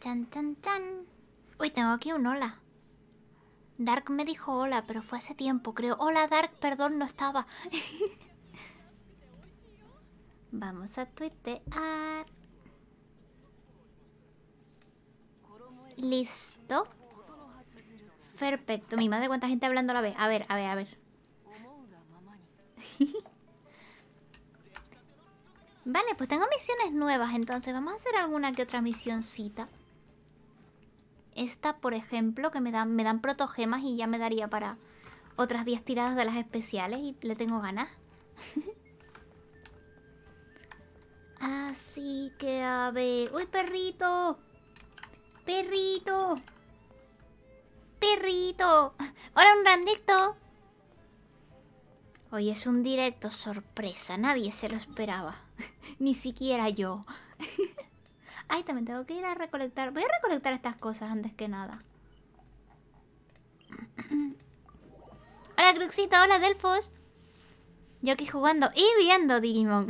Chan, chan, chan. Uy, tengo aquí un hola. Dark me dijo hola, pero fue hace tiempo, creo. Hola, Dark, perdón, no estaba. Vamos a tuitear. Listo. Perfecto. Mi madre, cuánta gente hablando a la vez. A ver, a ver, a ver. vale, pues tengo misiones nuevas entonces. Vamos a hacer alguna que otra misioncita. Esta, por ejemplo, que me dan, me dan protogemas y ya me daría para otras 10 tiradas de las especiales y le tengo ganas. Así que a ver... ¡Uy, perrito! ¡Perrito! ¡Perrito! ¡Hola, un randito! Hoy es un directo sorpresa, nadie se lo esperaba. Ni siquiera yo. Ay, también tengo que ir a recolectar. Voy a recolectar estas cosas antes que nada. hola, Cruxito. Hola, Delfos. Yo aquí jugando y viendo Digimon.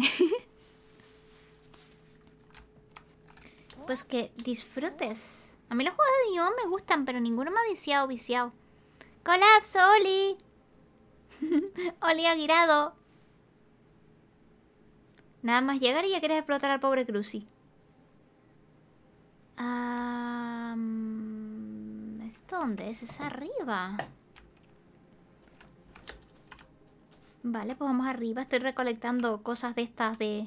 pues que disfrutes. A mí los juegos de Digimon me gustan, pero ninguno me ha viciado, viciado. ¡Colapso, Oli! ¡Oli Aguirado! Nada más llegar y ya quieres explotar al pobre Cruci dónde? Es, es arriba. Vale, pues vamos arriba. Estoy recolectando cosas de estas de...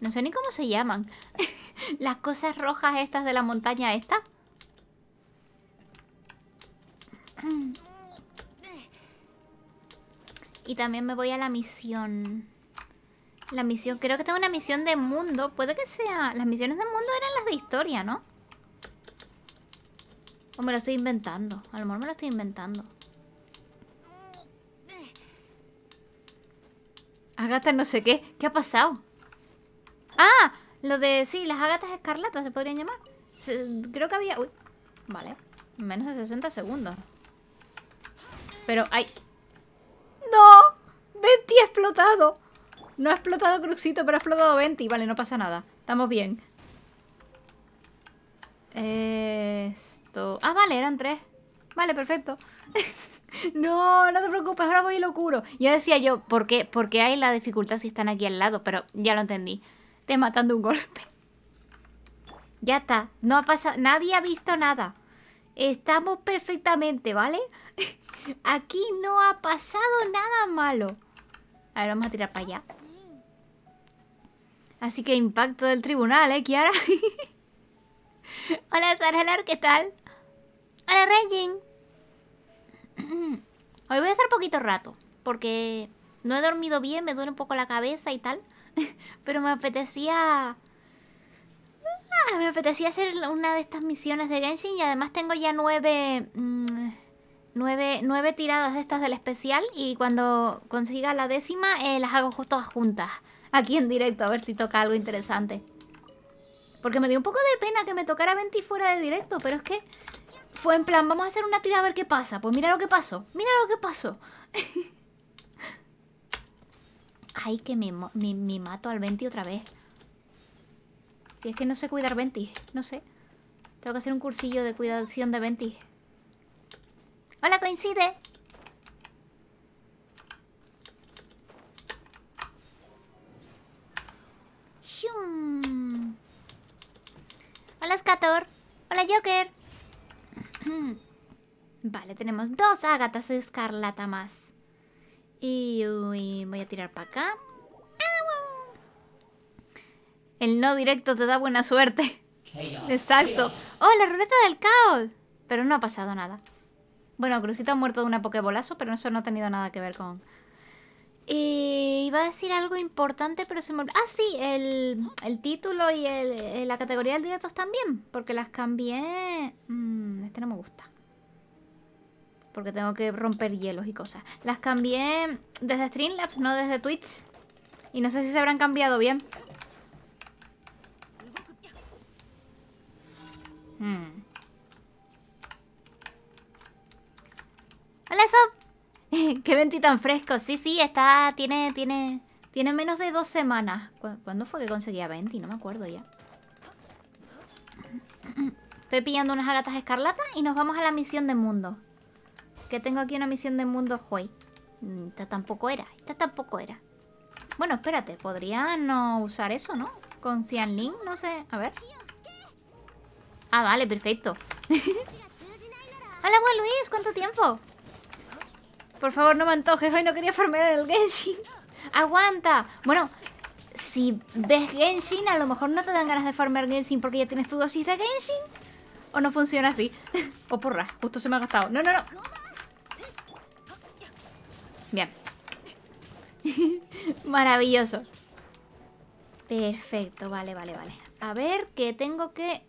No sé ni cómo se llaman. Las cosas rojas estas de la montaña esta. Y también me voy a la misión. La misión, creo que tengo una misión de mundo. Puede que sea... Las misiones de mundo eran las de historia, ¿no? O me lo estoy inventando. A lo mejor me lo estoy inventando. Agata no sé qué. ¿Qué ha pasado? ¡Ah! Lo de... Sí, las agatas escarlatas se podrían llamar. creo que había... Uy. Vale. Menos de 60 segundos. Pero ay ¡No! ¡Betty explotado! No ha explotado Cruxito, pero ha explotado 20. Vale, no pasa nada. Estamos bien. Esto... Ah, vale, eran tres. Vale, perfecto. no, no te preocupes, ahora voy y lo Ya decía yo, ¿por qué, porque hay la dificultad si están aquí al lado? Pero ya lo entendí. Te matando un golpe. Ya está. No ha pasado... Nadie ha visto nada. Estamos perfectamente, ¿vale? Aquí no ha pasado nada malo. A ver, vamos a tirar para allá. Así que impacto del tribunal, ¿eh, Kiara? Hola, Sargelar, ¿qué tal? Hola, Regin. Hoy voy a estar poquito rato, porque no he dormido bien, me duele un poco la cabeza y tal. Pero me apetecía... Ah, me apetecía hacer una de estas misiones de Genshin y además tengo ya nueve... Mm, nueve, tiradas de estas del especial y cuando consiga la décima eh, las hago justo juntas aquí en directo, a ver si toca algo interesante. Porque me dio un poco de pena que me tocara Venti fuera de directo, pero es que fue en plan, vamos a hacer una tira a ver qué pasa. Pues mira lo que pasó, mira lo que pasó. Ay, que me, me, me, mato al Venti otra vez. Si es que no sé cuidar Venti, no sé. Tengo que hacer un cursillo de cuidación de Venti. ¡Hola, coincide! Hola, Scator. Hola, Joker. vale, tenemos dos ágatas escarlata más. Y voy a tirar para acá. El no directo te da buena suerte. Exacto. ¡Oh, la ruleta del caos! Pero no ha pasado nada. Bueno, Cruzita ha muerto de una pokebolazo, pero eso no ha tenido nada que ver con, eh, iba a decir algo importante, pero se me olvidó. Ah, sí, el, el título y eh, la categoría del directo están bien, porque las cambié. Mm, este no me gusta. Porque tengo que romper hielos y cosas. Las cambié desde Streamlabs, no desde Twitch. Y no sé si se habrán cambiado bien. Hmm. Hola, Sop! Qué venti tan fresco. Sí, sí, está. Tiene, tiene. Tiene menos de dos semanas. ¿Cuándo fue que conseguía venti? No me acuerdo ya. Estoy pillando unas agatas escarlatas y nos vamos a la misión de mundo. Que tengo aquí una misión de mundo hoy. Mm, esta tampoco era. Esta tampoco era. Bueno, espérate. Podría no usar eso, ¿no? Con Xianling, no sé. A ver. Ah, vale, perfecto. Hola, buen Luis. ¿Cuánto tiempo? Por favor, no me antojes. Hoy no quería farmear el Genshin. ¡Aguanta! Bueno, si ves Genshin, a lo mejor no te dan ganas de farmear Genshin porque ya tienes tu dosis de Genshin. O no funciona así. o porra, justo se me ha gastado. No, no, no. Bien. Maravilloso. Perfecto, vale, vale, vale. A ver, que tengo que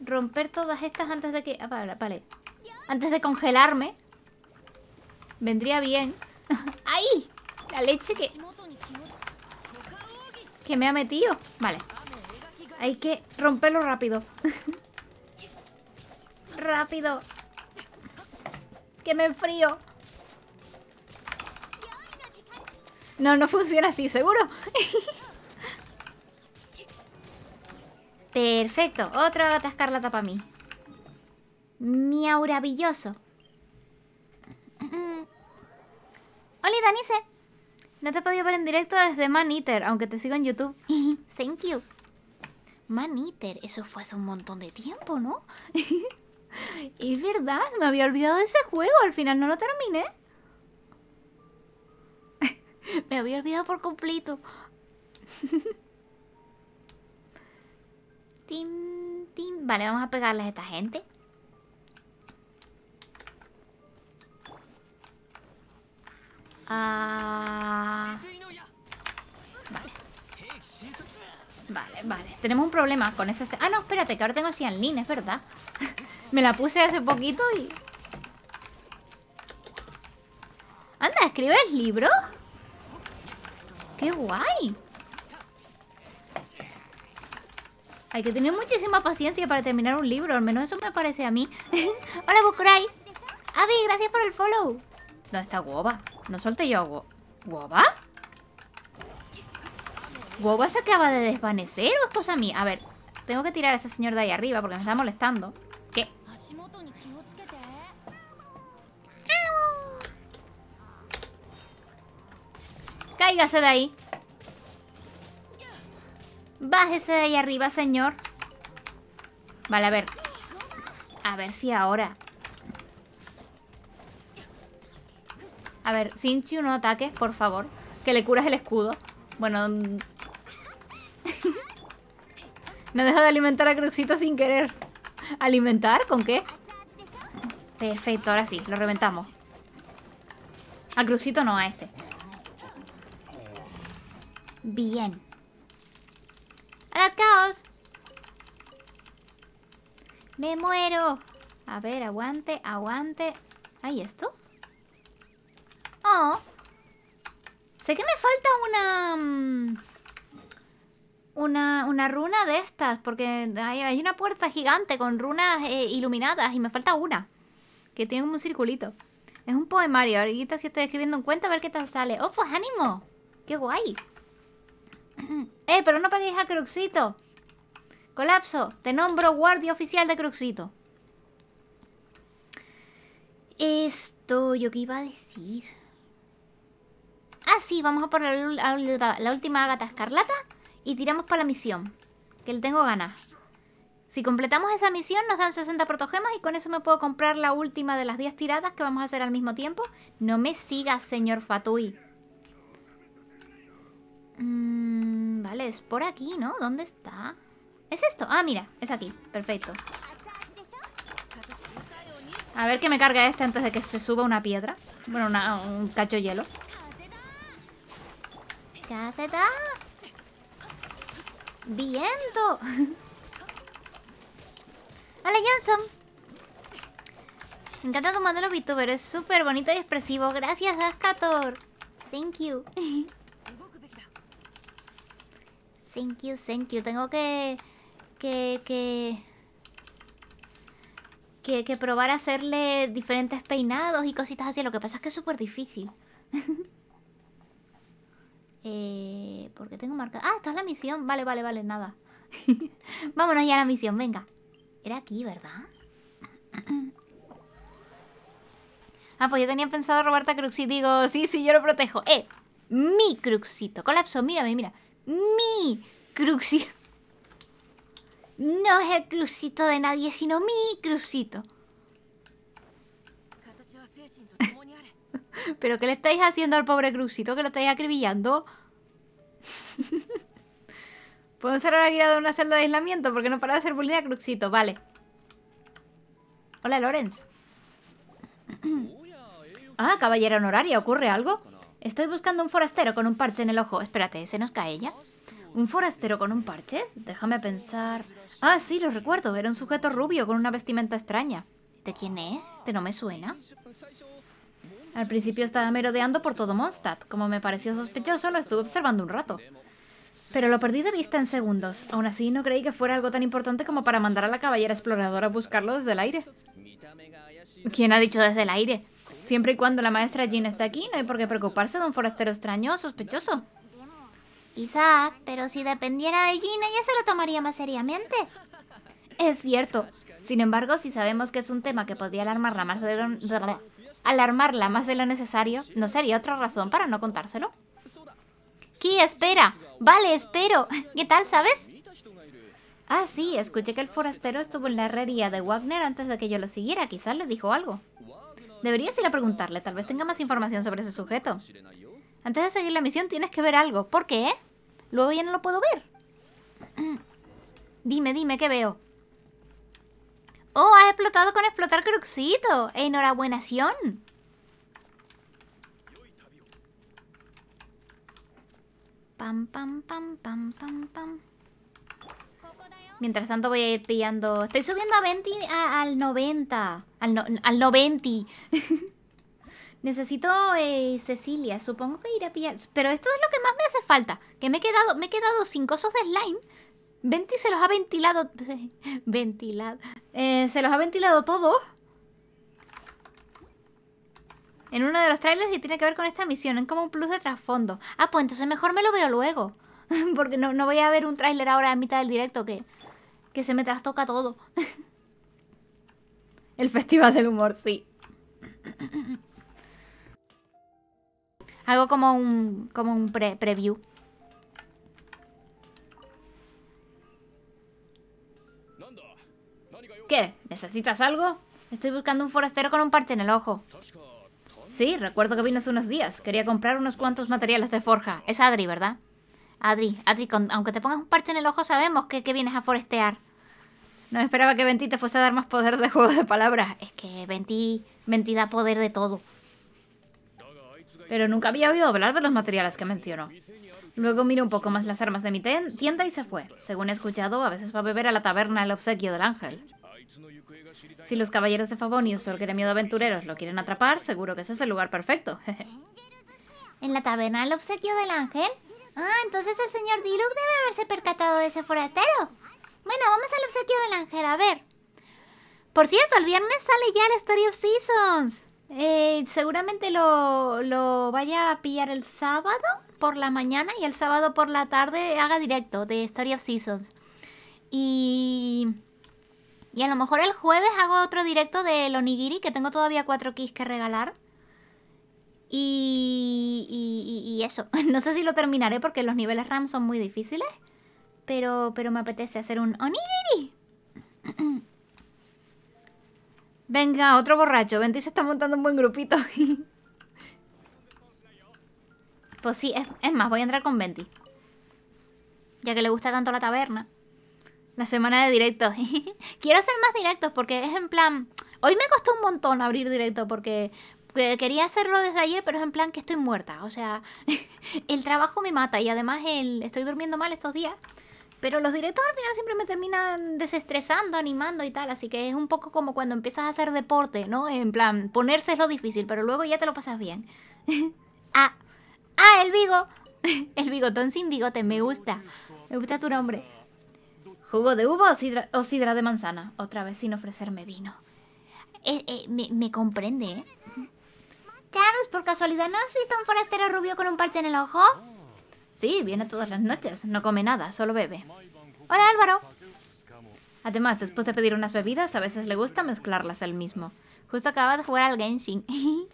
romper todas estas antes de que... Ah, vale, vale. Antes de congelarme. Vendría bien. ¡Ay! La leche que... Que me ha metido. Vale. Hay que romperlo rápido. rápido. Que me enfrío. No, no funciona así, seguro. Perfecto. Otra gata escarlata para mí. Miauravilloso. Hola Danice. No te he podido ver en directo desde Man Eater, aunque te sigo en YouTube. Thank you. Man eso fue hace un montón de tiempo, ¿no? es verdad, me había olvidado de ese juego, al final no lo terminé. me había olvidado por completo. Vale, vamos a pegarles a esta gente. Ah, vale. Vale, Tenemos un problema con ese... Ah, no, espérate, que ahora tengo Lin, es verdad. Me la puse hace poquito y... Anda, ¿escribes libro? ¡Qué guay! Hay que tener muchísima paciencia para terminar un libro, al menos eso me parece a mí. Hola, Bukurai. Avi, gracias por el follow. no está Guoba? No suelte yo a ¿Woba? se acaba de desvanecer o es cosa mía? A ver, tengo que tirar a ese señor de ahí arriba porque me está molestando. ¿Qué? Cáigase de ahí. Bájese de ahí arriba, señor. Vale, a ver. A ver si ahora A ver, Sinchu, no ataques, por favor. Que le curas el escudo. Bueno... no deja de alimentar a Cruxito sin querer. ¿Alimentar? ¿Con qué? Perfecto, ahora sí, lo reventamos. A Cruxito no, a este. Bien. la caos! ¡Me muero! A ver, aguante, aguante. ¿Hay esto? Oh. Sé que me falta mm, una... Una, runa de estas, porque hay, una puerta gigante con runas eh, iluminadas y me falta una, que tiene un circulito. Es un poemario, ahorita si estoy escribiendo un cuento a ver qué tal sale. ¡Oh, pues ánimo! ¡Qué guay! ¡Eh, pero no paguéis a Cruxito! Colapso, te nombro guardia oficial de Cruxito. Esto, yo qué iba a decir. Ah, sí, vamos a por la, última gata escarlata y tiramos para la misión. Que le tengo ganas. Si completamos esa misión nos dan 60 protogemas y con eso me puedo comprar la última de las 10 tiradas que vamos a hacer al mismo tiempo. No me sigas, señor Fatui. Mm, vale, es por aquí, ¿no? ¿Dónde está? ¿Es esto? Ah, mira, es aquí. Perfecto. A ver que me carga este antes de que se suba una piedra. Bueno, un cacho hielo. ¿Qué hace da ¡Viento! Hola, Johnson. Me encanta tu VTuber, es súper bonito y expresivo. Gracias, Ascator. Thank you. Thank you, thank you. Tengo que... Que... Que... Que, que probar a hacerle diferentes peinados y cositas así. Lo que pasa es que es súper difícil. Eh, porque tengo marcado... Ah, esta es la misión. Vale, vale, vale, nada. Vámonos ya a la misión, venga. Era aquí, ¿verdad? ah, pues yo tenía pensado robarte a Cruxy. Digo, sí, sí, yo lo protejo. ¡Eh! Mi Cruxito. Colapso, mírame, mira. Mi Cruxito. No es el Cruxito de nadie, sino mi Cruxito. ¿Pero qué le estáis haciendo al pobre Cruxito? ¿Que lo estáis acribillando? ¿Puedo cerrar la guía de una celda de aislamiento porque no para de hacer bullying a Cruxito. Vale. Hola, Lorenz. ah, caballera honoraria, ¿ocurre algo? Estoy buscando un forastero con un parche en el ojo. Espérate, ¿se nos cae ella? ¿Un forastero con un parche? Déjame pensar. Ah, sí, lo recuerdo. Era un sujeto rubio con una vestimenta extraña. ¿De quién es? ¿Te no me suena? Al principio estaba merodeando por todo Mondstadt. Como me pareció sospechoso, lo estuve observando un rato. Pero lo perdí de vista en segundos. Aún así, no creí que fuera algo tan importante como para mandar a la caballera exploradora a buscarlo desde el aire. ¿Quién ha dicho desde el aire? Siempre y cuando la maestra Jean esté aquí, no hay por qué preocuparse de un forastero extraño o sospechoso. Quizá, pero si dependiera de Jean, ella se lo tomaría más seriamente. Es cierto. Sin embargo, si sabemos que es un tema que podría la más de alarmarla más de lo necesario, ¿no sería otra razón para no contárselo? ¿Qué espera? Vale, espero. ¿Qué tal, sabes? Ah, sí, escuché que el forastero estuvo en la herrería de Wagner antes de que yo lo siguiera. Quizás le dijo algo. Deberías ir a preguntarle, tal vez tenga más información sobre ese sujeto. Antes de seguir la misión tienes que ver algo. ¿Por qué? Luego ya no lo puedo ver. dime, dime, ¿qué veo? ¡Oh, has explotado con explotar cruxito! ¡Enhorabuena, Pam, pam, pam, pam, pam, pam. Mientras tanto voy a ir pillando... Estoy subiendo a 20, al 90. Al, 90. Necesito eh, Cecilia. Supongo que iré a pillar... Pero esto es lo que más me hace falta. Que me he quedado, me he quedado sin cosos de slime. Venti se los ha ventilado. ventilado. Eh, se los ha ventilado todos. En uno de los trailers y tiene que ver con esta misión. Es como un plus de trasfondo. Ah, pues entonces mejor me lo veo luego. Porque no, voy a ver un trailer ahora en mitad del directo que, que se me trastoca todo. El Festival del Humor, sí. Hago como un, como un preview. ¿Qué? ¿Necesitas algo? Estoy buscando un forastero con un parche en el ojo. Sí, recuerdo que vino hace unos días. Quería comprar unos cuantos materiales de forja. Es Adri, ¿verdad? Adri, Adri, aunque te pongas un parche en el ojo, sabemos que, vienes a forestear. No esperaba que Venti te fuese a dar más poder de juego de palabras. Es que Venti, Venti da poder de todo. Pero nunca había oído hablar de los materiales que mencionó. Luego miró un poco más las armas de mi tienda y se fue. Según he escuchado, a veces va a beber a la taberna el obsequio del ángel. Si los caballeros de Favonius o el gremio de aventureros lo quieren atrapar, seguro que ese es el lugar perfecto. ¿En la taberna el obsequio del ángel? Ah, entonces el señor Diluc debe haberse percatado de ese forastero. Bueno, vamos al obsequio del ángel, a ver. Por cierto, el viernes sale ya el Story of Seasons. Eh, seguramente lo, lo, vaya a pillar el sábado por la mañana y el sábado por la tarde haga directo de Story of Seasons. Y y a lo mejor el jueves hago otro directo del onigiri, que tengo todavía cuatro keys que regalar. Y, y, eso. No sé si lo terminaré porque los niveles RAM son muy difíciles. Pero, pero me apetece hacer un onigiri. Venga, otro borracho. Venti se está montando un buen grupito. pues sí, es, es, más, voy a entrar con Venti. Ya que le gusta tanto la taberna la semana de directos. Quiero hacer más directos porque es en plan... Hoy me costó un montón abrir directo porque eh, quería hacerlo desde ayer, pero es en plan que estoy muerta. O sea, el trabajo me mata y además el... estoy durmiendo mal estos días. Pero los directos al final siempre me terminan desestresando, animando y tal. Así que es un poco como cuando empiezas a hacer deporte, ¿no? En plan, ponerse es lo difícil, pero luego ya te lo pasas bien. ah, ah, el Vigo. el bigotón sin bigote, me gusta. Me gusta tu nombre. ¿Jugo de uva o sidra, de manzana? Otra vez sin ofrecerme vino. Eh, eh, me, comprende, ¿eh? Charles, por casualidad, ¿no has visto a un forastero rubio con un parche en el ojo? Sí, viene todas las noches. No come nada, solo bebe. Hola, Álvaro. Además, después de pedir unas bebidas, a veces le gusta mezclarlas él mismo. Justo acaba de jugar al Genshin.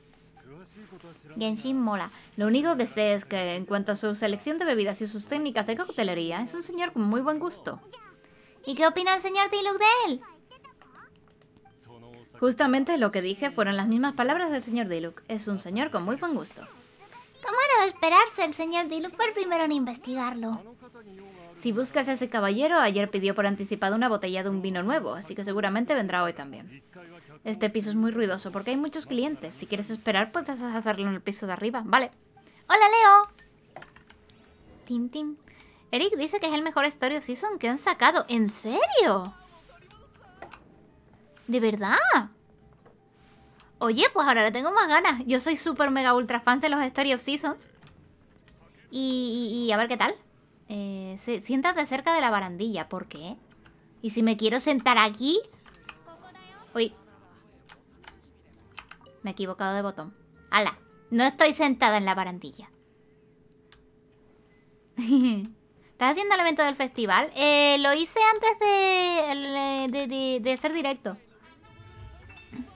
Genshin mola. Lo único que sé es que, en cuanto a su selección de bebidas y sus técnicas de coctelería, es un señor con muy buen gusto. ¿Y qué opina el señor Diluc de él? Justamente lo que dije fueron las mismas palabras del señor Diluc. Es un señor con muy buen gusto. ¿Cómo era de esperarse? El señor Diluc fue el primero en investigarlo. Si buscas a ese caballero, ayer pidió por anticipado una botella de un vino nuevo, así que seguramente vendrá hoy también. Este piso es muy ruidoso porque hay muchos clientes. Si quieres esperar, puedes hacerlo en el piso de arriba. Vale. ¡Hola, Leo! Tim, tim, Eric dice que es el mejor Story of Seasons que han sacado. ¿En serio? ¿De verdad? Oye, pues ahora le tengo más ganas. Yo soy súper mega ultra fan de los Story of Seasons. Y, a ver qué tal. Eh, siéntate cerca de la barandilla. ¿Por qué? ¿Y si me quiero sentar aquí? Uy. Me he equivocado de botón. ¡Hala! No estoy sentada en la barandilla. ¿Estás haciendo el evento del festival? Eh, lo hice antes eh, de, de, ser directo.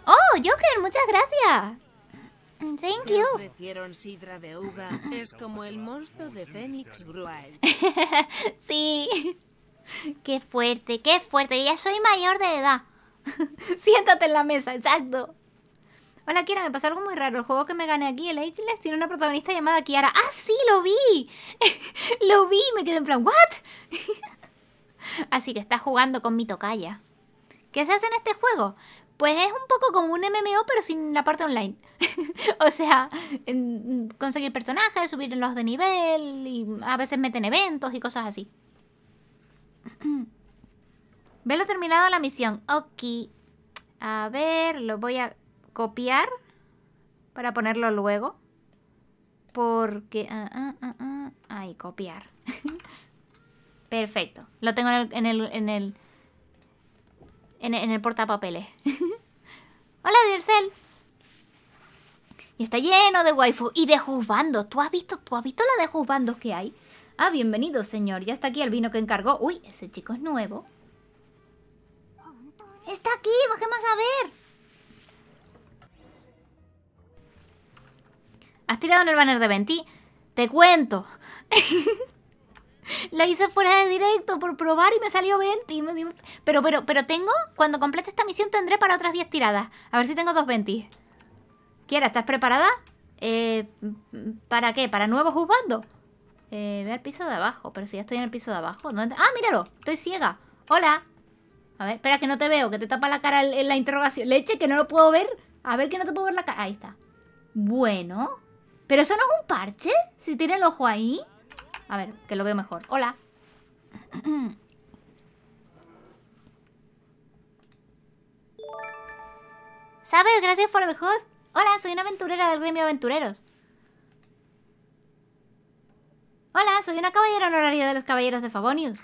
¡Oh, Joker! ¡Muchas gracias! Thank you. sidra de uva. Es como el monstruo de Phoenix sí. Qué fuerte, qué fuerte. Ya soy mayor de edad. Siéntate en la mesa, exacto. Hola Kiara, me pasó algo muy raro. El juego que me gané aquí, el Ageless, tiene una protagonista llamada Kiara. ¡Ah, sí! ¡Lo vi! ¡Lo vi! Me quedé en plan, ¿what? Así que está jugando con mi tocaya. ¿Qué se hace en este juego? Pues es un poco como un MMO, pero sin la parte online. o sea, conseguir personajes, subir los de nivel, y a veces meten eventos y cosas así. Velo terminado la misión. Ok. A ver, lo voy a copiar para ponerlo luego. Porque... ah, ah, ah, ah Ay, copiar. Perfecto. Lo tengo en el... En el, en el, portapapeles. Hola, Dircel. Y está lleno de waifu y de juzgando ¿Tú has visto, tú has visto la de juzgando que hay? Ah, bienvenido, señor. Ya está aquí el vino que encargó. Uy, ese chico es nuevo. Está aquí, bajemos a ver. ¿Has tirado en el banner de Venti? Te cuento. La hice fuera de directo por probar y me salió 20. Pero, pero, pero tengo, cuando complete esta misión tendré para otras 10 tiradas. A ver si tengo dos 20. Kiara, ¿estás preparada? Eh, ¿Para qué? ¿Para nuevo juzgando? Eh, ve al piso de abajo. Pero si ya estoy en el piso de abajo. ¿dónde ah, míralo. Estoy ciega. Hola. A ver, espera que no te veo, que te tapa la cara en la interrogación. Leche, que no lo puedo ver. A ver que no te puedo ver la cara. Ahí está. Bueno. ¿Pero eso no es un parche? Si tiene el ojo ahí. A ver, que lo veo mejor. Hola. ¿Sabes? Gracias por el host. Hola, soy una aventurera del gremio aventureros. Hola, soy una caballera honoraria de los caballeros de Favonius.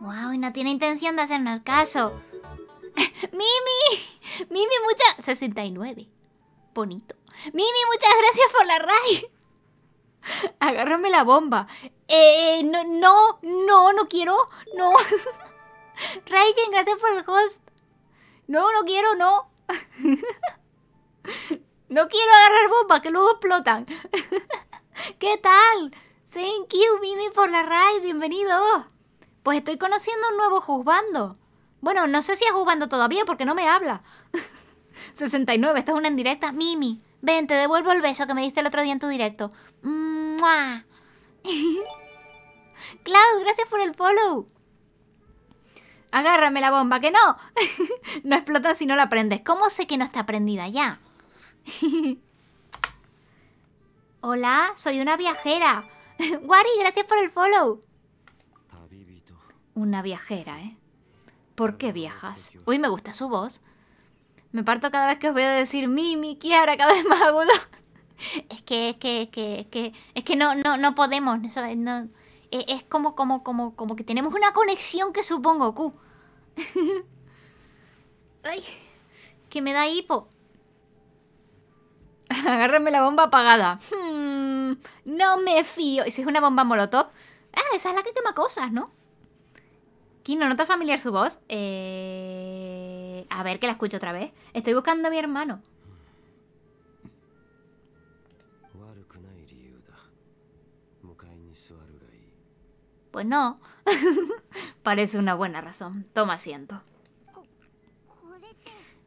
Wow, y no tiene intención de hacernos caso. ¡Mimi! ¡Mimi mucha! 69. Bonito. Mimi, muchas gracias por la raid. Agárrame la bomba. Eh, no, no, no, no quiero. No. Raiden, gracias por el host. No, no quiero, no. No quiero agarrar bomba, que luego explotan. ¿Qué tal? Thank you, Mimi, por la raid. Bienvenido. Pues estoy conociendo un nuevo juzgando. Bueno, no sé si es juzgando todavía porque no me habla. 69, esta es una en directa. Mimi, Ven, te devuelvo el beso que me diste el otro día en tu directo. ¡Mua! gracias por el follow. Agárrame la bomba, que no. no explota si no la prendes. ¿Cómo sé que no está prendida ya? Hola, soy una viajera. Wari, gracias por el follow. Una viajera, ¿eh? ¿Por qué viajas? Uy, me gusta su voz. Me parto cada vez que os voy a decir Mimi, Kiara, cada vez más agudo. es que, es que, es que, es que, es que no, no, no podemos. E, es, como, como, como, como que tenemos una conexión que supongo, Q. Ay, que me da hipo. Agárrame la bomba apagada. Hmm, no me fío. ¿Y si es una bomba molotov? Ah, esa es la que quema cosas, ¿no? Kino, ¿no te familiar su voz? Eh a ver, que la escucho otra vez. Estoy buscando a mi hermano. Pues no. Parece una buena razón. Toma asiento.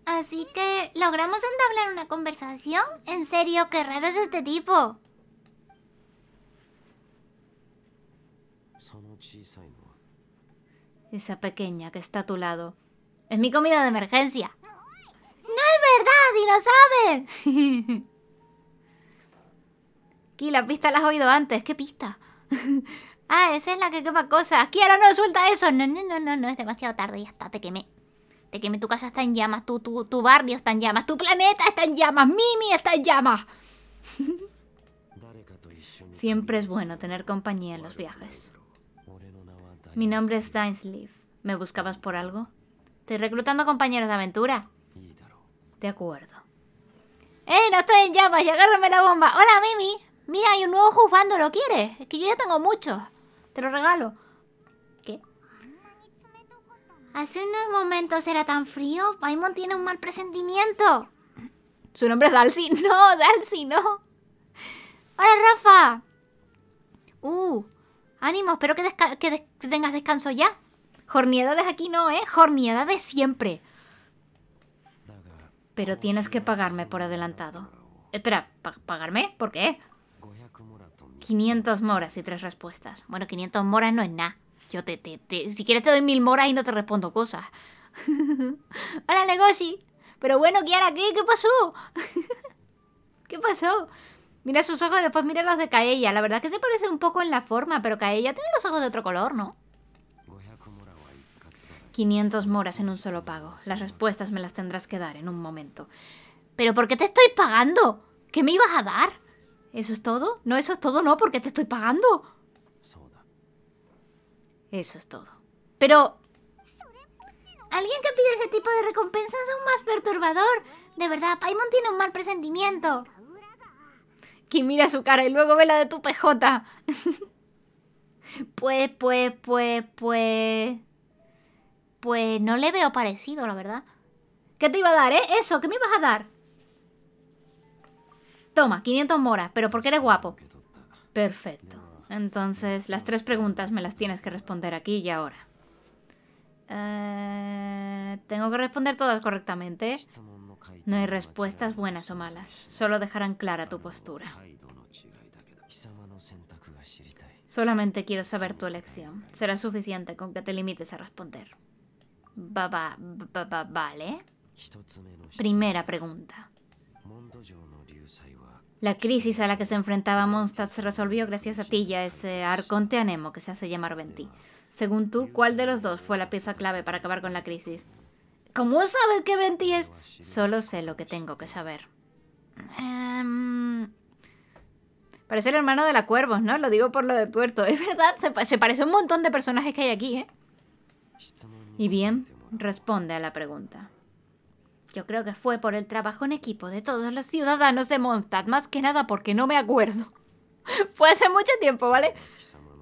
Así que, ¿logramos entablar una conversación? En serio, qué raro es este tipo. Esa pequeña que está a tu lado es mi comida de emergencia. ¡No es verdad! ¡Y lo saben! Aquí la pista la has oído antes. ¿Qué pista? ah, esa es la que quema cosas. ahora no, suelta eso. No, no, no, no, Es demasiado tarde. Ya está, te quemé. Te quemé. Tu casa está en llamas. Tu, tu, barrio está en llamas. Tu planeta está en llamas. Mimi está en llamas. Siempre es bueno tener compañía en los viajes. Mi nombre es Dainsleif. ¿Me buscabas por algo? Estoy reclutando compañeros de aventura. De acuerdo. ¡Eh! ¡No estoy en llamas! ¡Y agárrame la bomba! ¡Hola, Mimi! Mira, hay un nuevo juzgando, ¿lo quieres? Es que yo ya tengo muchos. Te lo regalo. ¿Qué? Hace unos momentos era tan frío. Paimon tiene un mal presentimiento. Su nombre es Dalcy? No, Dalcy, no. Hola, Rafa. Uh, ánimo, espero que tengas descanso ya. Jorniedades aquí no, ¿eh? Jorniedades siempre. Pero tienes que pagarme por adelantado. Espera, ¿pagarme? ¿Por qué? 500 moras y tres respuestas. Bueno, 500 moras no es nada. Yo te, Si quieres te doy mil moras y no te respondo cosas. ¡Hola Legoshi! Pero bueno, Kiara, ¿qué? ¿Qué pasó? ¿Qué pasó? Mira sus ojos y después mira los de Kaella. La verdad es que se parece un poco en la forma, pero Kaella tiene los ojos de otro color, ¿no? 500 moras en un solo pago. Las respuestas me las tendrás que dar en un momento. ¿Pero por qué te estoy pagando? ¿Qué me ibas a dar? ¿Eso es todo? No, eso es todo, no, ¿Por qué te estoy pagando. Eso es todo. Pero... Alguien que pide ese tipo de recompensas es aún más perturbador. De verdad, Paimon tiene un mal presentimiento. Que mira su cara y luego ve la de tu PJ. pues, pues, pues, pues... Pues no le veo parecido, la verdad. ¿Qué te iba a dar, eh? Eso, ¿qué me ibas a dar? Toma, 500 moras, pero porque eres guapo. Perfecto. Entonces, las tres preguntas me las tienes que responder aquí y ahora. Eh, tengo que responder todas correctamente. No hay respuestas buenas o malas. Solo dejarán clara tu postura. Solamente quiero saber tu elección. Será suficiente con que te limites a responder vale. Primera pregunta. La crisis a la que se enfrentaba Mondstadt se resolvió gracias a ti y a ese arconte anemo que se hace llamar Venti. Según tú, ¿cuál de los dos fue la pieza clave para acabar con la crisis? ¿Cómo sabes que Venti es? Solo sé lo que tengo que saber. Em, parece el hermano de la Cuervos, ¿no? Lo digo por lo de Tuerto. Es verdad, se, se parece a un montón de personajes que hay aquí, ¿eh? Y bien, responde a la pregunta. Yo creo que fue por el trabajo en equipo de todos los ciudadanos de Mondstadt, más que nada porque no me acuerdo. fue hace mucho tiempo, ¿vale?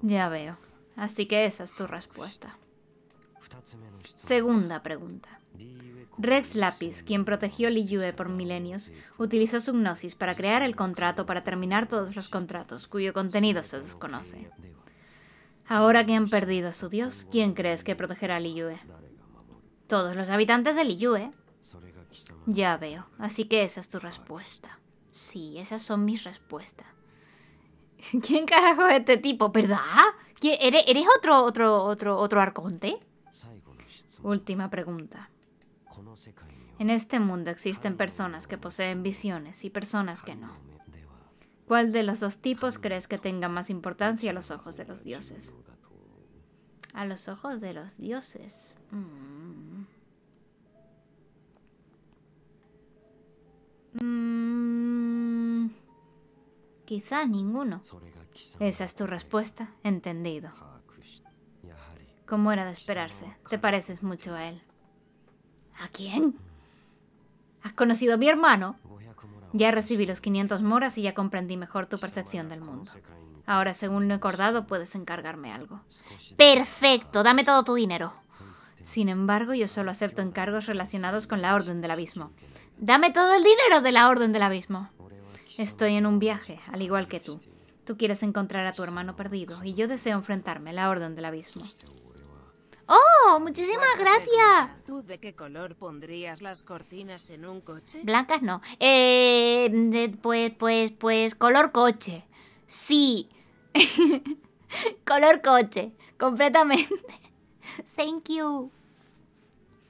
Ya veo. Así que esa es tu respuesta. Segunda pregunta. Rex Lapis, quien protegió Liyue por milenios, utilizó su gnosis para crear el contrato para terminar todos los contratos, cuyo contenido se desconoce. Ahora que han perdido a su dios, ¿quién crees que protegerá a Liyue? Todos los habitantes de Liyue. Ya veo. Así que esa es tu respuesta. Sí, esas son mis respuestas. ¿Quién carajo es este tipo? ¿Verdad? eres, ¿Eres otro, otro, otro, otro arconte? Última pregunta. En este mundo existen personas que poseen visiones y personas que no. ¿Cuál de los dos tipos crees que tenga más importancia a los ojos de los dioses? A los ojos de los dioses. Quizá ninguno. Esa es tu respuesta. Entendido. Ah, Como era de esperarse, te pareces mucho a él. ¿A quién? ¿Has conocido a mi hermano? Ya recibí los 500 moras y ya comprendí mejor tu percepción del mundo. Ahora, según lo he acordado, puedes encargarme algo. Perfecto, dame todo tu dinero. Sin embargo, yo solo acepto encargos relacionados con la Orden del Abismo. Dame todo el dinero de la Orden del Abismo. Estoy en un viaje, al igual que tú. Tú quieres encontrar a tu hermano perdido y yo deseo enfrentarme a la Orden del Abismo. ¡Oh! ¡Muchísimas gracias! ¿Tú de qué color pondrías las cortinas en un coche? Blancas no. Eh, pues, pues, pues, color coche. Sí. color coche. Completamente. Thank you.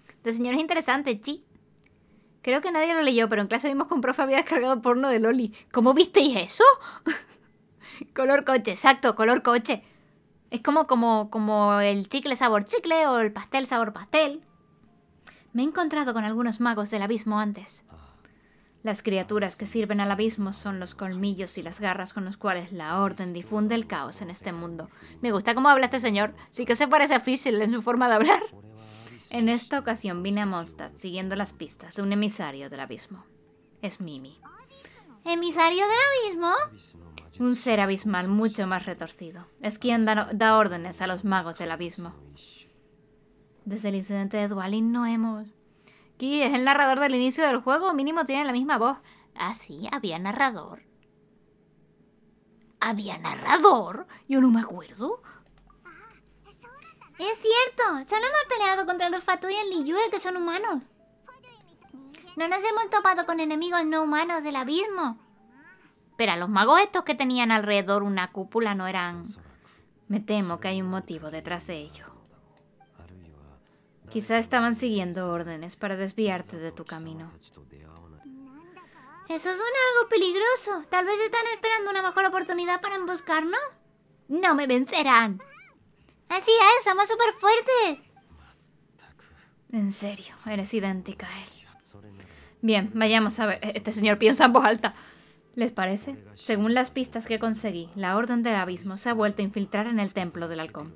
Este señor es interesante, chi. Creo que nadie lo leyó, pero en clase vimos que un profe había descargado porno de Loli. ¿Cómo visteis eso? color coche, exacto, color coche. Es como, como, como el chicle sabor chicle o el pastel sabor pastel. Me he encontrado con algunos magos del abismo antes. Las criaturas que sirven al abismo son los colmillos y las garras con los cuales la orden difunde el caos en este mundo. Me gusta cómo habla este señor. Sí que se parece a Fischl en su forma de hablar. En esta ocasión vine a Mondstadt siguiendo las pistas de un emisario del abismo. Es Mimi. ¿Emisario del abismo? un ser abismal mucho más retorcido. Es quien da, órdenes a los magos del abismo. Desde el incidente de Dualin no hemos... Ki es el narrador del inicio del juego, mínimo tiene la misma voz. Ah, sí, había narrador. ¿Había narrador? Yo no me acuerdo. Es cierto, solo hemos peleado contra los Fatui y el Liyue, que son humanos. No nos hemos topado con enemigos no humanos del abismo. Espera, los magos estos que tenían alrededor una cúpula no eran... Me temo que hay un motivo detrás de ello. Quizá estaban siguiendo órdenes para desviarte de tu camino. Eso suena algo peligroso. Tal vez están esperando una mejor oportunidad para emboscarnos. No me vencerán. Así es, somos súper fuertes. En serio, eres idéntica a él. Bien, vayamos a ver. Este señor piensa en voz alta. ¿Les parece? Según las pistas que conseguí, la Orden del Abismo se ha vuelto a infiltrar en el Templo del Halcón.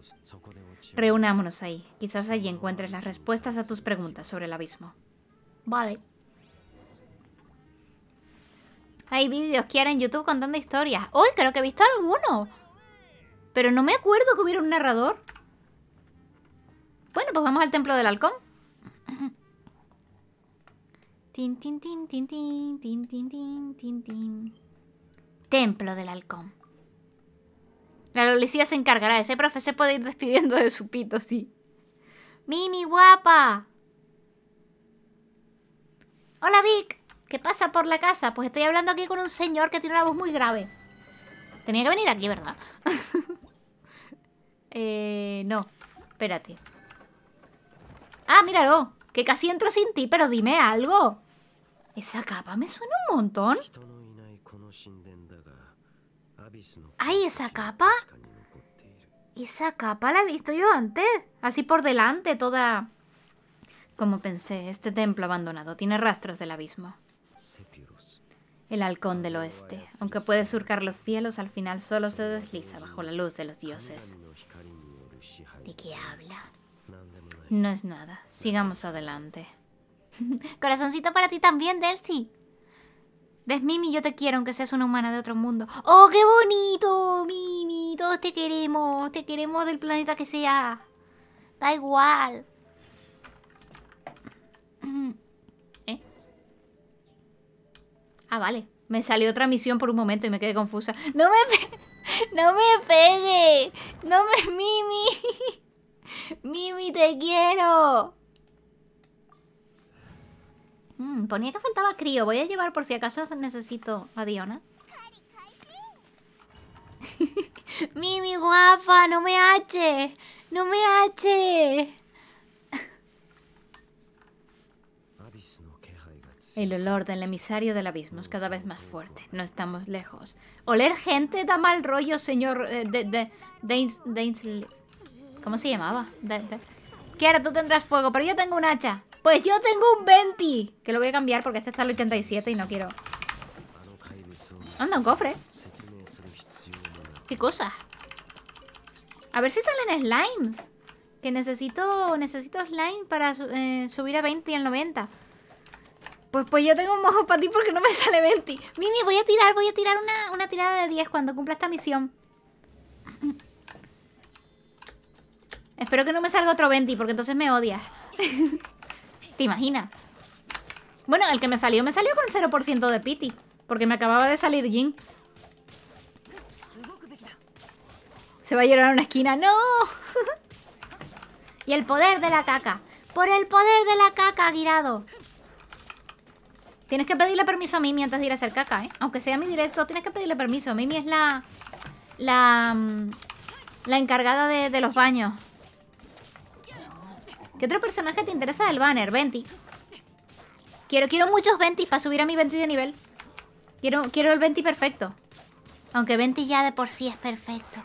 Reunámonos ahí. Quizás allí encuentres las respuestas a tus preguntas sobre el abismo. Vale. Hay vídeos que en YouTube contando historias. ¡Uy! creo que he visto alguno. Pero no me acuerdo que hubiera un narrador. Bueno, pues vamos al Templo del Halcón. Tin, tin, tin, tin, tin, tin, tin, tin, tin, Templo del halcón. La policía se encargará. Ese profe se puede ir despidiendo de su pito, sí. ¡Mimi, guapa! Hola, Vic. ¿Qué pasa por la casa? Pues estoy hablando aquí con un señor que tiene una voz muy grave. Tenía que venir aquí, ¿verdad? eh, no. Espérate. Ah, míralo. Que casi entro sin ti, pero dime algo. Esa capa me suena un montón. ¡Ay, esa capa! Esa capa la he visto yo antes. Así por delante, toda... Como pensé, este templo abandonado tiene rastros del abismo. El halcón del oeste. Aunque puede surcar los cielos, al final solo se desliza bajo la luz de los dioses. ¿De qué habla? No es nada. Sigamos adelante. Corazoncito para ti también, Delcy. Mimi? yo te quiero, aunque seas una humana de otro mundo. ¡Oh, qué bonito, Mimi! Todos te queremos, te queremos del planeta que sea. Da igual. ¿Eh? Ah, vale. Me salió otra misión por un momento y me quedé confusa. ¡No me, no me pegue! ¡No me... ¡Mimi! ¡Mimi, te quiero! Mm, ponía que faltaba crío. Voy a llevar por si acaso necesito a Diona. Mimi guapa, no me hache. No me hache. El olor del emisario del abismo es cada vez más fuerte. No estamos lejos. Oler gente da mal rollo, señor... Eh, de, de, de, ¿Cómo se llamaba? Kiara, tú tendrás fuego, pero yo tengo un hacha. Pues yo tengo un 20. Que lo voy a cambiar porque este está el 87 y no quiero. Anda, un cofre. ¿Qué cosa? A ver si salen slimes. Que necesito necesito slime para eh, subir a 20 y al 90. Pues, pues yo tengo un mojo para ti porque no me sale 20. Mimi, voy a tirar, voy a tirar una, una tirada de 10 cuando cumpla esta misión. Espero que no me salga otro 20 porque entonces me odias. ¿Te imaginas? Bueno, el que me salió, me salió con 0% de piti. Porque me acababa de salir Jin. Se va a llorar a una esquina. ¡No! y el poder de la caca. ¡Por el poder de la caca, Guirado! Tienes que pedirle permiso a Mimi antes de ir a hacer caca, ¿eh? Aunque sea mi directo, tienes que pedirle permiso. Mimi es la... La... Mm, la encargada de los baños. ¿Qué otro personaje te interesa del banner? Venti. Quiero, quiero muchos Venti para subir a mi Venti de nivel. Quiero, quiero el Venti perfecto. Aunque Venti ya de por sí es perfecto.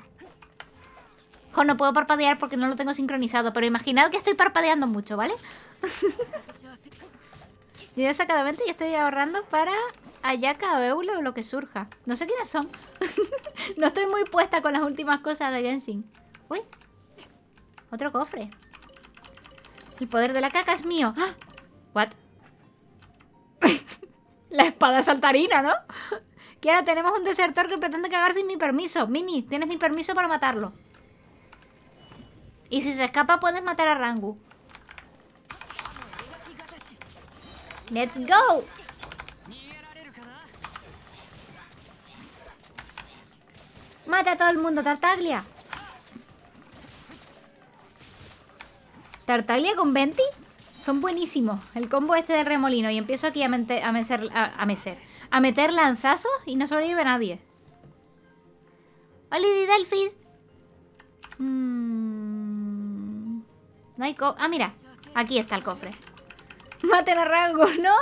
Jo, no puedo parpadear porque no lo tengo sincronizado. Pero imaginad que estoy parpadeando mucho, ¿vale? Yo ya he sacado Venti y estoy ahorrando para Ayaka o Eula o lo que surja. No sé quiénes son. no estoy muy puesta con las últimas cosas de Genshin. Uy. Otro cofre. El poder de la caca es mío. ¡Ah! ¿What? la espada saltarina, ¿no? que ahora tenemos un desertor que pretende cagar sin mi permiso. Mimi, tienes mi permiso para matarlo. Y si se escapa, puedes matar a Rangu. ¡Let's go! ¡Mata a todo el mundo, Tartaglia! Tartaglia con Venti son buenísimos. El combo este de remolino. Y empiezo aquí a, a, a, A meter lanzazos y no sobrevive nadie. ¡Hola, Delfis! Mm, no hay Ah, mira. Aquí está el cofre. ¡Maten a Rango! ¡No!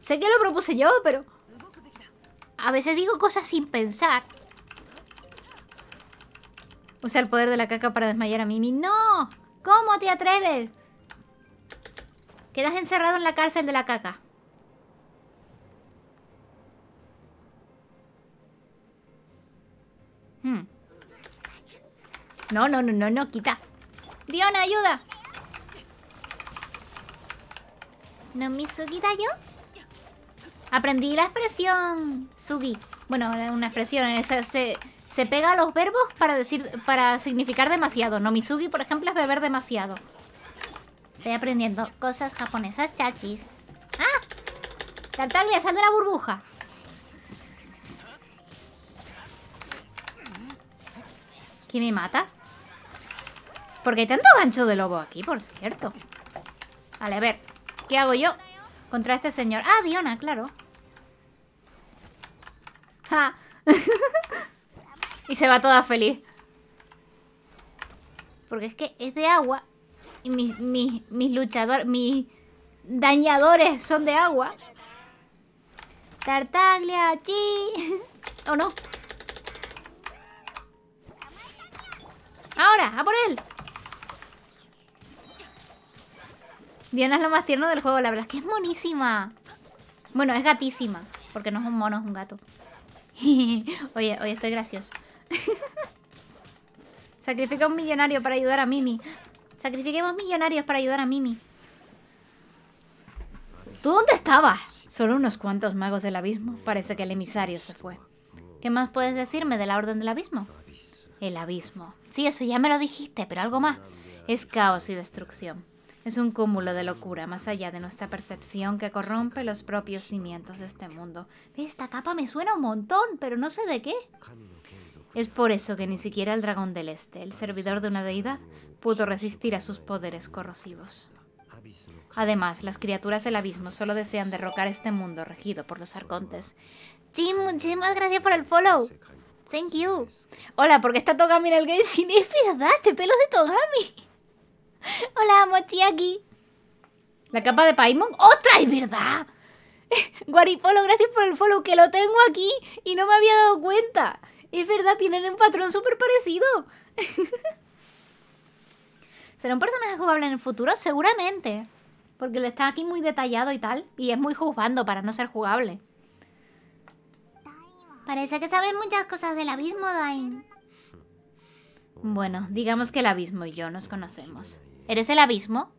Sé que lo propuse yo, pero... A veces digo cosas sin pensar. Usa el poder de la caca para desmayar a Mimi. ¡No! ¿Cómo te atreves? Quedas encerrado en la cárcel de la caca. Hmm. No, no, no, no, no, quita. Diona, ayuda. No, mi Sugita yo. Aprendí la expresión Sugi. Bueno, una expresión, esa se se pega a los verbos para decir para significar demasiado. No Mitsugi, por ejemplo, es beber demasiado. Estoy aprendiendo cosas japonesas chachis. ¡Ah! Tartaglia, sal de la burbuja. ¿Quién me mata? Porque hay tanto gancho de lobo aquí, por cierto. Vale, a ver. ¿Qué hago yo contra este señor? Ah, Diona, claro. ¡Ja! Y se va toda feliz. Porque es que es de agua. Y mis, mis, mis luchadores, mis dañadores son de agua. Tartaglia, chi. ¿O no? Ahora, a por él. Diana es lo más tierno del juego, la verdad es que es monísima. Bueno, es gatísima, porque no es un mono, es un gato. Oye, hoy estoy gracioso. Sacrifica un millonario para ayudar a Mimi. Sacrifiquemos millonarios para ayudar a Mimi. ¿Tú dónde estabas? Solo unos cuantos magos del abismo. Parece que el emisario se fue. ¿Qué más puedes decirme de la Orden del Abismo? El abismo. Sí, eso ya me lo dijiste, pero algo más. Es caos y destrucción. Es un cúmulo de locura más allá de nuestra percepción que corrompe los propios cimientos de este mundo. Esta capa me suena un montón, pero no sé de qué. Es por eso que ni siquiera el dragón del este, el servidor de una deidad, pudo resistir a sus poderes corrosivos. Además, las criaturas del abismo solo desean derrocar este mundo regido por los arcontes. Jim, muchísimas gracias por el follow. Thank you. Hola, porque está Togami en el Genshin? Es verdad, este pelo de Togami. Hola, Mochiaki. La capa de Paimon. ¡Otra, es verdad! Guaripolo, gracias por el follow, que lo tengo aquí y no me había dado cuenta. Es verdad, tienen un patrón súper parecido. ¿Será un personaje jugable en el futuro? Seguramente. Porque lo está aquí muy detallado y tal. Y es muy juzgando para no ser jugable. Parece que sabes muchas cosas del abismo, Dain. Bueno, digamos que el abismo y yo nos conocemos. ¿Eres el abismo?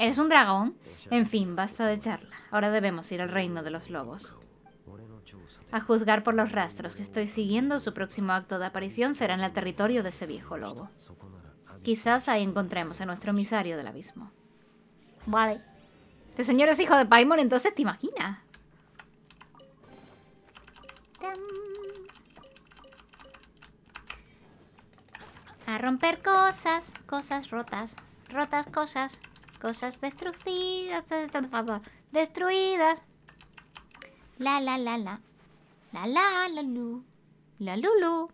¿Eres un dragón? En fin, basta de charla. Ahora debemos ir al reino de los lobos. A juzgar por los rastros que estoy siguiendo, su próximo acto de aparición será en el territorio de ese viejo lobo. Quizás ahí encontremos a nuestro emisario del abismo. Vale. Este señor es hijo de Paimon, entonces te imaginas. A romper cosas, cosas rotas, rotas cosas, cosas destruidas, destruidas. La, la, la, la. La la, la lu, la lulu.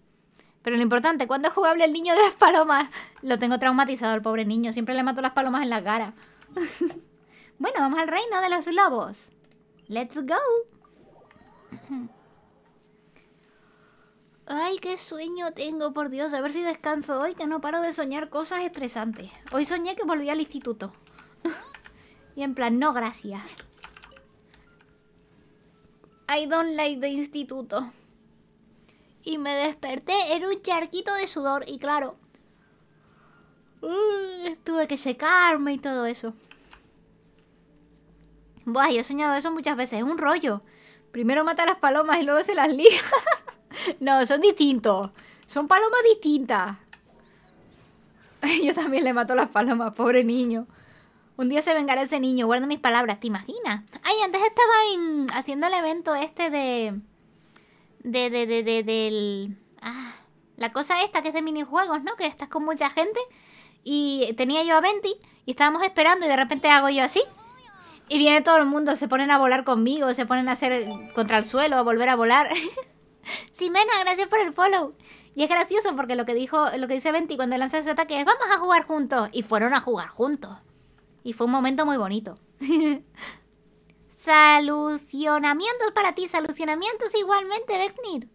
Pero lo importante, ¿cuándo es jugable el niño de las palomas? Lo tengo traumatizado el pobre niño, siempre le mato las palomas en la cara. bueno, vamos al reino de los lobos. Let's go. Ay, qué sueño tengo, por Dios. A ver si descanso hoy, que no paro de soñar cosas estresantes. Hoy soñé que volví al instituto. y en plan, no, gracias. I don't like de instituto. Y me desperté en un charquito de sudor y claro, uh, tuve que secarme y todo eso. Buah, yo he soñado eso muchas veces, es un rollo. Primero mata las palomas y luego se las liga. no, son distintos. Son palomas distintas. yo también le mato las palomas, pobre niño. Un día se vengará ese niño, guarda mis palabras, ¿te imaginas? Ay, antes estaba en, haciendo el evento este de... De, de, de, de, del... Ah, la cosa esta que es de minijuegos, ¿no? Que estás con mucha gente. Y tenía yo a Venti y estábamos esperando y de repente hago yo así. Y viene todo el mundo, se ponen a volar conmigo, se ponen a hacer contra el suelo, a volver a volar. Simena, gracias por el follow. Y es gracioso porque lo que dijo, lo que dice Venti cuando lanza ese ataque es vamos a jugar juntos. Y fueron a jugar juntos. Y fue un momento muy bonito. Salucionamientos para ti, salucionamientos igualmente, Vexnir.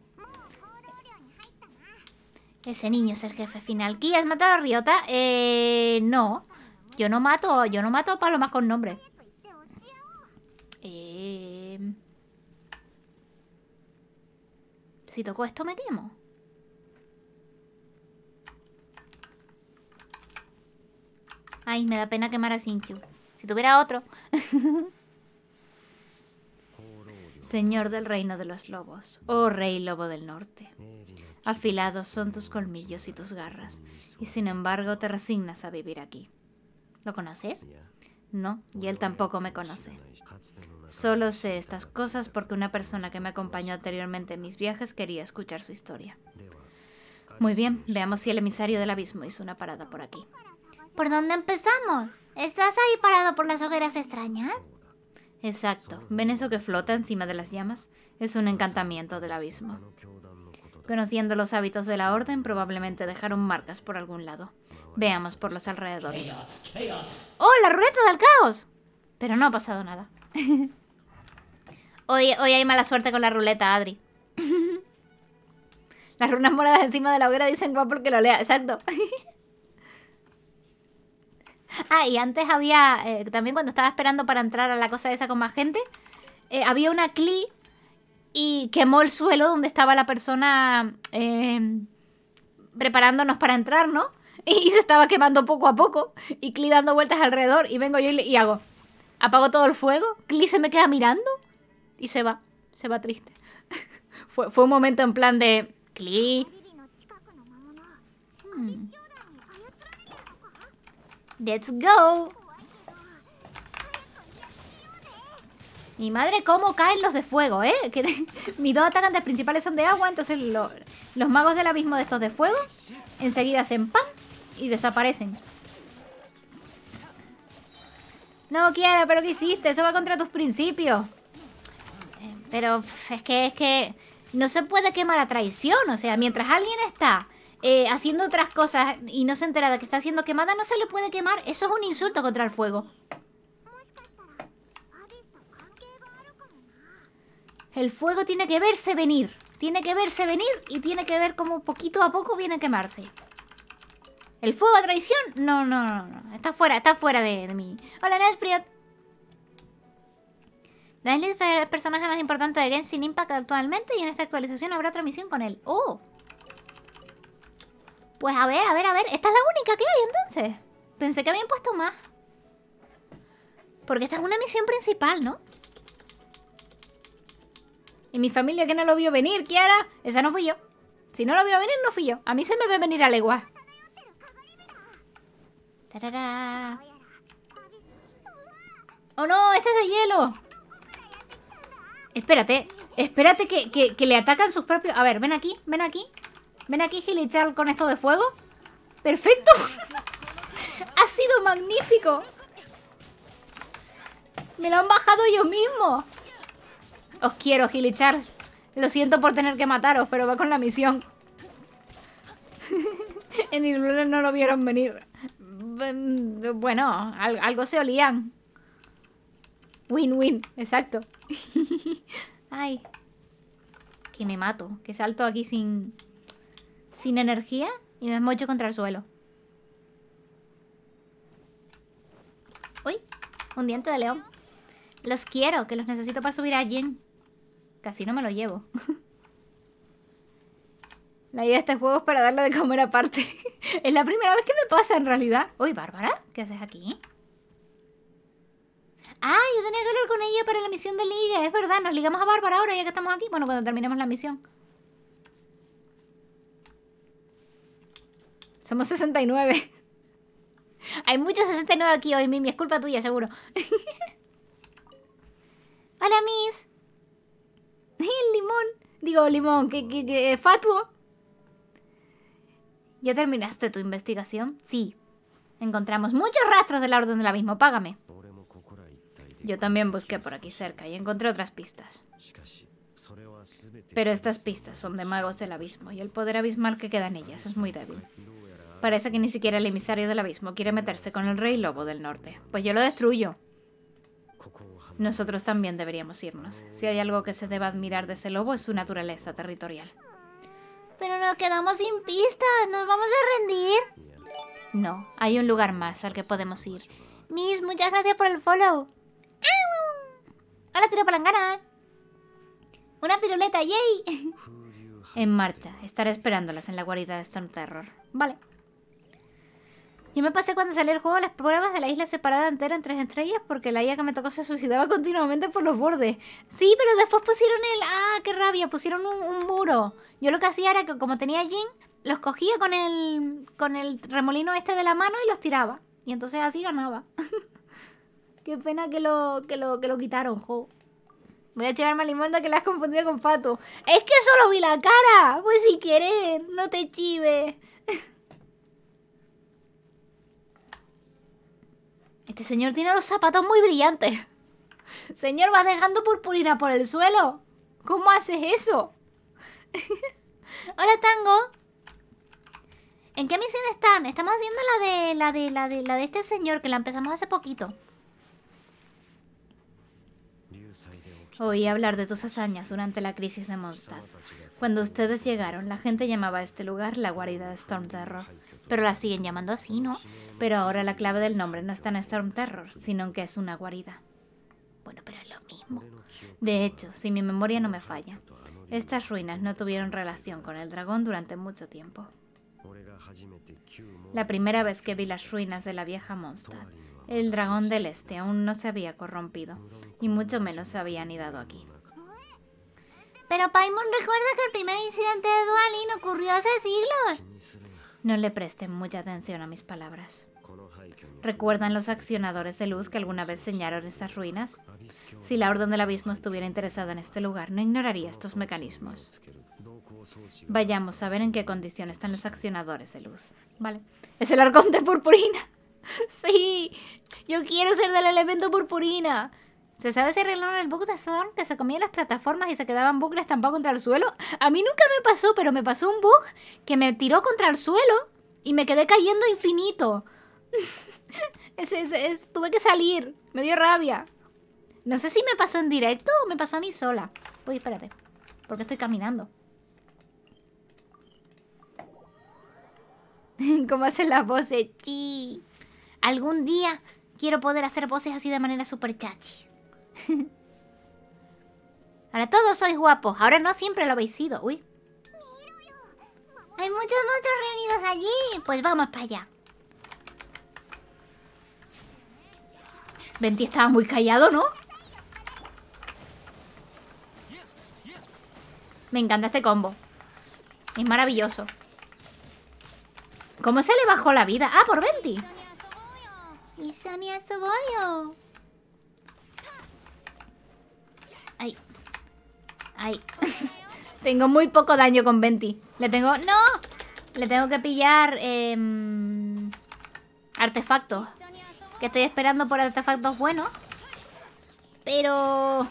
Ese niño es el jefe final. ¿Qué? has matado a Ryota? Eh, no. Yo no mato, yo no mato a palomas con nombre. Eh, si tocó esto me temo. Ay, me da pena quemar a Sinchu. Si tuviera otro. Señor del reino de los lobos, oh rey lobo del norte. Afilados son tus colmillos y tus garras, y sin embargo te resignas a vivir aquí. ¿Lo conoces? No, y él tampoco me conoce. Solo sé estas cosas porque una persona que me acompañó anteriormente en mis viajes quería escuchar su historia. Muy bien, veamos si el emisario del abismo hizo una parada por aquí. ¿Por dónde empezamos? ¿Estás ahí parado por las hogueras extrañas? Exacto. ¿Ven eso que flota encima de las llamas? Es un encantamiento del abismo. Conociendo los hábitos de la orden, probablemente dejaron marcas por algún lado. Veamos por los alrededores. ¡Oh, la ruleta del caos! Pero no ha pasado nada. hoy, hoy hay mala suerte con la ruleta, Adri. Las runas moradas encima de la hoguera dicen "Va porque lo lea. Exacto. Ah, y antes había, eh, también cuando estaba esperando para entrar a la cosa esa con más gente, eh, había una cli y quemó el suelo donde estaba la persona em, preparándonos para entrar, ¿no? Y se estaba quemando poco a poco y Cli dando vueltas alrededor y vengo yo y, hago, apago todo el fuego, Cli se me queda mirando y se va, se va triste. fue, un momento en plan de, Cli... Let's go. Mi madre, cómo caen los de fuego, ¿eh? mis dos atacantes principales son de agua, entonces los magos del abismo de estos de fuego enseguida hacen pam y desaparecen. No, quiero, ¿pero qué hiciste? Eso va contra tus principios. Eh, pero es que, es que no se puede quemar a traición. O sea, mientras alguien está eh, haciendo otras cosas y no se entera de que está siendo quemada, no se le puede quemar. Eso es un insulto contra el fuego. El fuego tiene que verse venir. Tiene que verse venir y tiene que ver cómo poquito a poco viene a quemarse. ¿El fuego a traición? No, no, no, Está fuera, está fuera de, mí. Hola, Nelpriot. Daniel es el personaje más importante de Genshin Impact actualmente y en esta actualización habrá otra misión con él. ¡Oh! Pues a ver, a ver, a ver. Esta es la única que hay entonces. Pensé que habían puesto más. Porque esta es una misión principal, ¿no? Y mi familia que no lo vio venir, Kiara. Esa no fui yo. Si no lo vio venir, no fui yo. A mí se me ve venir a legua. Tarará. ¡Oh no! ¡Este es de hielo! Espérate, espérate que, que, le atacan sus propios... A ver, ven aquí, ven aquí Ven aquí, Gilichar con esto de fuego. ¡Perfecto! ¡Ha sido magnífico! ¡Me lo han bajado yo mismo! Os quiero, Gilichar. Lo siento por tener que mataros, pero va con la misión. en Irlanda no lo vieron venir. Bueno, algo se olían. Win-win, exacto. Ay. Que me mato. Que salto aquí sin sin energía y me mocho contra el suelo. Uy, un diente de león. Los quiero, que los necesito para subir a Jen. Casi no me lo llevo. La idea de este juego es para darle de comer aparte. es la primera vez que me pasa en realidad. Uy, Bárbara, ¿qué haces aquí? Ah, yo tenía que hablar con ella para la misión de liga. Es verdad, nos ligamos a Bárbara ahora ya que estamos aquí. Bueno, cuando terminemos la misión. Somos 69. Hay muchos 69 aquí hoy, Mimi. Es culpa tuya, seguro. Hola, Miss. El limón. Digo, limón, que, fatuo. ¿Ya terminaste tu investigación? Sí. Encontramos muchos rastros de la orden del abismo. Págame. Yo también busqué por aquí cerca y encontré otras pistas. Pero estas pistas son de magos del abismo y el poder abismal que queda en ellas es muy débil. Parece que ni siquiera el emisario del abismo quiere meterse con el rey lobo del norte. Pues yo lo destruyo. Nosotros también deberíamos irnos. Si hay algo que se deba admirar de ese lobo es su naturaleza territorial. Pero nos quedamos sin pistas. ¿Nos vamos a rendir? No, hay un lugar más al que podemos ir. Miss, muchas gracias por el follow. ¡Hola, tiro ¡Una piruleta, yay! en marcha. Estaré esperándolas en la guarida de Stone Terror. Vale. Yo me pasé cuando salió el juego las pruebas de la isla separada entera en tres estrellas porque la IA que me tocó se suicidaba continuamente por los bordes. Sí, pero después pusieron el... ¡Ah, qué rabia! Pusieron un, muro. Yo lo que hacía era que como tenía Jin, los cogía con el, con el remolino este de la mano y los tiraba. Y entonces así ganaba. qué pena que lo, que lo, que quitaron, jo. Voy a llevarme a que la has confundido con Pato. Es que solo vi la cara. Pues si querer, no te chive. Este señor tiene los zapatos muy brillantes. Señor, vas dejando purpurina por el suelo. ¿Cómo haces eso? Hola, Tango. ¿En qué misión están? Estamos haciendo la de la de la de la de este señor que la empezamos hace poquito. Oí hablar de tus hazañas durante la crisis de Mondstadt. Cuando ustedes llegaron, la gente llamaba a este lugar la guarida de Storm Terror pero la siguen llamando así, ¿no? Pero ahora la clave del nombre no está en Storm Terror, sino en que es una guarida. Bueno, pero es lo mismo. De hecho, si mi memoria no me falla, estas ruinas no tuvieron relación con el dragón durante mucho tiempo. La primera vez que vi las ruinas de la vieja Mondstadt, el dragón del este aún no se había corrompido, y mucho menos se había anidado aquí. Pero Paimon recuerda que el primer incidente de Dualin ocurrió hace siglos. No le presten mucha atención a mis palabras. ¿Recuerdan los accionadores de luz que alguna vez señalaron estas ruinas? Si la Orden del Abismo estuviera interesada en este lugar, no ignoraría estos mecanismos. Vayamos a ver en qué condición están los accionadores de luz. Vale. Es el arcón de purpurina. sí. Yo quiero ser del elemento purpurina. ¿Se sabe si arreglaron el bug de Storm que se comía las plataformas y se quedaban bucles estampados contra el suelo? A mí nunca me pasó, pero me pasó un bug que me tiró contra el suelo y me quedé cayendo infinito. es, tuve que salir. Me dio rabia. No sé si me pasó en directo o me pasó a mí sola. Uy, espérate. Porque estoy caminando. ¿Cómo hacen las voces? Sí. Algún día quiero poder hacer voces así de manera super chachi. Ahora todos sois guapos. Ahora no siempre lo habéis sido. Uy. Hay muchos monstruos reunidos allí. Pues vamos para allá. Venti estaba muy callado, ¿no? Me encanta este combo. Es maravilloso. ¿Cómo se le bajó la vida? Ah, por Venti. Y Sonia Soboyo. Ay. tengo muy poco daño con Venti. Le tengo... ¡No! Le tengo que pillar... Em, artefactos. Que estoy esperando por artefactos buenos. Pero...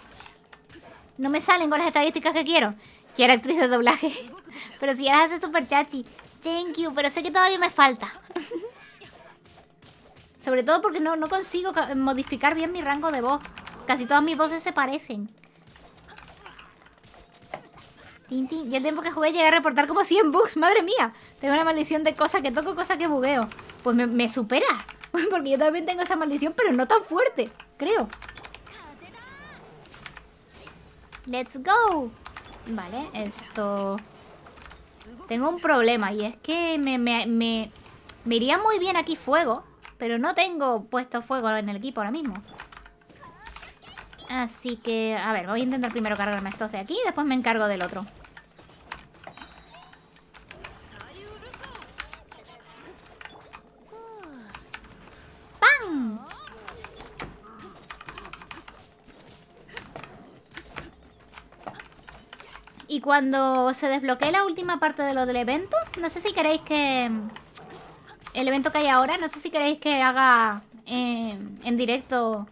No me salen con las estadísticas que quiero. Quiero actriz de doblaje. pero si ya súper super chachi. Thank you. Pero sé que todavía me falta. Sobre todo porque no, no consigo modificar bien mi rango de voz. Casi todas mis voces se parecen el tiempo que jugué llegué a reportar como 100 bugs. Madre mía. Tengo una maldición de cosas que toco, cosas que bugueo. Pues me, supera. Porque yo también tengo esa maldición, pero no tan fuerte. Creo. Let's go. Vale, esto... Tengo un problema y es que me, me iría muy bien aquí fuego. Pero no tengo puesto fuego en el equipo ahora mismo. Así que, a ver, voy a intentar primero cargarme estos de aquí y después me encargo del otro. Y cuando se desbloquee la última parte de lo del evento, no sé si queréis que... El evento que hay ahora, no sé si queréis que haga eh, en directo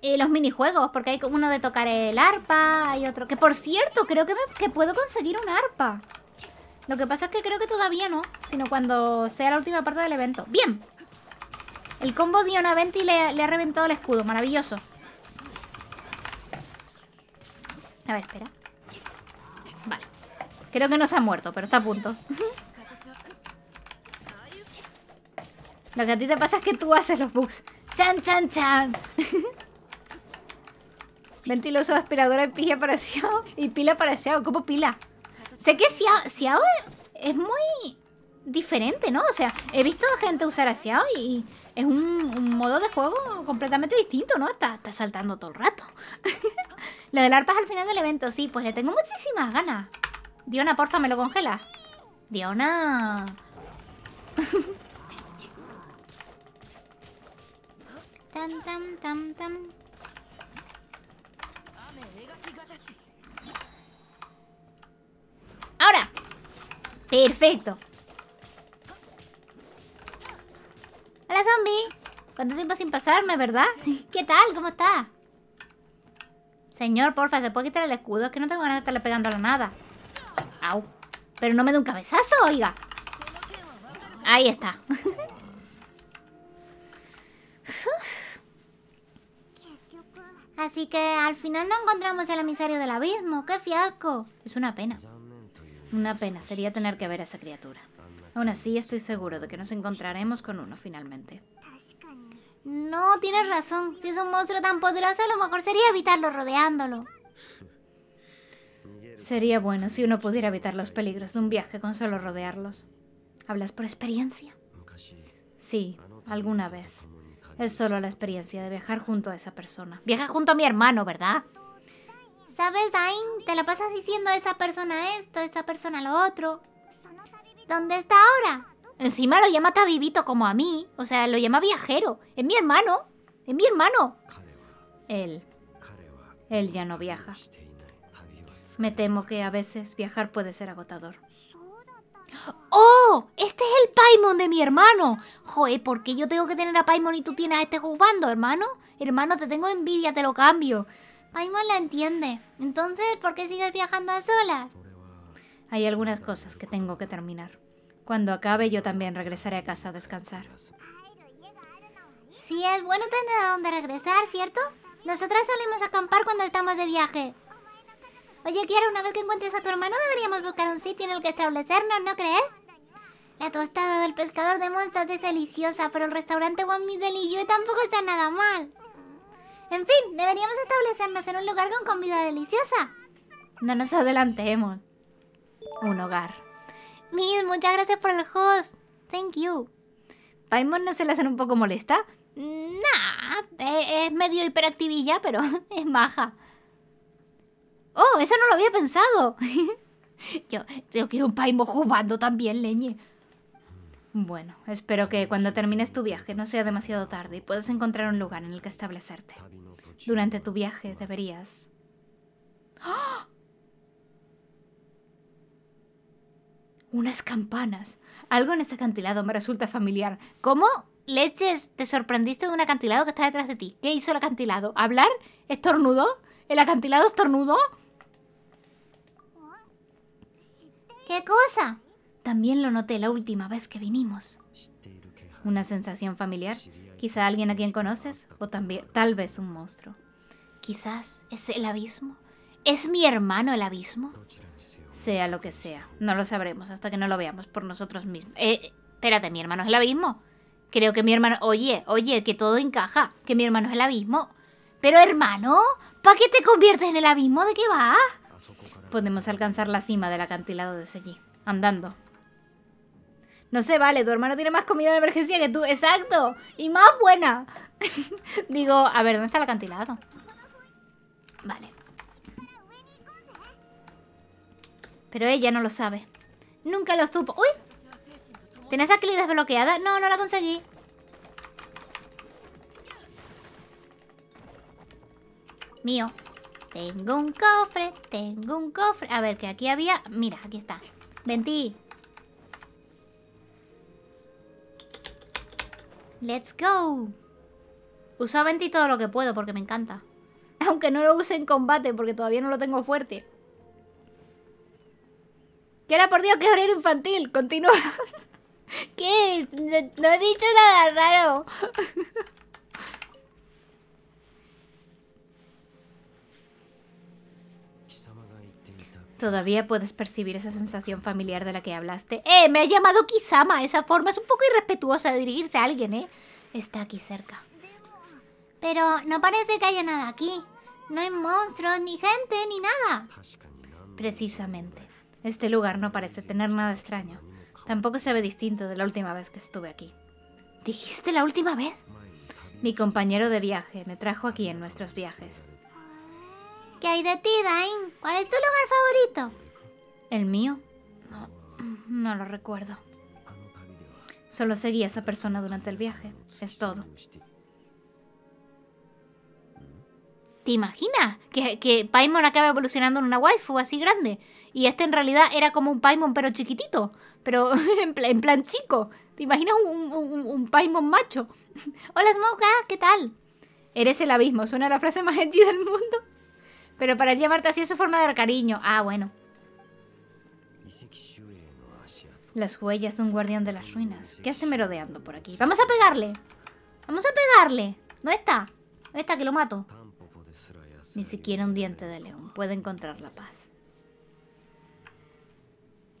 eh, los minijuegos, porque hay uno de tocar el arpa, hay otro... Que por cierto, creo que, puedo conseguir un arpa. Lo que pasa es que creo que todavía no, sino cuando sea la última parte del evento. ¡Bien! El combo de una le ha reventado el escudo, maravilloso. A ver, espera. Vale. Creo que no se ha muerto, pero está a punto. Lo que a ti te pasa es que tú haces los bugs. ¡Chan, chan, chan! Ventiloso, aspiradora y pila para Xiao. Y pila para Xiao. ¿Cómo pila? Sé que Xiao, Xiao es muy diferente, ¿no? O sea, he visto gente usar aseado y es un, modo de juego completamente distinto, ¿no? Está, está saltando todo el rato. lo del arpa es al final del evento, sí, pues le tengo muchísimas ganas. Diona, porfa, me lo congela. Diona. tan, tan, tan, tan. Ahora. Perfecto. ¡Hola, zombie! ¿Cuánto tiempo sin pasarme, verdad? ¿Qué tal? ¿Cómo está? Señor, porfa, ¿se puede quitar el escudo? Es que no tengo ganas de estarle pegando a la nada. ¡Au! Pero no me dé un cabezazo, oiga. Ahí está. Así que al final no encontramos el emisario del abismo. ¡Qué fiasco! Es una pena. Una pena. Sería tener que ver a esa criatura. Aún así, estoy seguro de que nos encontraremos con uno finalmente. No, tienes razón. Si es un monstruo tan poderoso, a lo mejor sería evitarlo rodeándolo. Sería bueno si uno pudiera evitar los peligros de un viaje con solo rodearlos. ¿Hablas por experiencia? Sí, alguna vez. Es solo la experiencia de viajar junto a esa persona. Viaja junto a mi hermano, ¿verdad? ¿Sabes, Dain? Te la pasas diciendo a esa persona esto, a esa persona lo otro. ¿Dónde está ahora? Encima lo llama Tabibito como a mí. O sea, lo llama viajero. Es mi hermano. Es mi hermano. Él. Él ya no viaja. Me temo que a veces viajar puede ser agotador. ¡Oh! Este es el Paimon de mi hermano. Joder, ¿por qué yo tengo que tener a Paimon y tú tienes a este jugando, hermano? Hermano, te tengo envidia, te lo cambio. Paimon la entiende. Entonces, ¿por qué sigues viajando a solas? Hay algunas cosas que tengo que terminar. Cuando acabe, yo también regresaré a casa a descansar. Sí, es bueno tener a dónde regresar, ¿cierto? Nosotras solemos acampar cuando estamos de viaje. Oye, Quiero una vez que encuentres a tu hermano, deberíamos buscar un sitio en el que establecernos, ¿no crees? La tostada del pescador de monstruos es deliciosa, pero el restaurante One Middle y yo tampoco está nada mal. En fin, deberíamos establecernos en un lugar con comida deliciosa. No nos adelantemos. Un hogar. Mil, muchas gracias por el host. Thank you. ¿Paimon no se le hace un poco molesta? Nah, e-, es medio hiperactivilla, pero es maja. Oh, eso no lo había pensado. yo, yo, quiero un Paimon jugando también, leñe. Bueno, espero que cuando termines tu viaje no sea demasiado tarde y puedas encontrar un lugar en el que establecerte. Durante tu viaje deberías... ¡Oh! unas campanas. Algo en ese acantilado me resulta familiar. ¿Cómo? Leches, te sorprendiste de un acantilado que está detrás de ti. ¿Qué hizo el acantilado? ¿Hablar? estornudo ¿El acantilado estornudo? ¿Qué cosa? También lo noté la última vez que vinimos. Una sensación familiar. Quizá alguien a quien conoces o también, tal vez un monstruo. Quizás es el abismo. ¿Es mi hermano el abismo? sea lo que sea. No lo sabremos hasta que no lo veamos por nosotros mismos. Eh, espérate, mi hermano es el abismo. Creo que mi hermano... Oye, oye, que todo encaja. Que mi hermano es el abismo. Pero hermano, ¿para qué te conviertes en el abismo? ¿De qué va? Podemos alcanzar la cima del acantilado desde allí. Andando. No sé, vale, tu hermano tiene más comida de emergencia que tú. Exacto. Y más buena. Digo, a ver, ¿dónde está el acantilado? Vale. Pero ella no lo sabe. Nunca lo supo. ¡Uy! ¿Tenés aquí desbloqueada? No, no la conseguí. Mío. Tengo un cofre, tengo un cofre. A ver, que aquí había... Mira, aquí está. ¡Venti! Let's go. Uso a Venti todo lo que puedo porque me encanta. Aunque no lo use en combate porque todavía no lo tengo fuerte. Y era por Dios ¿Qué es infantil. Continúa. ¿Qué? No, no he dicho nada raro. Todavía puedes percibir esa sensación familiar de la que hablaste. ¡Eh! Me ha llamado Kisama. Esa forma es un poco irrespetuosa de dirigirse a alguien, ¿eh? Está aquí cerca. Pero no parece que haya nada aquí. No hay monstruos, ni gente, ni nada. Precisamente. Este lugar no parece tener nada extraño. Tampoco se ve distinto de la última vez que estuve aquí. ¿Dijiste la última vez? Mi compañero de viaje me trajo aquí en nuestros viajes. ¿Qué hay de ti, Dain? ¿Cuál es tu lugar favorito? ¿El mío? No, lo recuerdo. Solo seguí a esa persona durante el viaje. Es todo. ¿Te imaginas? Que, que Paimon acaba evolucionando en una waifu así grande. Y este en realidad era como un Paimon pero chiquitito. Pero en, plan, chico. ¿Te imaginas un, un, Paimon macho? Hola Smoka, ¿qué tal? Eres el abismo. Suena la frase más gentil del mundo. Pero para llamarte así es su forma de dar cariño. Ah, bueno. Las huellas de un guardián de las ruinas. ¿Qué hace merodeando por aquí? ¡Vamos a pegarle! ¡Vamos a pegarle! ¿Dónde está? ¿Dónde está? Que lo mato. Ni siquiera un diente de león puede encontrar la paz.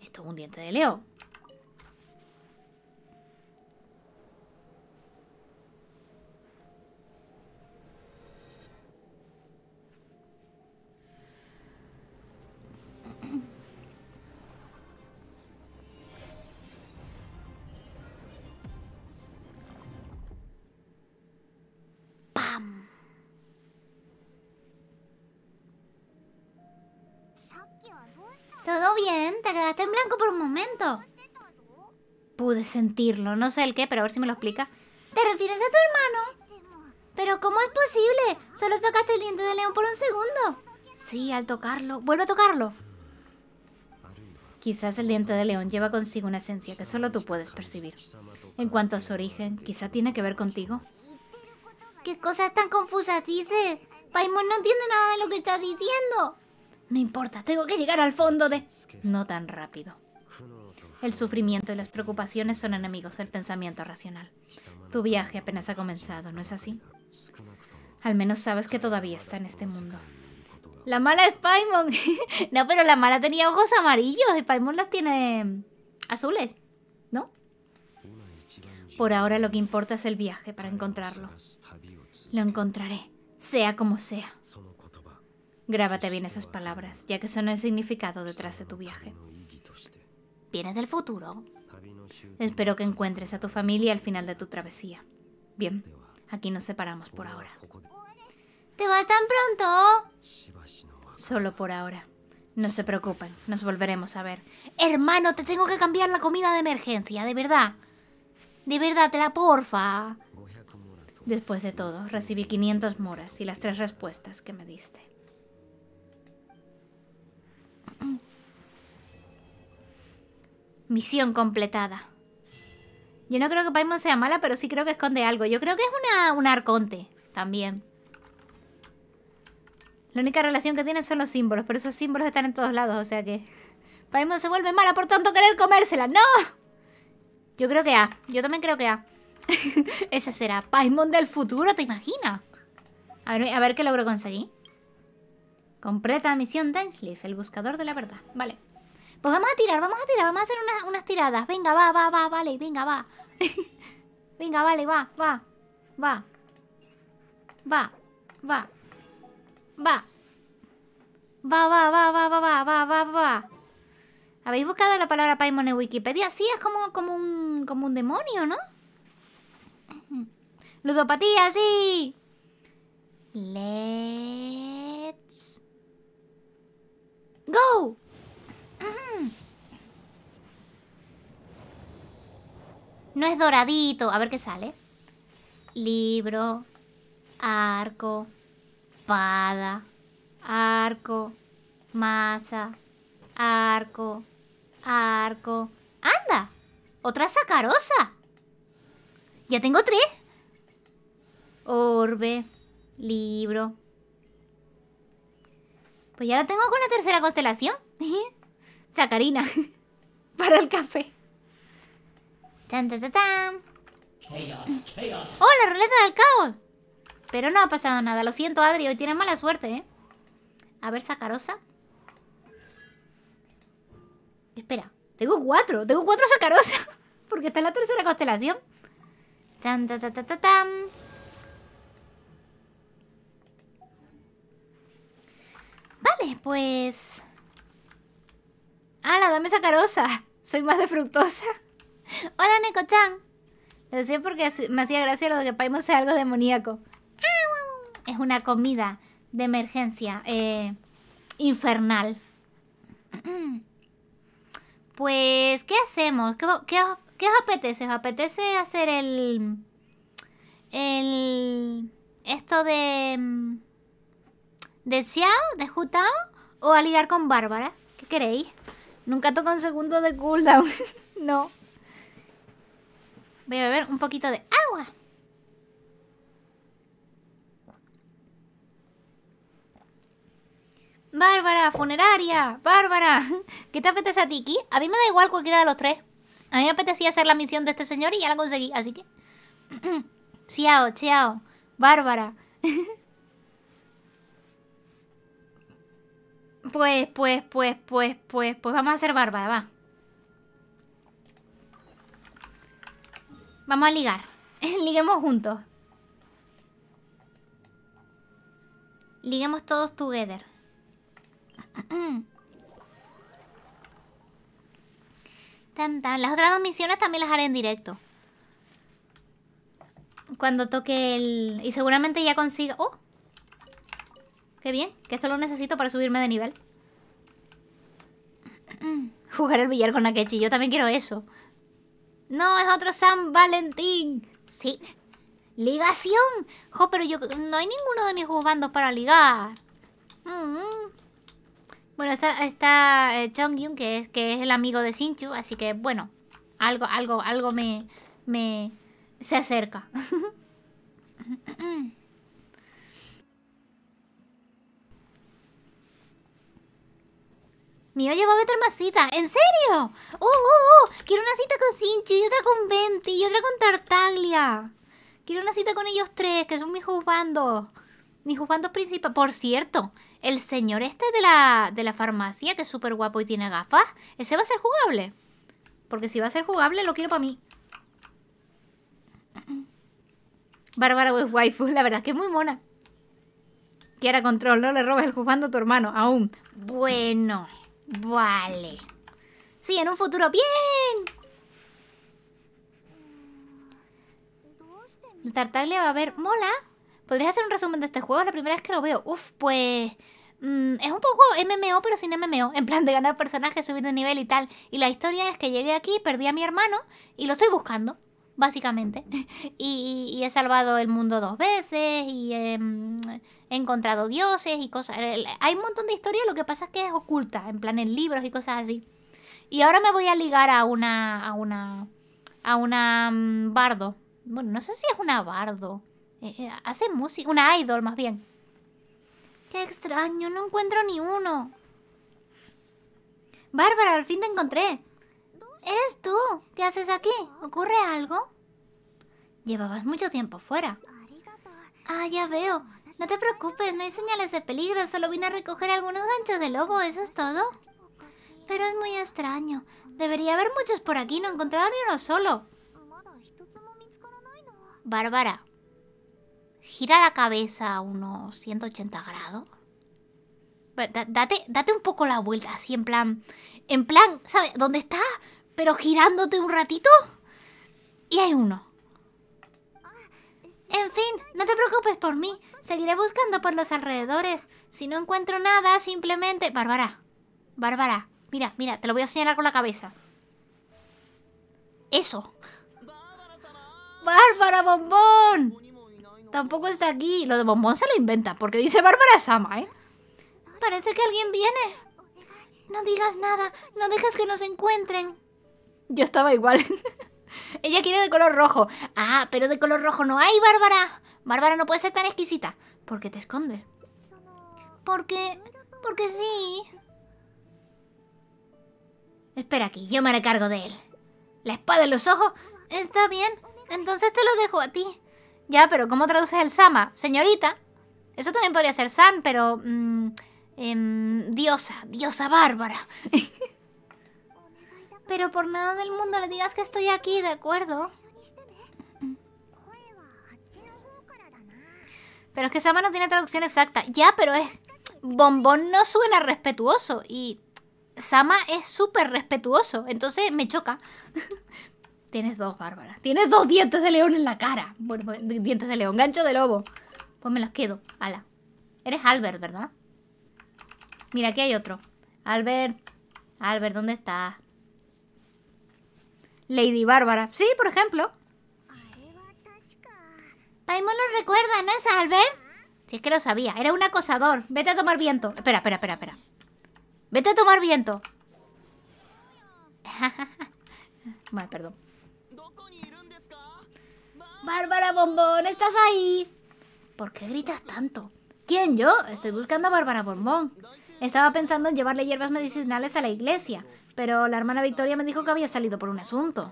Esto es un diente de león. te quedaste en blanco por un momento. Pude sentirlo, no sé el qué, pero a ver si me lo explica. ¿Te refieres a tu hermano? Pero ¿cómo es posible? Solo tocaste el diente de león por un segundo. Sí, al tocarlo. Vuelve a tocarlo. Quizás el diente de león lleva consigo una esencia que solo tú puedes percibir. En cuanto a su origen, quizá tiene que ver contigo. ¿Qué cosas tan confusas dice? Paimon no entiende nada de lo que estás diciendo. No importa, tengo que llegar al fondo de... No tan rápido. El sufrimiento y las preocupaciones son enemigos del pensamiento racional. Tu viaje apenas ha comenzado, ¿no es así? Al menos sabes que todavía está en este mundo. La mala es Paimon. no, pero la mala tenía ojos amarillos y Paimon las tiene azules, ¿no? Por ahora lo que importa es el viaje para encontrarlo. Lo encontraré, sea como sea. Grábate bien esas palabras, ya que son el significado detrás de tu viaje. ¿Vienes del futuro? Espero que encuentres a tu familia al final de tu travesía. Bien, aquí nos separamos por ahora. ¿Te vas tan pronto? Solo por ahora. No se preocupen, nos volveremos a ver. Hermano, te tengo que cambiar la comida de emergencia, de verdad. De verdad, te la porfa. Después de todo, recibí 500 moras y las tres respuestas que me diste. Misión completada. Yo no creo que Paimon sea mala, pero sí creo que esconde algo. Yo creo que es una, arconte también. La única relación que tiene son los símbolos, pero esos símbolos están en todos lados, o sea que... Paimon se vuelve mala por tanto querer comérsela. ¡No! Yo creo que A. Yo también creo que A. Esa será Paimon del futuro, ¿te imaginas? A ver, qué logro conseguir. Completa misión Dainsleaf, el buscador de la verdad. Vale. Pues vamos a tirar, vamos a tirar, vamos a hacer unas, tiradas. Venga, va, va, va, vale, venga, va. venga, vale, va, va, va. Va, va, va. Va, va, va, va, va, va, va, va, ¿Habéis buscado la palabra Paimon en Wikipedia? Sí, es como, como, un, como un demonio, ¿no? Ludopatía, sí. Let's go. No es doradito. A ver qué sale. Libro, arco, Pada. arco, masa, arco, arco. ¡Anda! ¡Otra sacarosa! Ya tengo tres. Orbe, libro. Pues ya la tengo con la tercera constelación. Sacarina. Para el café oh la ruleta del caos! Pero no ha pasado nada. Lo siento, Adri. Hoy tienes mala suerte, ¿eh? A ver, Sacarosa. Espera. Tengo cuatro. Tengo cuatro Sacarosa. Porque está en la tercera constelación. Vale, pues... Ah, la dame Sacarosa! Soy más de fructosa. Hola, Neko-chan. Lo decía porque me hacía gracia lo de que Paimon sea algo demoníaco. Es una comida de emergencia eh, infernal. Pues, ¿qué hacemos? ¿Qué, os apetece? ¿Os apetece hacer el... el... esto de... Mm, de Xiao, de Jutao o a ligar con Bárbara? ¿Qué queréis? Nunca toco un segundo de cooldown. no. Voy a beber un poquito de agua. Bárbara, funeraria, Bárbara. ¿Qué te apetece a ti, Ki? A mí me da igual cualquiera de los tres. A mí me apetecía hacer la misión de este señor y ya la conseguí, así que... Chao, chiao, Bárbara. Pues, pues, pues, pues, pues, pues vamos a hacer Bárbara, va. Vamos a ligar. Liguemos juntos. Liguemos todos together. Las otras dos misiones también las haré en directo. Cuando toque el... Y seguramente ya consiga... ¡Oh! ¡Qué bien! Que esto lo necesito para subirme de nivel. Jugar el billar con Akechi. Yo también quiero eso. No, es otro San Valentín. Sí. Ligación. Jo, pero yo no hay ninguno de mis jugandos para ligar. Mm-hmm. Bueno, está, está eh, que es, que es el amigo de Sinchu, así que bueno, algo, algo, algo me, me se acerca. Mm-hmm. Mi olla va a meter más citas. ¿En serio? Oh, ¡Oh, oh, Quiero una cita con Sinchi y otra con Venti y otra con Tartaglia. Quiero una cita con ellos tres, que son mis jugando, Mis jugando principales. Por cierto, el señor este de la, de la farmacia, que es súper guapo y tiene gafas, ese va a ser jugable. Porque si va a ser jugable, lo quiero para mí. Bárbara es waifu, la verdad es que es muy mona. Quiero control, no le robes el juzgando a tu hermano, aún. Bueno. Vale. Sí, en un futuro. ¡Bien! Tartaglia va a ver... ¡Mola! ¿Podrías hacer un resumen de este juego? La primera vez que lo veo. Uf, pues... Mm, es un poco MMO, pero sin MMO. En plan de ganar personajes, subir de nivel y tal. Y la historia es que llegué aquí, perdí a mi hermano y lo estoy buscando básicamente. Y, he salvado el mundo dos veces y he mm, encontrado dioses y cosas. Hay un montón de historias, lo que pasa es que es oculta, en plan en libros y cosas así. Y ahora me voy a ligar a una. a una. a una mm, bardo. Bueno, no sé si es una bardo. Eh, eh, hace música. Una idol, más bien. Qué extraño, no encuentro ni uno. Bárbara, al fin te encontré. ¿Eres tú? ¿Qué haces aquí? ¿Ocurre algo? Llevabas mucho tiempo fuera. Ah, ya veo. No te preocupes, no hay señales de peligro. Solo vine a recoger algunos ganchos de lobo, ¿eso es todo? Pero es muy extraño. Debería haber muchos por aquí, no he encontrado ni uno solo. Bárbara, gira la cabeza a unos 180 grados. Date, date un poco la vuelta, así en plan... En plan, ¿sabes? ¿Dónde está? pero girándote un ratito y hay uno. En fin, no te preocupes por mí. Seguiré buscando por los alrededores. Si no encuentro nada, simplemente... Bárbara. Bárbara. Mira, mira, te lo voy a señalar con la cabeza. Eso. Bárbara Bombón. Tampoco está aquí. Lo de Bombón se lo inventa, porque dice Bárbara Sama, ¿eh? Parece que alguien viene. No digas nada. No dejes que nos encuentren. Yo estaba igual. Ella quiere de color rojo. Ah, pero de color rojo no hay, Bárbara. Bárbara no puede ser tan exquisita. ¿Por qué te escondes? Porque... Porque sí. Espera aquí, yo me haré cargo de él. La espada en los ojos. Está bien, entonces te lo dejo a ti. Ya, pero ¿cómo traduces el sama? Señorita. Eso también podría ser san, pero... Mm, em, diosa, diosa bárbara. Pero por nada del mundo le digas que estoy aquí, ¿de acuerdo? Pero es que Sama no tiene traducción exacta. Ya, pero es... Bombón no suena respetuoso y... Sama es súper respetuoso, entonces me choca. Tienes dos, Bárbara. Tienes dos dientes de león en la cara. Bueno, dientes de león, gancho de lobo. Pues me los quedo. Ala. Eres Albert, ¿verdad? Mira, aquí hay otro. Albert. Albert, ¿dónde estás? Lady Bárbara. Sí, por ejemplo. Paimon lo recuerda, ¿no es Albert? Si es que lo sabía. Era un acosador. Vete a tomar viento. Espera, espera, espera, espera. Vete a tomar viento. vale, perdón. Bárbara Bombón, ¿estás ahí? ¿Por qué gritas tanto? ¿Quién, yo? Estoy buscando a Bárbara Bombón. Estaba pensando en llevarle hierbas medicinales a la iglesia pero la hermana Victoria me dijo que había salido por un asunto.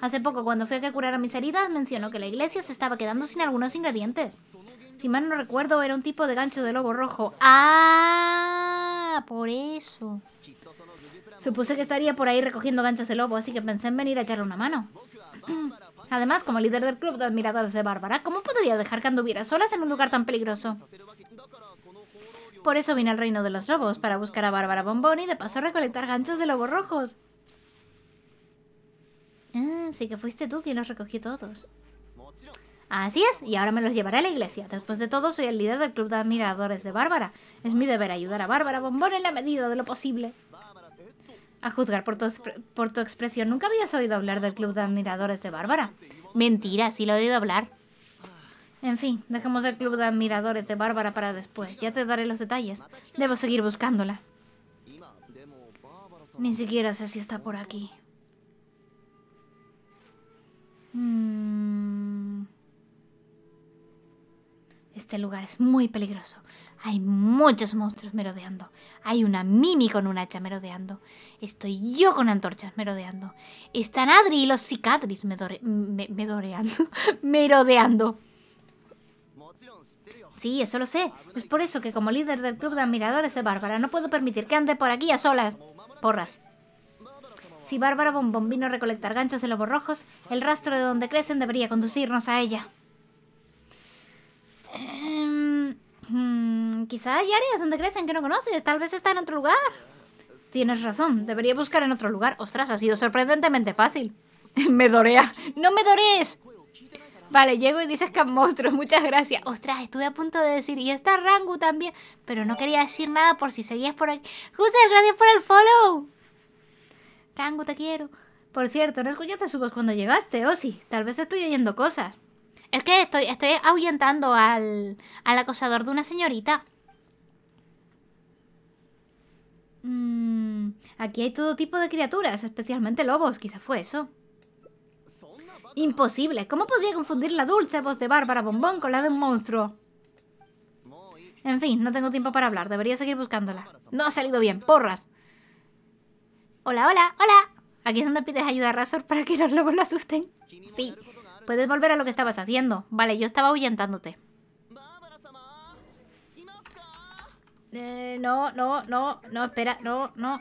Hace poco, cuando fui a que curara mis heridas, mencionó que la iglesia se estaba quedando sin algunos ingredientes. Si mal no recuerdo, era un tipo de gancho de lobo rojo. ¡Ah! Por eso. Supuse que estaría por ahí recogiendo ganchos de lobo, así que pensé en venir a echarle una mano. Además, como líder del club de admiradores de Bárbara, ¿cómo podría dejar que anduviera solas en un lugar tan peligroso? Por eso vine al reino de los lobos, para buscar a Bárbara Bombón y de paso recolectar ganchos de lobos rojos. Así ah, que fuiste tú quien los recogió todos. Así es, y ahora me los llevaré a la iglesia. Después de todo, soy el líder del club de admiradores de Bárbara. Es mi deber ayudar a Bárbara Bombón en la medida de lo posible. A juzgar por tu, por tu expresión, nunca habías oído hablar del club de admiradores de Bárbara. Mentira, sí lo he oído hablar. En fin, dejemos el club de admiradores de Bárbara para después. Ya te daré los detalles. Debo seguir buscándola. Ni siquiera sé si está por aquí. Mm. Este lugar es muy peligroso. Hay muchos monstruos merodeando. Hay una Mimi con un hacha merodeando. Estoy yo con antorchas merodeando. Están Adri y los cicadris merodeando. merodeando. Sí, eso lo sé. Es por eso que como líder del club de admiradores de Bárbara no puedo permitir que ande por aquí a solas. Porras. Si Bárbara Bombón vino a recolectar ganchos de lobos rojos, el rastro de donde crecen debería conducirnos a ella. Em, hmm, quizá hay áreas donde crecen que no conoces. Tal vez está en otro lugar. Tienes razón. Debería buscar en otro lugar. Ostras, ha sido sorprendentemente fácil. me dorea. ¡No me dorees! Vale, llego y dices que es monstruo, muchas gracias. Ostras, estuve a punto de decir, y está Rangu también, pero no quería decir nada por si seguías por aquí. Justo, gracias por el follow. Rangu, te quiero. Por cierto, no escuchaste su voz cuando llegaste, ¿o sí? Tal vez estoy oyendo cosas. Es que estoy, estoy ahuyentando al, acosador de una señorita. Mm, aquí hay todo tipo de criaturas, especialmente lobos, quizás fue eso. Imposible. ¿Cómo podría confundir la dulce voz de Bárbara Bombón con la de un monstruo? En fin, no tengo tiempo para hablar. Debería seguir buscándola. No ha salido bien. ¡Porras! ¡Hola, hola, hola! Aquí es donde pides ayuda a Razor para que los lobos lo asusten. Sí. Puedes volver a lo que estabas haciendo. Vale, yo estaba ahuyentándote. Eh, no, no, no, no, espera, no, no.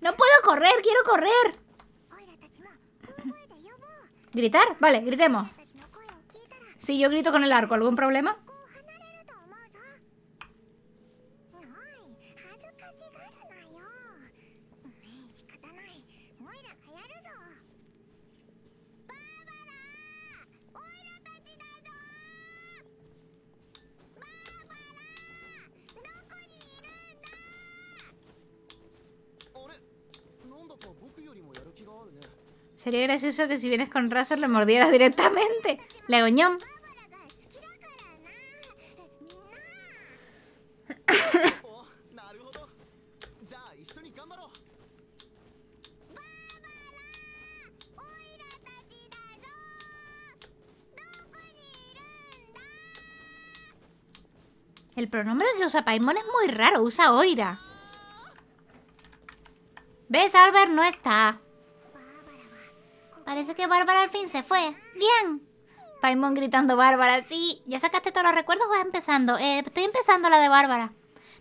¡No puedo correr! ¡Quiero correr! ¿Gritar? Vale, gritemos. Si yo grito con el arco, ¿algún problema? Sería gracioso que si vienes con Razor le mordieras directamente. La goñón. El pronombre que usa Paimon es muy raro, usa Oira. ¿Ves? Albert no está. Parece que Bárbara al fin se fue. ¡Bien! Paimon gritando Bárbara. Sí, ¿ya sacaste todos los recuerdos? Vas empezando. Eh, estoy empezando la de Bárbara.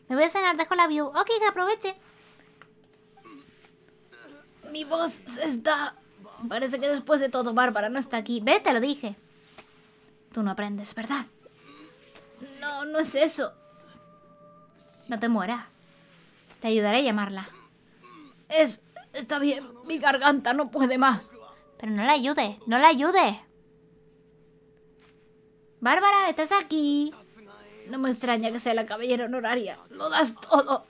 Me voy a cenar, dejo la view. Ok, que aproveche. Mi voz está... Parece que después de todo Bárbara no está aquí. Ve, te lo dije. Tú no aprendes, ¿verdad? No, no es eso. No te mueras. Te ayudaré a llamarla. Es... Está bien. Mi garganta no puede más. Pero no la ayude, no la ayude. Bárbara, estás aquí. No me extraña que sea la caballera honoraria. Lo das todo.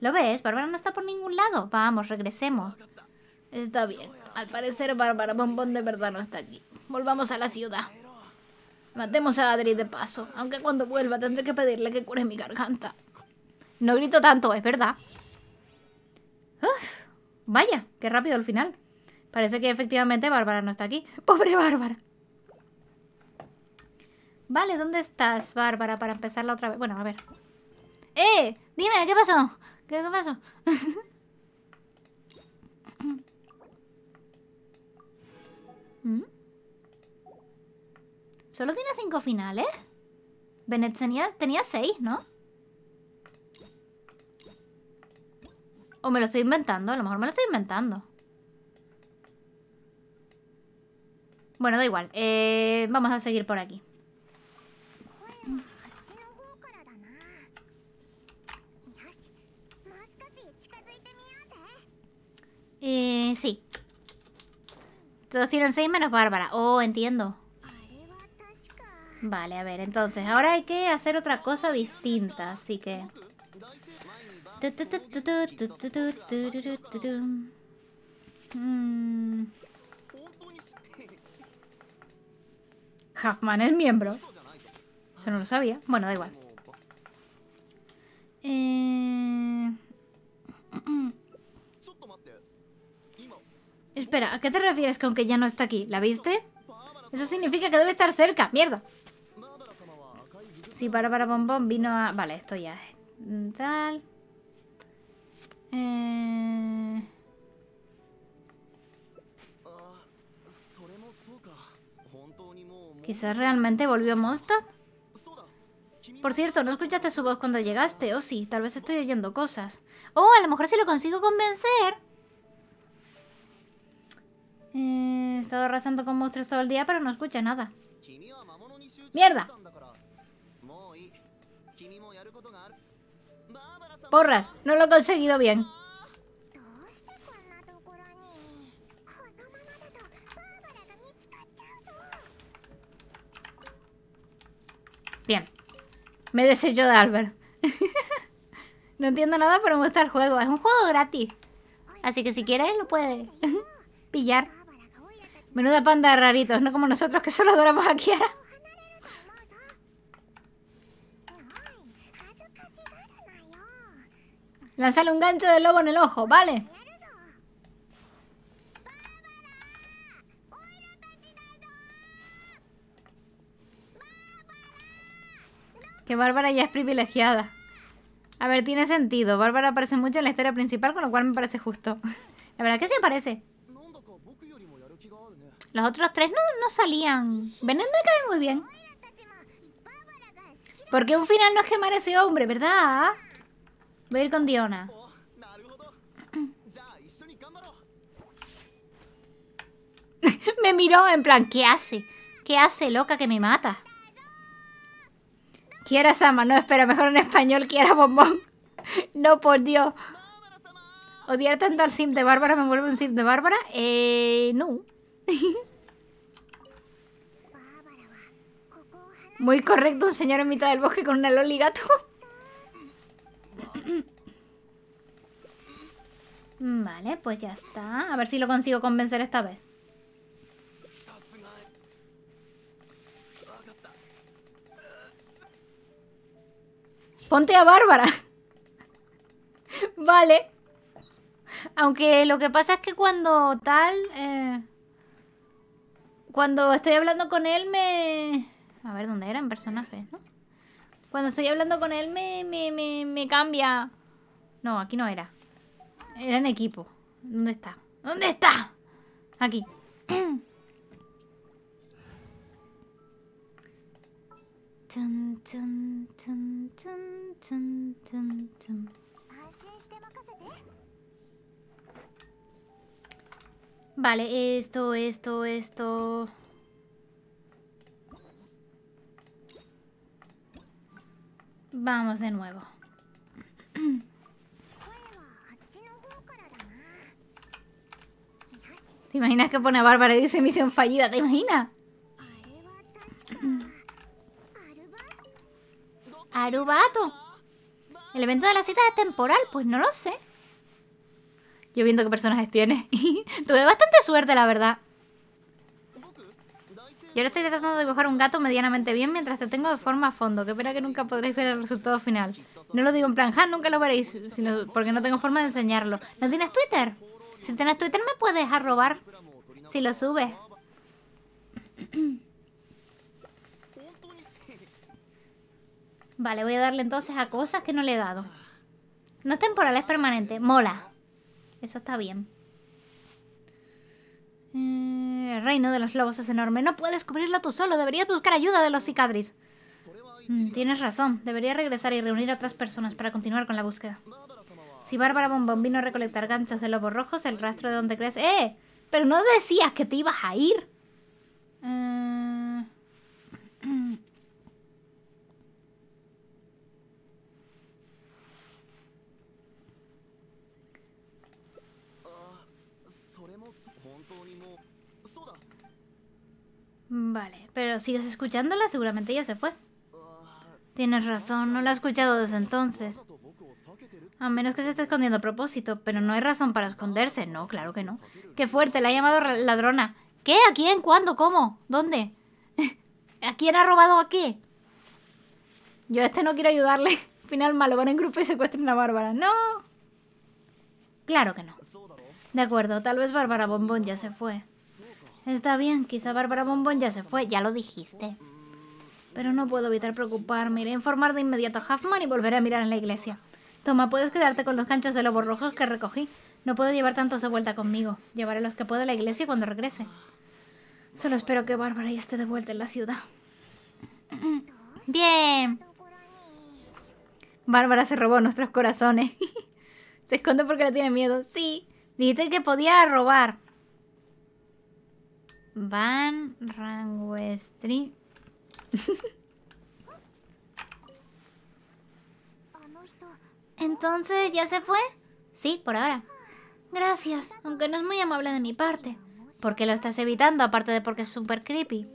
¿Lo ves? Bárbara no está por ningún lado. Vamos, regresemos. Está bien. Al parecer Bárbara Bombón de verdad no está aquí. Volvamos a la ciudad. Matemos a Adri de paso. Aunque cuando vuelva tendré que pedirle que cure mi garganta. No grito tanto, es verdad. vaya, qué rápido al final. Parece que efectivamente Bárbara no está aquí. ¡Pobre Bárbara! Vale, ¿dónde estás, Bárbara? Para empezar la otra vez. Bueno, a ver. ¡Eh! Dime, ¿qué pasó? ¿Qué, qué pasó? qué pasó ¿Mm? Solo tiene cinco finales. ¿eh? Bennett tenía, tenía seis, ¿no? O me lo estoy inventando, a lo mejor me lo estoy inventando. Bueno, da igual. vamos a seguir por aquí. Eh, sí. Todos tienen seis menos Bárbara. Oh, entiendo. Vale, a ver, entonces, ahora hay que hacer otra cosa distinta, así que... Huffman es miembro. Eso no lo sabía. Bueno, da igual. Eh, espera, ¿a qué te refieres con que ya no está aquí? ¿La viste? Eso significa que debe estar cerca. ¡Mierda! Sí, para, para, bombón. Vino a... Vale, esto ya es... Tal... Eh... Quizás realmente volvió monstruo Por cierto, no escuchaste su voz cuando llegaste, o oh, sí, tal vez estoy oyendo cosas. Oh, a lo mejor si lo consigo convencer. he eh, estado arrasando con monstruos todo el día, pero no escucha nada. ¡Mierda! Porras, no lo he conseguido bien. Bien. Me desecho de Albert. no entiendo nada, pero me gusta el juego. Es un juego gratis. Así que si quieres, lo puedes pillar. Menuda panda de raritos, no como nosotros que solo adoramos a Kiara. Lanzale un gancho de lobo en el ojo, ¿vale? Que Bárbara ya es privilegiada. A ver, tiene sentido. Bárbara aparece mucho en la historia principal, con lo cual me parece justo. La verdad que sí parece? Los otros tres no, salían. ven me cae muy bien. Porque un final no es quemar a ese hombre, ¿verdad? Voy a ir con Diona. me miró en plan, ¿qué hace? ¿Qué hace, loca, que me mata? Quiera Sama, no espera, mejor en español, quiera bombón. no, por Dios. Odiar tanto al sim de Bárbara me vuelve un sim de Bárbara. Eh, no. Muy correcto, un señor en mitad del bosque con una loli gato. Vale, pues ya está. A ver si lo consigo convencer esta vez. Ponte a Bárbara. vale. Aunque lo que pasa es que cuando tal... Eh, cuando estoy hablando con él me... A ver, ¿dónde era en personajes, no? Cuando estoy hablando con él me, me cambia... No, aquí no era. Era en equipo. ¿Dónde está? ¿Dónde está? Aquí. Vale, esto, esto, esto. Vamos de nuevo. ¿Te imaginas que pone Bárbara y dice misión fallida? ¿Te imaginas? Arubato. El evento de la cita es temporal, pues no lo sé. Yo viendo qué personajes tiene. Tuve bastante suerte, la verdad. Y ahora estoy tratando de dibujar un gato medianamente bien mientras te tengo de forma a fondo. Que pena que nunca podréis ver el resultado final. No lo digo en plan, nunca lo veréis, sino porque no tengo forma de enseñarlo. ¿No tienes Twitter? Si tienes Twitter me puedes arrobar si lo subes. Vale, voy a darle entonces a cosas que no le he dado. No es temporal, es permanente. Mola. Eso está bien. el eh, reino de los lobos es enorme. No puedes cubrirlo tú solo. Deberías buscar ayuda de los cicadris. Mm, tienes razón. Debería regresar y reunir a otras personas para continuar con la búsqueda. Si Bárbara Bombón vino a recolectar ganchos de lobos rojos, el rastro de donde crees... ¡Eh! Pero no decías que te ibas a ir. Eh, Vale, pero sigues escuchándola, seguramente ya se fue. Tienes razón, no la he escuchado desde entonces. A menos que se esté escondiendo a propósito, pero no hay razón para esconderse. No, claro que no. ¡Qué fuerte! La ha llamado ladrona. ¿Qué? ¿A quién? ¿Cuándo? ¿Cómo? ¿Dónde? ¿A quién ha robado a qué? Yo a este no quiero ayudarle. Al final malo, van en grupo y secuestran a Bárbara. ¡No! Claro que no. De acuerdo, tal vez Bárbara Bombón ya se fue. Está bien, quizá Bárbara Bombón ya se fue, ya lo dijiste. Pero no puedo evitar preocuparme. Iré a informar de inmediato a Huffman y volveré a mirar en la iglesia. Toma, puedes quedarte con los ganchos de lobos rojos que recogí. No puedo llevar tantos de vuelta conmigo. Llevaré los que pueda a la iglesia cuando regrese. Solo espero que Bárbara ya esté de vuelta en la ciudad. Bien. Bárbara se robó nuestros corazones. se esconde porque le tiene miedo. Sí, dijiste que podía robar. Van Ranguestri. Entonces, ¿ya se fue? Sí, por ahora. Gracias, aunque no es muy amable de mi parte. ¿Por qué lo estás evitando, aparte de porque es súper creepy?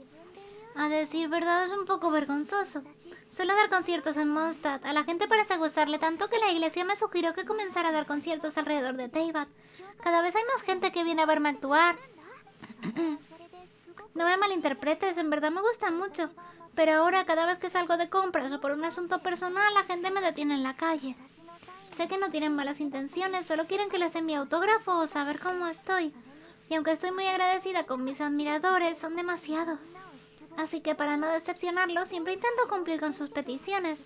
A decir verdad es un poco vergonzoso. Suelo dar conciertos en Mondstadt. A la gente parece gustarle tanto que la iglesia me sugirió que comenzara a dar conciertos alrededor de Teyvat. Cada vez hay más gente que viene a verme actuar. No me malinterpretes, en verdad me gusta mucho. Pero ahora cada vez que salgo de compras o por un asunto personal, la gente me detiene en la calle. Sé que no tienen malas intenciones, solo quieren que les dé mi autógrafo o saber cómo estoy. Y aunque estoy muy agradecida con mis admiradores, son demasiados. Así que para no decepcionarlos, siempre intento cumplir con sus peticiones.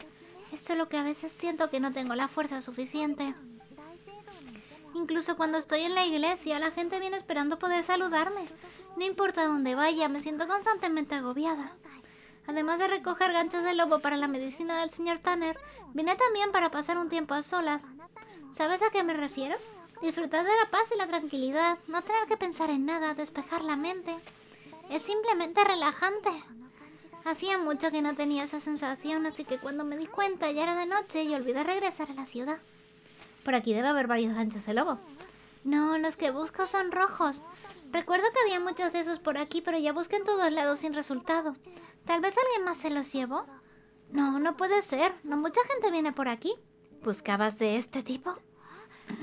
Es solo que a veces siento que no tengo la fuerza suficiente. Incluso cuando estoy en la iglesia, la gente viene esperando poder saludarme. No importa dónde vaya, me siento constantemente agobiada. Además de recoger ganchos de lobo para la medicina del señor Tanner, vine también para pasar un tiempo a solas. ¿Sabes a qué me refiero? Disfrutar de la paz y la tranquilidad, no tener que pensar en nada, despejar la mente. Es simplemente relajante. Hacía mucho que no tenía esa sensación, así que cuando me di cuenta ya era de noche y olvidé regresar a la ciudad. Por aquí debe haber varios anchos de lobo. No, los que busco son rojos. Recuerdo que había muchos de esos por aquí, pero ya busqué en todos lados sin resultado. ¿Tal vez alguien más se los llevó? No, no puede ser. No mucha gente viene por aquí. ¿Buscabas de este tipo?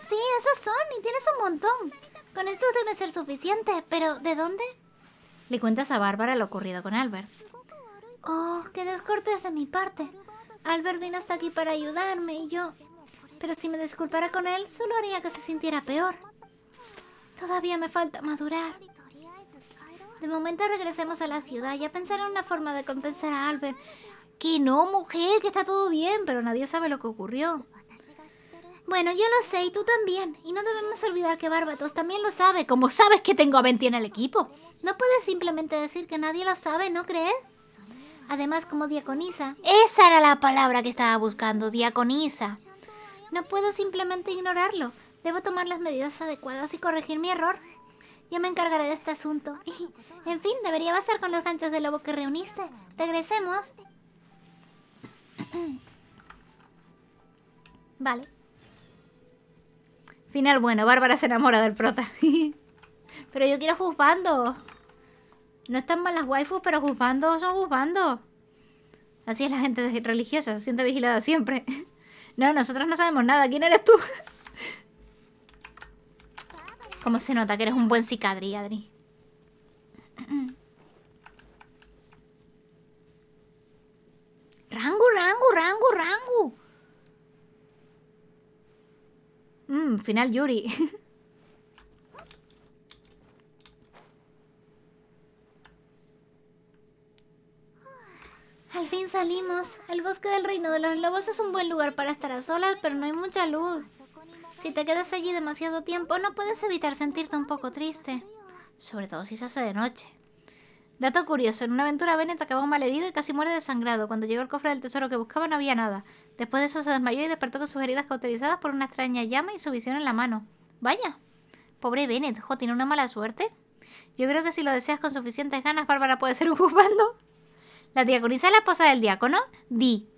sí, esos son y tienes un montón. Con estos debe ser suficiente, pero ¿de dónde? Le cuentas a Bárbara lo ocurrido con Albert. Oh, qué descortes de mi parte. Albert vino hasta aquí para ayudarme y yo... Pero si me disculpara con él, solo haría que se sintiera peor. Todavía me falta madurar. De momento regresemos a la ciudad. Ya pensaré en una forma de compensar a Albert. Que no, mujer, que está todo bien, pero nadie sabe lo que ocurrió. Bueno, yo lo sé y tú también. Y no debemos olvidar que Barbatos también lo sabe, como sabes que tengo a Venti en el equipo. No puedes simplemente decir que nadie lo sabe, ¿no crees? además como diaconisa. Esa era la palabra que estaba buscando, diaconisa. No puedo simplemente ignorarlo. Debo tomar las medidas adecuadas y corregir mi error. Yo me encargaré de este asunto. en fin, debería pasar con los ganchos de lobo que reuniste. Regresemos. vale. Final bueno, Bárbara se enamora del prota. Pero yo quiero juzgando. No están mal las waifus, pero juzgando son juzgando. Así es la gente religiosa, se siente vigilada siempre. No, nosotros no sabemos nada. ¿Quién eres tú? ¿Cómo se nota que eres un buen cicadri, Adri? Rango, rango, rango, rango. Mmm, final Yuri. Al fin salimos. El bosque del reino de los lobos es un buen lugar para estar a solas, pero no hay mucha luz. Si te quedas allí demasiado tiempo, no puedes evitar sentirte un poco triste. Sobre todo si se hace de noche. Dato curioso, en una aventura Bennett acabó malherido y casi muere desangrado. Cuando llegó al cofre del tesoro que buscaba no había nada. Después de eso se desmayó y despertó con sus heridas cauterizadas por una extraña llama y su visión en la mano. Vaya. Pobre Bennett, jo, tiene una mala suerte. Yo creo que si lo deseas con suficientes ganas, Bárbara puede ser un juzgando. La diaconisa es la esposa del diácono. Di.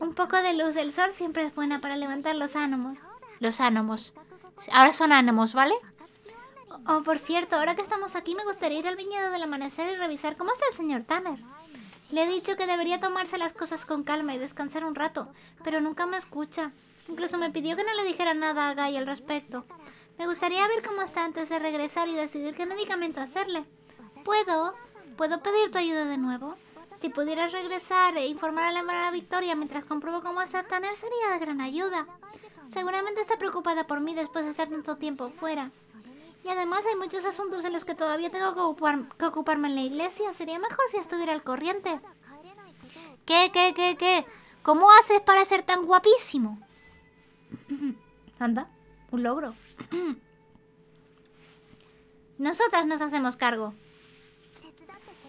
Un poco de luz del sol siempre es buena para levantar los ánimos. Los ánimos. Ahora son ánimos, ¿vale? Oh, por cierto, ahora que estamos aquí me gustaría ir al viñedo del amanecer y revisar cómo está el señor Tanner. Le he dicho que debería tomarse las cosas con calma y descansar un rato, pero nunca me escucha. Incluso me pidió que no le dijera nada a Gay al respecto. Me gustaría ver cómo está antes de regresar y decidir qué medicamento hacerle. ¿Puedo? ¿Puedo pedir tu ayuda de nuevo? Si pudieras regresar e informar a la hermana Victoria mientras compruebo cómo está Tanner sería de gran ayuda. Seguramente está preocupada por mí después de estar tanto tiempo fuera. Y además hay muchos asuntos en los que todavía tengo que ocuparme en la iglesia. Sería mejor si estuviera al corriente. ¿Qué, qué, qué, qué? ¿Cómo haces para ser tan guapísimo? Anda, un logro. Nosotras nos hacemos cargo.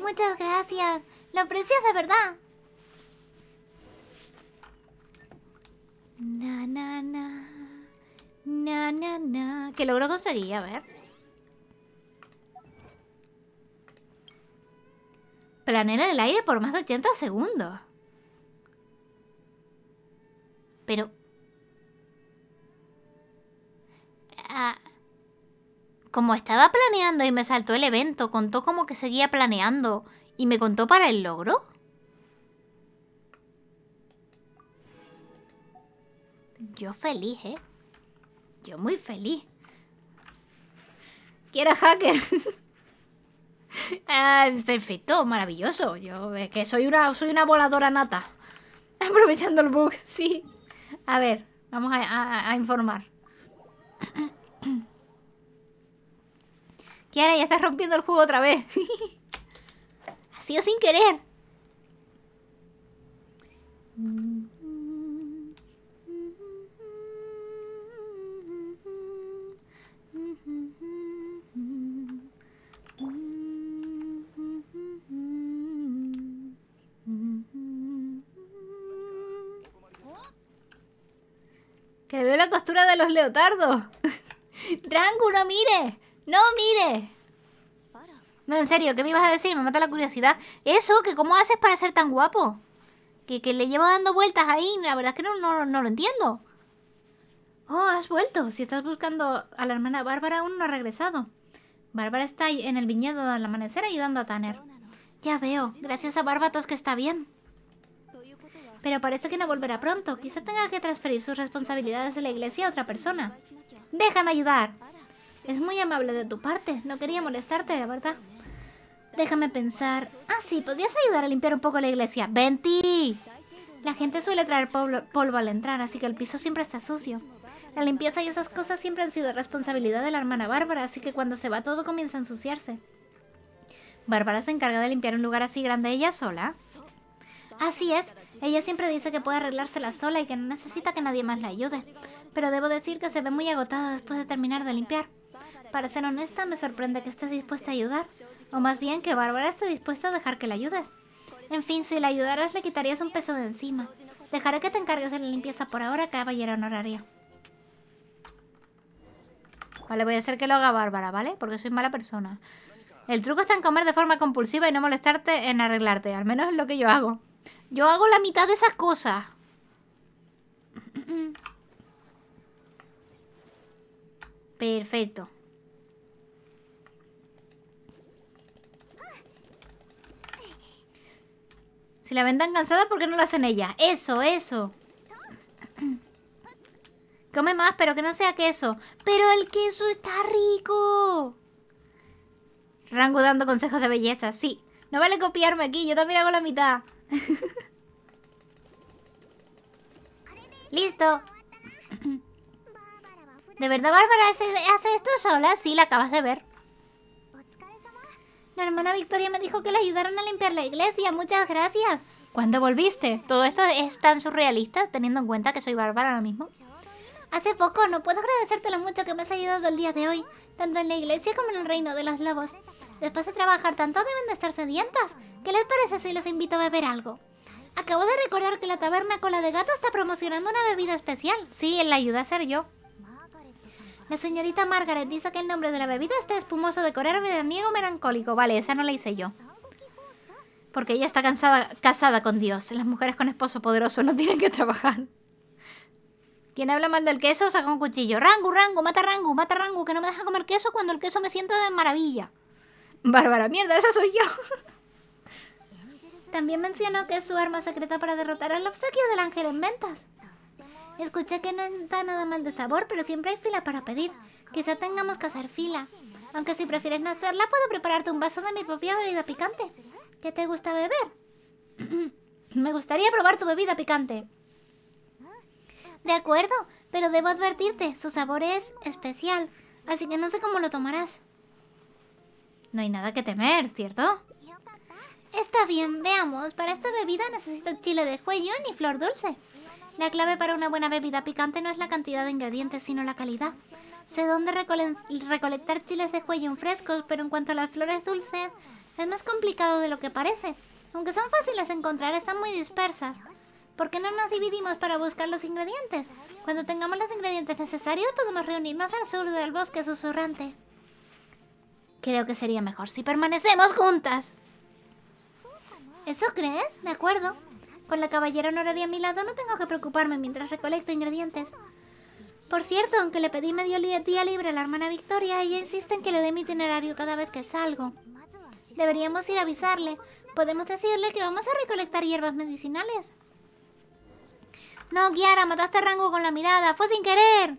Muchas gracias. Lo aprecias de verdad. Na, na, na. Na, na, na. Que logro conseguir, a ver. Planela del aire por más de 80 segundos. Pero... Ah, como estaba planeando y me saltó el evento, contó como que seguía planeando y me contó para el logro. Yo feliz, ¿eh? Yo muy feliz. Quiero hacker. Ah, perfecto, maravilloso. Yo es que soy una, soy una voladora nata. Aprovechando el bug, sí. A ver, vamos a, a informar. Kiara, ya estás rompiendo el juego otra vez. ha sido sin querer. Que le veo la costura de los leotardos. Rango, mire. ¡No, mire! No, en serio, ¿qué me ibas a decir? Me mata la curiosidad. Eso, que cómo haces para ser tan guapo. Que, le llevo dando vueltas ahí, la verdad es que no, no, lo entiendo. Oh, has vuelto. Si estás buscando a la hermana Bárbara, aún no ha regresado. Bárbara está en el viñedo al amanecer ayudando a Tanner. Ya veo, gracias a Bárbara que está bien. Pero parece que no volverá pronto. Quizá tenga que transferir sus responsabilidades de la iglesia a otra persona. ¡Déjame ayudar! Es muy amable de tu parte. No quería molestarte, la verdad. Déjame pensar. Ah, sí, podrías ayudar a limpiar un poco la iglesia. Ven, ti. La gente suele traer polvo al entrar, así que el piso siempre está sucio. La limpieza y esas cosas siempre han sido responsabilidad de la hermana Bárbara, así que cuando se va todo comienza a ensuciarse. Bárbara se encarga de limpiar un lugar así grande ella sola. Así es, ella siempre dice que puede arreglársela sola y que no necesita que nadie más la ayude. Pero debo decir que se ve muy agotada después de terminar de limpiar. Para ser honesta, me sorprende que estés dispuesta a ayudar. O más bien que Bárbara esté dispuesta a dejar que la ayudes. En fin, si la ayudaras, le quitarías un peso de encima. Dejaré que te encargues de la limpieza por ahora, caballero honorario. Vale, voy a hacer que lo haga Bárbara, ¿vale? Porque soy mala persona. El truco está en comer de forma compulsiva y no molestarte en arreglarte. Al menos es lo que yo hago. Yo hago la mitad de esas cosas. Perfecto. Si la ven tan cansada, ¿por qué no lo hacen ella? Eso, eso. Come más, pero que no sea queso. Pero el queso está rico. Rango dando consejos de belleza, sí. No vale copiarme aquí, yo también hago la mitad. Listo. ¿De verdad Bárbara hace esto sola? Sí, la acabas de ver. La hermana Victoria me dijo que le ayudaron a limpiar la iglesia. Muchas gracias. ¿Cuándo volviste? Todo esto es tan surrealista, teniendo en cuenta que soy bárbara ahora mismo. Hace poco, no puedo agradecerte lo mucho que me has ayudado el día de hoy, tanto en la iglesia como en el reino de los lobos. Después de trabajar tanto deben de estar sedientas. ¿Qué les parece si les invito a beber algo? Acabo de recordar que la taberna Cola de Gato está promocionando una bebida especial. Sí, él la ayuda a ser yo. La señorita Margaret dice que el nombre de la bebida está espumoso de correr veraniego melancólico. Vale, esa no la hice yo. Porque ella está cansada, casada con Dios. Las mujeres con esposo poderoso no tienen que trabajar. Quien habla mal del queso saca un cuchillo. Rangu, Rangu, mata Rangu, mata Rangu, que no me deja comer queso cuando el queso me sienta de maravilla. Bárbara, mierda, esa soy yo. También mencionó que es su arma secreta para derrotar al obsequio del ángel en ventas. Escuché que no está nada mal de sabor, pero siempre hay fila para pedir. Quizá tengamos que hacer fila. Aunque si prefieres no hacerla, puedo prepararte un vaso de mi propia bebida picante. ¿Qué te gusta beber? Me gustaría probar tu bebida picante. De acuerdo, pero debo advertirte, su sabor es especial, así que no sé cómo lo tomarás. No hay nada que temer, ¿cierto? Está bien, veamos. Para esta bebida necesito chile de cuello y flor dulce. La clave para una buena bebida picante no es la cantidad de ingredientes, sino la calidad. Sé dónde recolectar chiles de cuello frescos, pero en cuanto a las flores dulces, es más complicado de lo que parece. Aunque son fáciles de encontrar, están muy dispersas. ¿Por qué no nos dividimos para buscar los ingredientes? Cuando tengamos los ingredientes necesarios, podemos reunirnos al sur del bosque susurrante. Creo que sería mejor si permanecemos juntas. ¿Eso crees? De acuerdo. Con la caballera honoraria a mi lado no tengo que preocuparme mientras recolecto ingredientes. Por cierto, aunque le pedí medio día libre a la hermana Victoria, ella insiste en que le dé mi itinerario cada vez que salgo. Deberíamos ir a avisarle. Podemos decirle que vamos a recolectar hierbas medicinales. No, Kiara, mataste a Rango con la mirada. ¡Fue sin querer!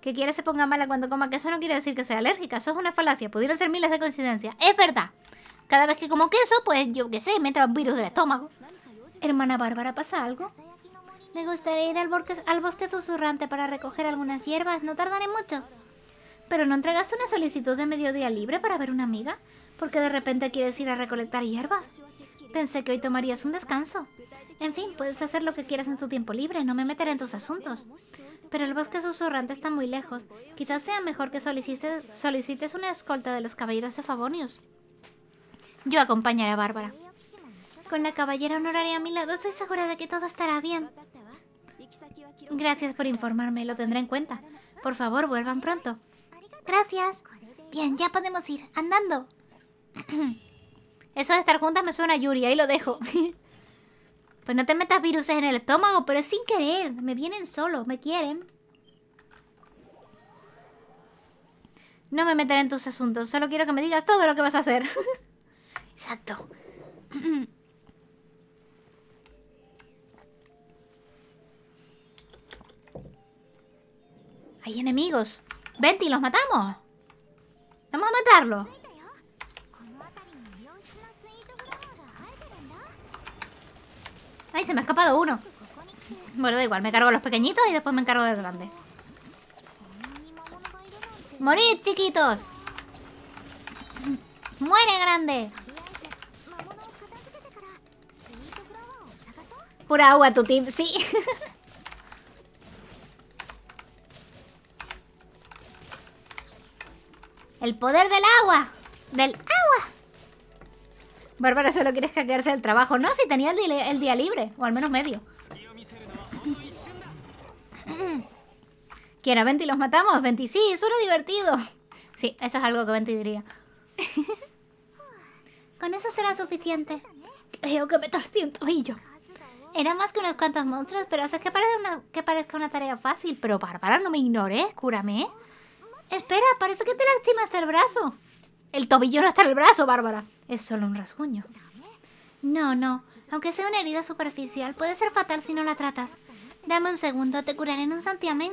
Que quiere se ponga mala cuando coma, queso no quiere decir que sea alérgica. Eso es una falacia. Pudieron ser miles de coincidencias. Es verdad. Cada vez que como queso, pues yo qué sé, me entra un virus del estómago. Hermana Bárbara, ¿pasa algo? Me gustaría ir al bosque, susurrante para recoger algunas hierbas. No tardaré mucho. ¿Pero no entregaste una solicitud de mediodía libre para ver una amiga? Porque de repente quieres ir a recolectar hierbas. Pensé que hoy tomarías un descanso. En fin, puedes hacer lo que quieras en tu tiempo libre, no me meteré en tus asuntos. Pero el bosque susurrante está muy lejos. Quizás sea mejor que solicites, solicites una escolta de los caballeros de Favonius. Yo acompañaré a Bárbara. Con la caballera honoraria a mi lado, Estoy segura de que todo estará bien. Gracias por informarme, lo tendré en cuenta. Por favor, vuelvan pronto. Gracias. Bien, ya podemos ir, andando. Eso de estar juntas me suena a Yuri, ahí lo dejo. pues no te metas virus en el estómago, pero es sin querer. Me vienen solo, me quieren. No me meteré en tus asuntos, solo quiero que me digas todo lo que vas a hacer. Exacto. Hay enemigos. Venti, los matamos. Vamos a matarlo. Ay, se me ha escapado uno. Bueno, da igual, me cargo los pequeñitos y después me encargo del grande. ¡Morid, chiquitos! ¡Muere, grande! Pura agua, tu tip, sí. El poder del agua. Del agua. Bárbara solo quiere escaquearse del trabajo. No, si tenía el día, libre. O al menos medio. ¿Quién 20 y los matamos? Venti, sí, suena divertido. Sí, eso es algo que Venti diría. Con eso será suficiente. Creo que me torcí un tobillo. Era más que unos cuantos monstruos, pero hace que, parezca una, que parezca una tarea fácil. Pero Bárbara, no me ignores, cúrame. Espera, parece que te lastimas el brazo. El tobillo no está en el brazo, Bárbara. Es solo un rasguño. No, no. Aunque sea una herida superficial, puede ser fatal si no la tratas. Dame un segundo, te curaré en un santiamén.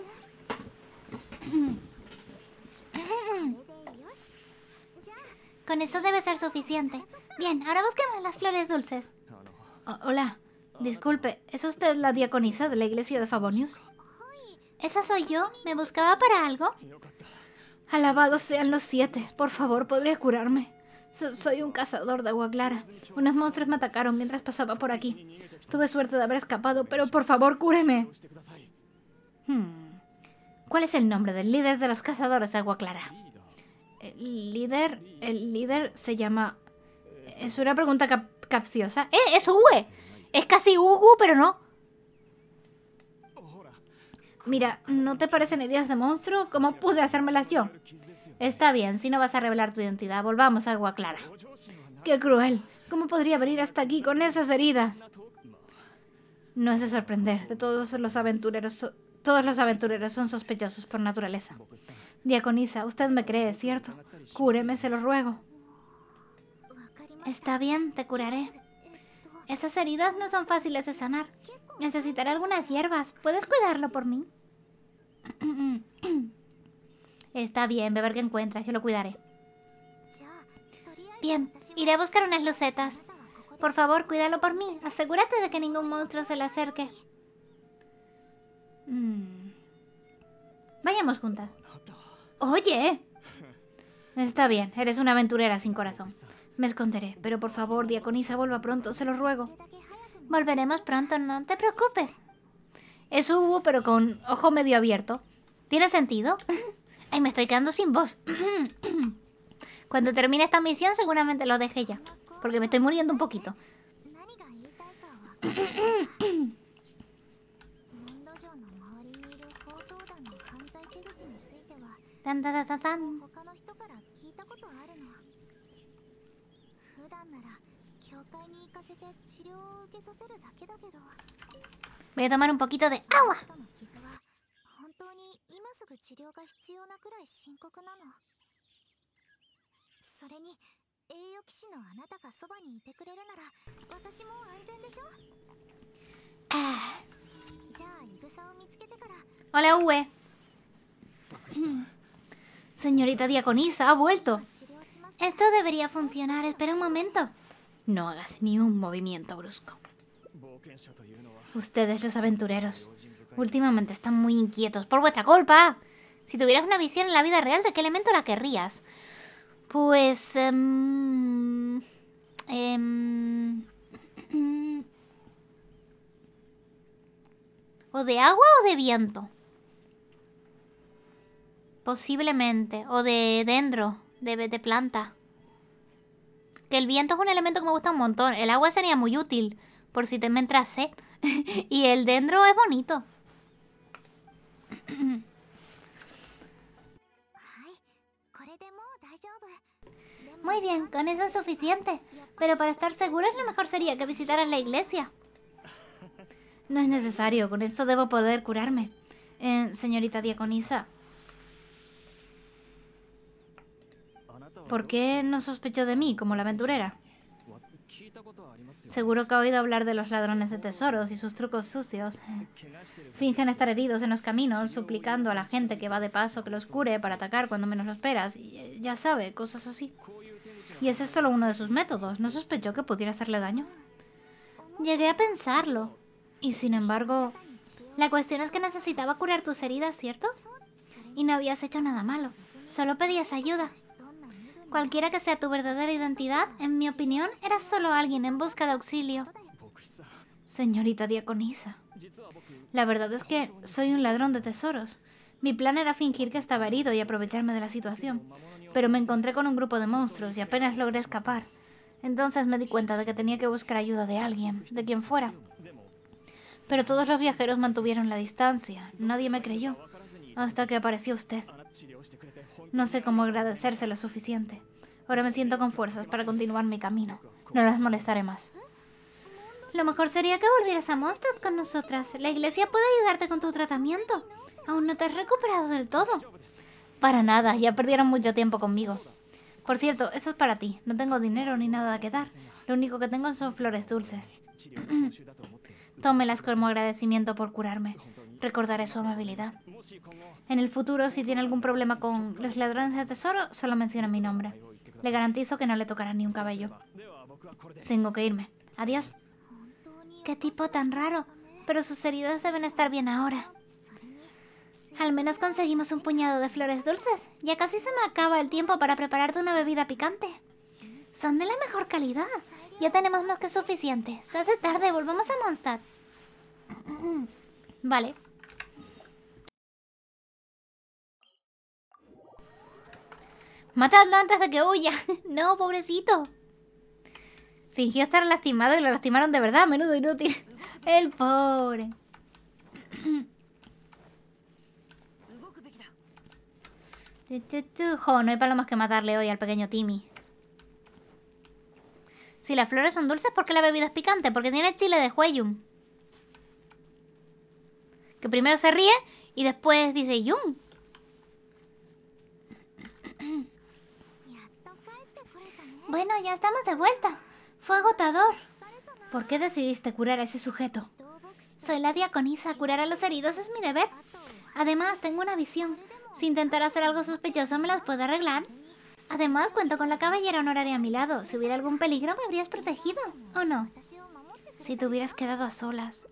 Con eso debe ser suficiente. Bien, ahora busquemos las flores dulces. hola, disculpe, ¿es usted la diaconisa de la iglesia de Favonius? ¿Esa soy yo? ¿Me buscaba para algo? Alabados sean los siete. Por favor, podría curarme. soy un cazador de agua clara. Unos monstruos me atacaron mientras pasaba por aquí. Tuve suerte de haber escapado, pero por favor, cúreme. Hmm. ¿Cuál es el nombre del líder de los cazadores de agua clara? El líder, el líder se llama... Es una pregunta capciosa. ¡Eh! ¡Es Uwe! Es casi Ugu, pero no. Mira, ¿no te parecen heridas de monstruo? ¿Cómo pude hacérmelas yo? Está bien, si no vas a revelar tu identidad, volvamos a Agua Clara. ¡Qué cruel! ¿Cómo podría venir hasta aquí con esas heridas? No es de sorprender, de todos los aventureros, todos los aventureros son sospechosos por naturaleza. Diaconisa, usted me cree, ¿cierto? Cúreme, se lo ruego. Está bien, te curaré. Esas heridas no son fáciles de sanar. Necesitaré algunas hierbas. ¿Puedes cuidarlo por mí? Está bien, ve a ver qué encuentras, yo lo cuidaré. Bien, iré a buscar unas lucetas. Por favor, cuídalo por mí. Asegúrate de que ningún monstruo se le acerque. Mm. Vayamos juntas. Oye. Está bien, eres una aventurera sin corazón. Me esconderé, pero por favor, diaconisa, vuelva pronto, se lo ruego. Volveremos pronto, no te preocupes. Es Ubu, pero con ojo medio abierto. ¿Tiene sentido? Ay, me estoy quedando sin voz. Cuando termine esta misión seguramente lo deje ya. Porque me estoy muriendo un poquito. Tan, tan, tan, Voy a tomar un poquito de agua. Ah. Hola, Uwe. Señorita Diaconisa, ha vuelto. Esto debería funcionar. Espera un momento. No hagas ni un movimiento brusco. Ustedes, los aventureros, últimamente están muy inquietos por vuestra culpa. Si tuvieras una visión en la vida real, ¿de qué elemento la querrías? Pues... Em, em, ¿O de agua o de viento? Posiblemente. O de dendro, de, de planta. Que el viento es un elemento que me gusta un montón. El agua sería muy útil por si te me entrase y el dendro es bonito. Muy bien, con eso es suficiente. Pero para estar seguros lo mejor sería que visitaran la iglesia. No es necesario, con esto debo poder curarme. Eh, señorita diaconisa. ¿Por qué no sospechó de mí como la aventurera? Seguro que ha oído hablar de los ladrones de tesoros y sus trucos sucios. Fingen estar heridos en los caminos, suplicando a la gente que va de paso que los cure para atacar cuando menos lo esperas. Eh, ya sabe, cosas así. Y ese es solo uno de sus métodos. ¿No sospechó que pudiera hacerle daño? Llegué a pensarlo. Y sin embargo... La cuestión es que necesitaba curar tus heridas, ¿cierto? Y no habías hecho nada malo. Solo pedías ayuda. Cualquiera que sea tu verdadera identidad, en mi opinión, eras solo alguien en busca de auxilio. Señorita diaconisa, la verdad es que soy un ladrón de tesoros. Mi plan era fingir que estaba herido y aprovecharme de la situación, pero me encontré con un grupo de monstruos y apenas logré escapar. Entonces me di cuenta de que tenía que buscar ayuda de alguien, de quien fuera. Pero todos los viajeros mantuvieron la distancia, nadie me creyó, hasta que apareció usted. No sé cómo agradecerse lo suficiente. Ahora me siento con fuerzas para continuar mi camino. No las molestaré más. Lo mejor sería que volvieras a Mondstadt con nosotras. La iglesia puede ayudarte con tu tratamiento. Aún no te has recuperado del todo. Para nada, ya perdieron mucho tiempo conmigo. Por cierto, eso es para ti. No tengo dinero ni nada que dar. Lo único que tengo son flores dulces. Tómelas como agradecimiento por curarme. Recordaré su amabilidad. En el futuro, si tiene algún problema con los ladrones de tesoro, solo menciona mi nombre. Le garantizo que no le tocará ni un cabello. Tengo que irme. Adiós. Qué tipo tan raro. Pero sus heridas deben estar bien ahora. Al menos conseguimos un puñado de flores dulces. Ya casi se me acaba el tiempo para prepararte una bebida picante. Son de la mejor calidad. Ya tenemos más que suficiente. Se hace tarde, volvamos a Mondstadt. Vale. Matadlo antes de que huya. no, pobrecito. Fingió estar lastimado y lo lastimaron de verdad. Menudo inútil. El pobre. no hay palomas que matarle hoy al pequeño Timmy. Si las flores son dulces, ¿por qué la bebida es picante? Porque tiene chile de Hueyum. Que primero se ríe y después dice Yum. Bueno, ya estamos de vuelta. Fue agotador. ¿Por qué decidiste curar a ese sujeto? Soy la diaconisa. Curar a los heridos es mi deber. Además, tengo una visión. Si intentara hacer algo sospechoso, me las puedo arreglar. Además, cuento con la cabellera honoraria a mi lado. Si hubiera algún peligro, me habrías protegido, ¿o no? Si te hubieras quedado a solas.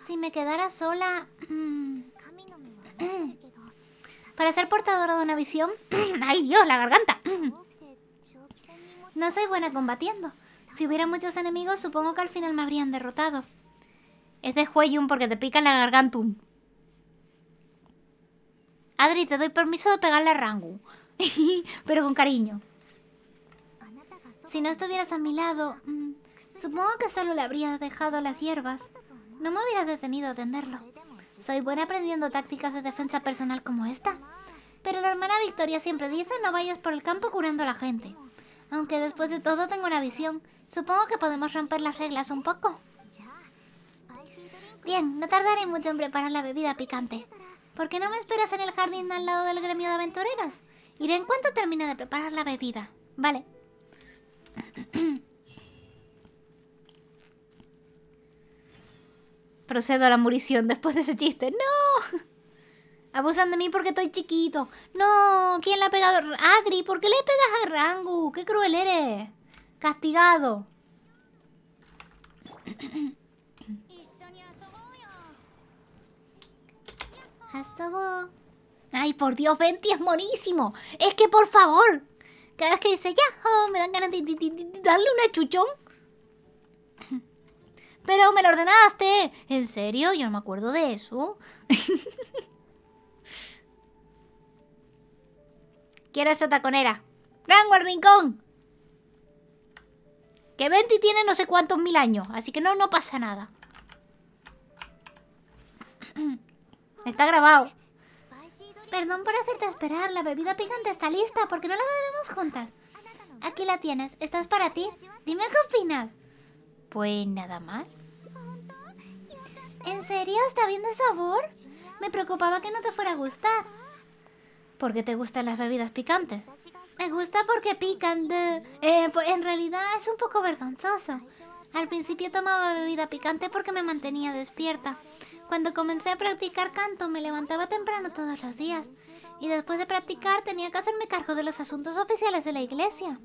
si me quedara sola... Para ser portadora de una visión... ¡Ay, Dios, la garganta! No soy buena combatiendo. Si hubiera muchos enemigos, supongo que al final me habrían derrotado. Es de Hueyun porque te pica la garganta. Adri, te doy permiso de pegarle a Rangu. Pero con cariño. Si no estuvieras a mi lado, mm, supongo que solo le habrías dejado las hierbas. No me hubiera detenido a atenderlo. Soy buena aprendiendo tácticas de defensa personal como esta. Pero la hermana Victoria siempre dice no vayas por el campo curando a la gente. Aunque después de todo tengo una visión. Supongo que podemos romper las reglas un poco. Bien, no tardaré mucho en preparar la bebida picante. ¿Por qué no me esperas en el jardín al lado del gremio de aventureras? Iré en cuanto termine de preparar la bebida. Vale. Procedo a la murición después de ese chiste. ¡No! Abusan de mí porque estoy chiquito. No, ¿quién le ha pegado? Adri, ¿por qué le pegas a Rangu? ¡Qué cruel eres! Castigado. Ay, por Dios, Venti es monísimo. Es que, por favor, cada vez que dice ya, oh", me dan ganas de, de darle una chuchón. Pero me lo ordenaste. ¿En serio? Yo no me acuerdo de eso. Quiero esa taconera. ¡Gran al rincón! Que Betty tiene no sé cuántos mil años. Así que no, no pasa nada. Está grabado. Perdón por hacerte esperar. La bebida picante está lista. ¿Por qué no la bebemos juntas? Aquí la tienes. Estás para ti. Dime qué opinas. Pues nada mal. ¿En serio? ¿Está bien de sabor? Me preocupaba que no te fuera a gustar. ¿Por qué te gustan las bebidas picantes? Me gusta porque pican. De... Eh, pues, en realidad es un poco vergonzoso. Al principio tomaba bebida picante porque me mantenía despierta. Cuando comencé a practicar canto me levantaba temprano todos los días. Y después de practicar tenía que hacerme cargo de los asuntos oficiales de la iglesia.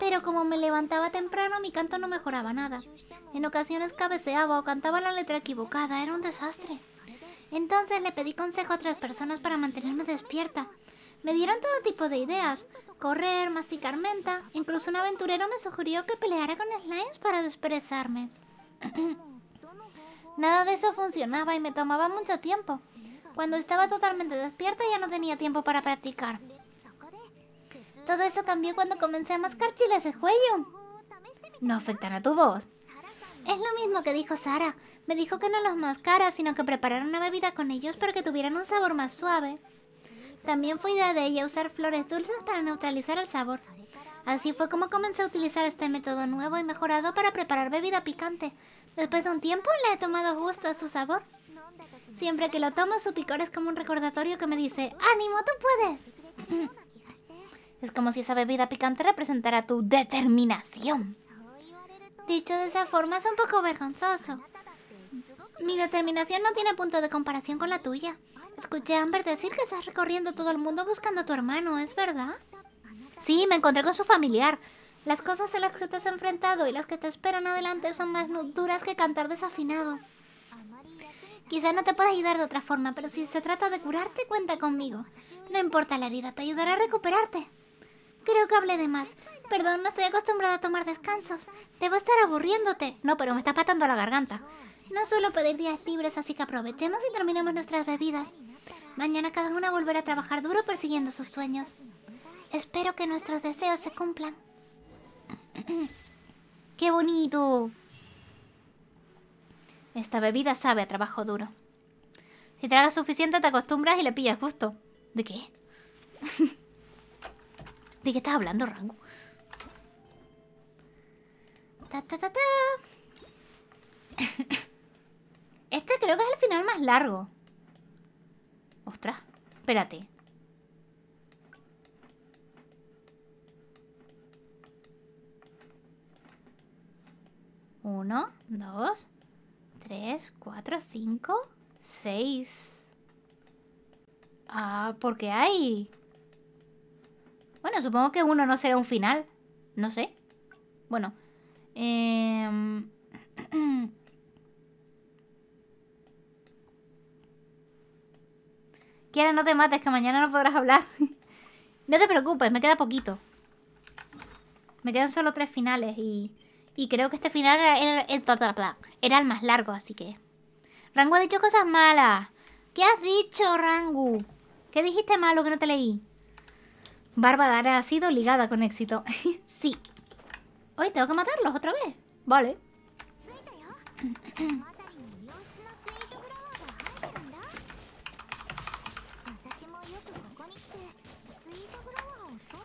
Pero como me levantaba temprano mi canto no mejoraba nada. En ocasiones cabeceaba o cantaba la letra equivocada. Era un desastre. Entonces le pedí consejo a otras personas para mantenerme despierta. Me dieron todo tipo de ideas. Correr, masticar menta. Incluso un aventurero me sugirió que peleara con slimes para desperezarme. Nada de eso funcionaba y me tomaba mucho tiempo. Cuando estaba totalmente despierta ya no tenía tiempo para practicar. Todo eso cambió cuando comencé a mascar chiles de cuello. No afectará tu voz. Es lo mismo que dijo Sara. Me dijo que no los mascara, sino que preparara una bebida con ellos para que tuvieran un sabor más suave. También fue idea de ella usar flores dulces para neutralizar el sabor. Así fue como comencé a utilizar este método nuevo y mejorado para preparar bebida picante. Después de un tiempo le he tomado gusto a su sabor. Siempre que lo tomo, su picor es como un recordatorio que me dice, ¡Ánimo, tú puedes! es como si esa bebida picante representara tu determinación. Dicho de esa forma es un poco vergonzoso. Mi determinación no tiene punto de comparación con la tuya. Escuché a Amber decir que estás recorriendo todo el mundo buscando a tu hermano, ¿es verdad? Sí, me encontré con su familiar. Las cosas a las que te has enfrentado y las que te esperan adelante son más duras que cantar desafinado. Quizá no te pueda ayudar de otra forma, pero si se trata de curarte, cuenta conmigo. No importa la herida, te ayudará a recuperarte. Creo que hablé de más. Perdón, no estoy acostumbrada a tomar descansos. Debo estar aburriéndote. No, pero me está patando la garganta. No suelo pedir días libres, así que aprovechemos y terminemos nuestras bebidas. Mañana cada una volverá a trabajar duro persiguiendo sus sueños. Espero que nuestros deseos se cumplan. ¡Qué bonito! Esta bebida sabe a trabajo duro. Si tragas suficiente te acostumbras y le pillas justo. ¿De qué? ¿De qué estás hablando, Rango? Ta ta ta ta. Este creo que es el final más largo. Ostras, espérate. Uno, dos, tres, cuatro, cinco, seis. Ah, porque hay... Bueno, supongo que uno no será un final. No sé. Bueno. Eh... Quiera, no te mates, que mañana no podrás hablar. no te preocupes, me queda poquito. Me quedan solo tres finales y, y creo que este final era, plata era el más largo, así que... Rangu ha dicho cosas malas. ¿Qué has dicho, Rangu? ¿Qué dijiste malo que no te leí? Barbadara ha sido ligada con éxito. sí. Hoy tengo que matarlos otra vez. Vale.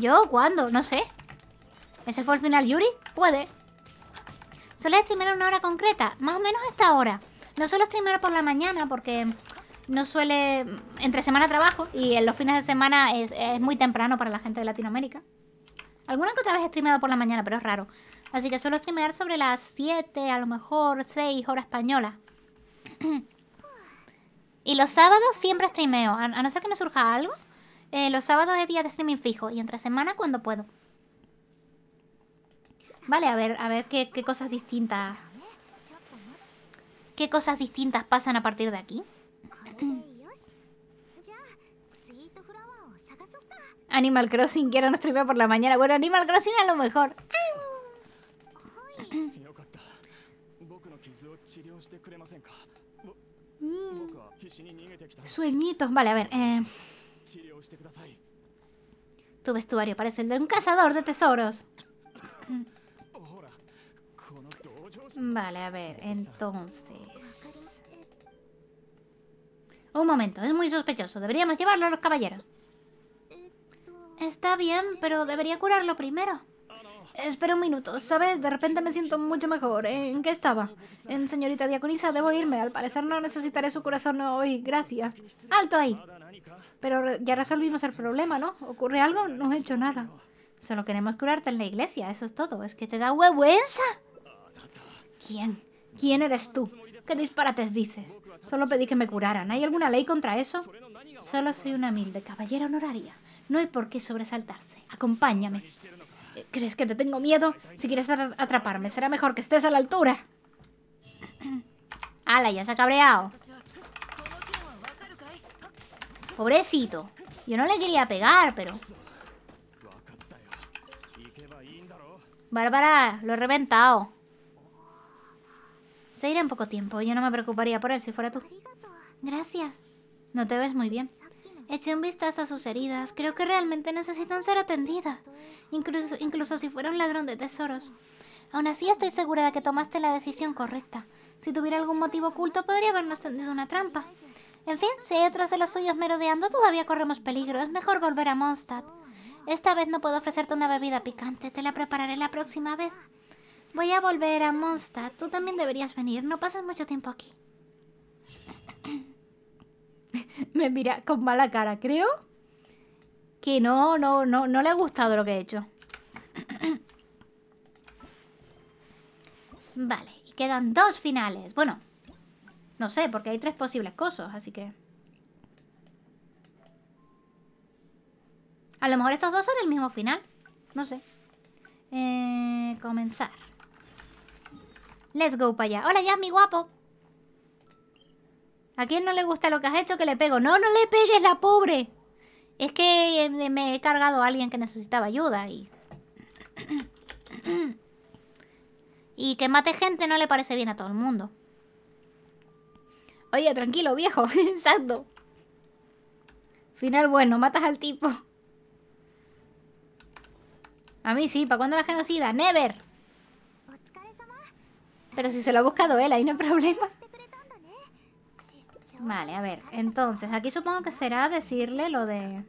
¿Yo? ¿Cuándo? No sé. ¿Ese fue el final, Yuri? Puede. suele streamear una hora concreta, más o menos esta hora. No suelo streamear por la mañana porque no suele... Entre semana trabajo y en los fines de semana es, muy temprano para la gente de Latinoamérica. Alguna que otra vez he streamado por la mañana, pero es raro. Así que suelo streamear sobre las 7, a lo mejor 6 horas españolas. y los sábados siempre streameo, a no ser que me surja algo. Eh, los sábados es día de streaming fijo y entre semana cuando puedo. Vale, a ver, a ver qué, cosas distintas... ¿Qué cosas distintas pasan a partir de aquí? Animal Crossing, Quiero no streamear por la mañana. Bueno, Animal Crossing a lo mejor. Sueñitos, vale, a ver. Eh, tu vestuario parece el de un cazador de tesoros. Vale, a ver, entonces... Un momento, es muy sospechoso. Deberíamos llevarlo a los caballeros. Está bien, pero debería curarlo primero. Espera un minuto, ¿sabes? De repente me siento mucho mejor. ¿En qué estaba? En señorita diaconisa, debo irme. Al parecer no necesitaré su corazón hoy. Gracias. ¡Alto ahí! Pero ya resolvimos el problema, ¿no? ¿Ocurre algo? No he hecho nada. Solo queremos curarte en la iglesia, eso es todo. Es que te da vergüenza. ¿Quién? ¿Quién eres tú? ¿Qué disparates dices? Solo pedí que me curaran. ¿Hay alguna ley contra eso? Solo soy una humilde caballera honoraria. No hay por qué sobresaltarse. Acompáñame. Eh, ¿Crees que te tengo miedo? Si quieres atraparme, será mejor que estés a la altura. ¡Hala, ya se ha cabreado! Pobrecito. Yo no le quería pegar, pero... Bárbara, lo he reventado. Se irá en poco tiempo. Yo no me preocuparía por él si fuera tú. Gracias. No te ves muy bien. Eché un vistazo a sus heridas. Creo que realmente necesitan ser atendidas. Incluso, incluso si fuera un ladrón de tesoros. Aún así estoy segura de que tomaste la decisión correcta. Si tuviera algún motivo oculto, podría habernos tendido una trampa. En fin, si hay otros de los suyos merodeando, todavía corremos peligro. Es mejor volver a Mondstadt. Esta vez no puedo ofrecerte una bebida picante. Te la prepararé la próxima vez. Voy a volver a Mondstadt. Tú también deberías venir. No pases mucho tiempo aquí. Me mira con mala cara, creo. Que no, no, no, no le ha gustado lo que he hecho. vale, y quedan dos finales. Bueno, no sé, porque hay tres posibles cosas, así que... A lo mejor estos dos son el mismo final. No sé. Eh, comenzar. Let's go para allá. Hola, ya mi guapo. ¿A quién no le gusta lo que has hecho que le pego? No, no le pegues, la pobre. Es que eh, me he cargado a alguien que necesitaba ayuda y... y que mate gente no le parece bien a todo el mundo. Oye, tranquilo, viejo. Exacto. Final bueno, matas al tipo. A mí sí, ¿para cuándo la genocida? ¡Never! Pero si se lo ha buscado él, ahí no hay problema. Vale, a ver, entonces, aquí supongo que será decirle lo de...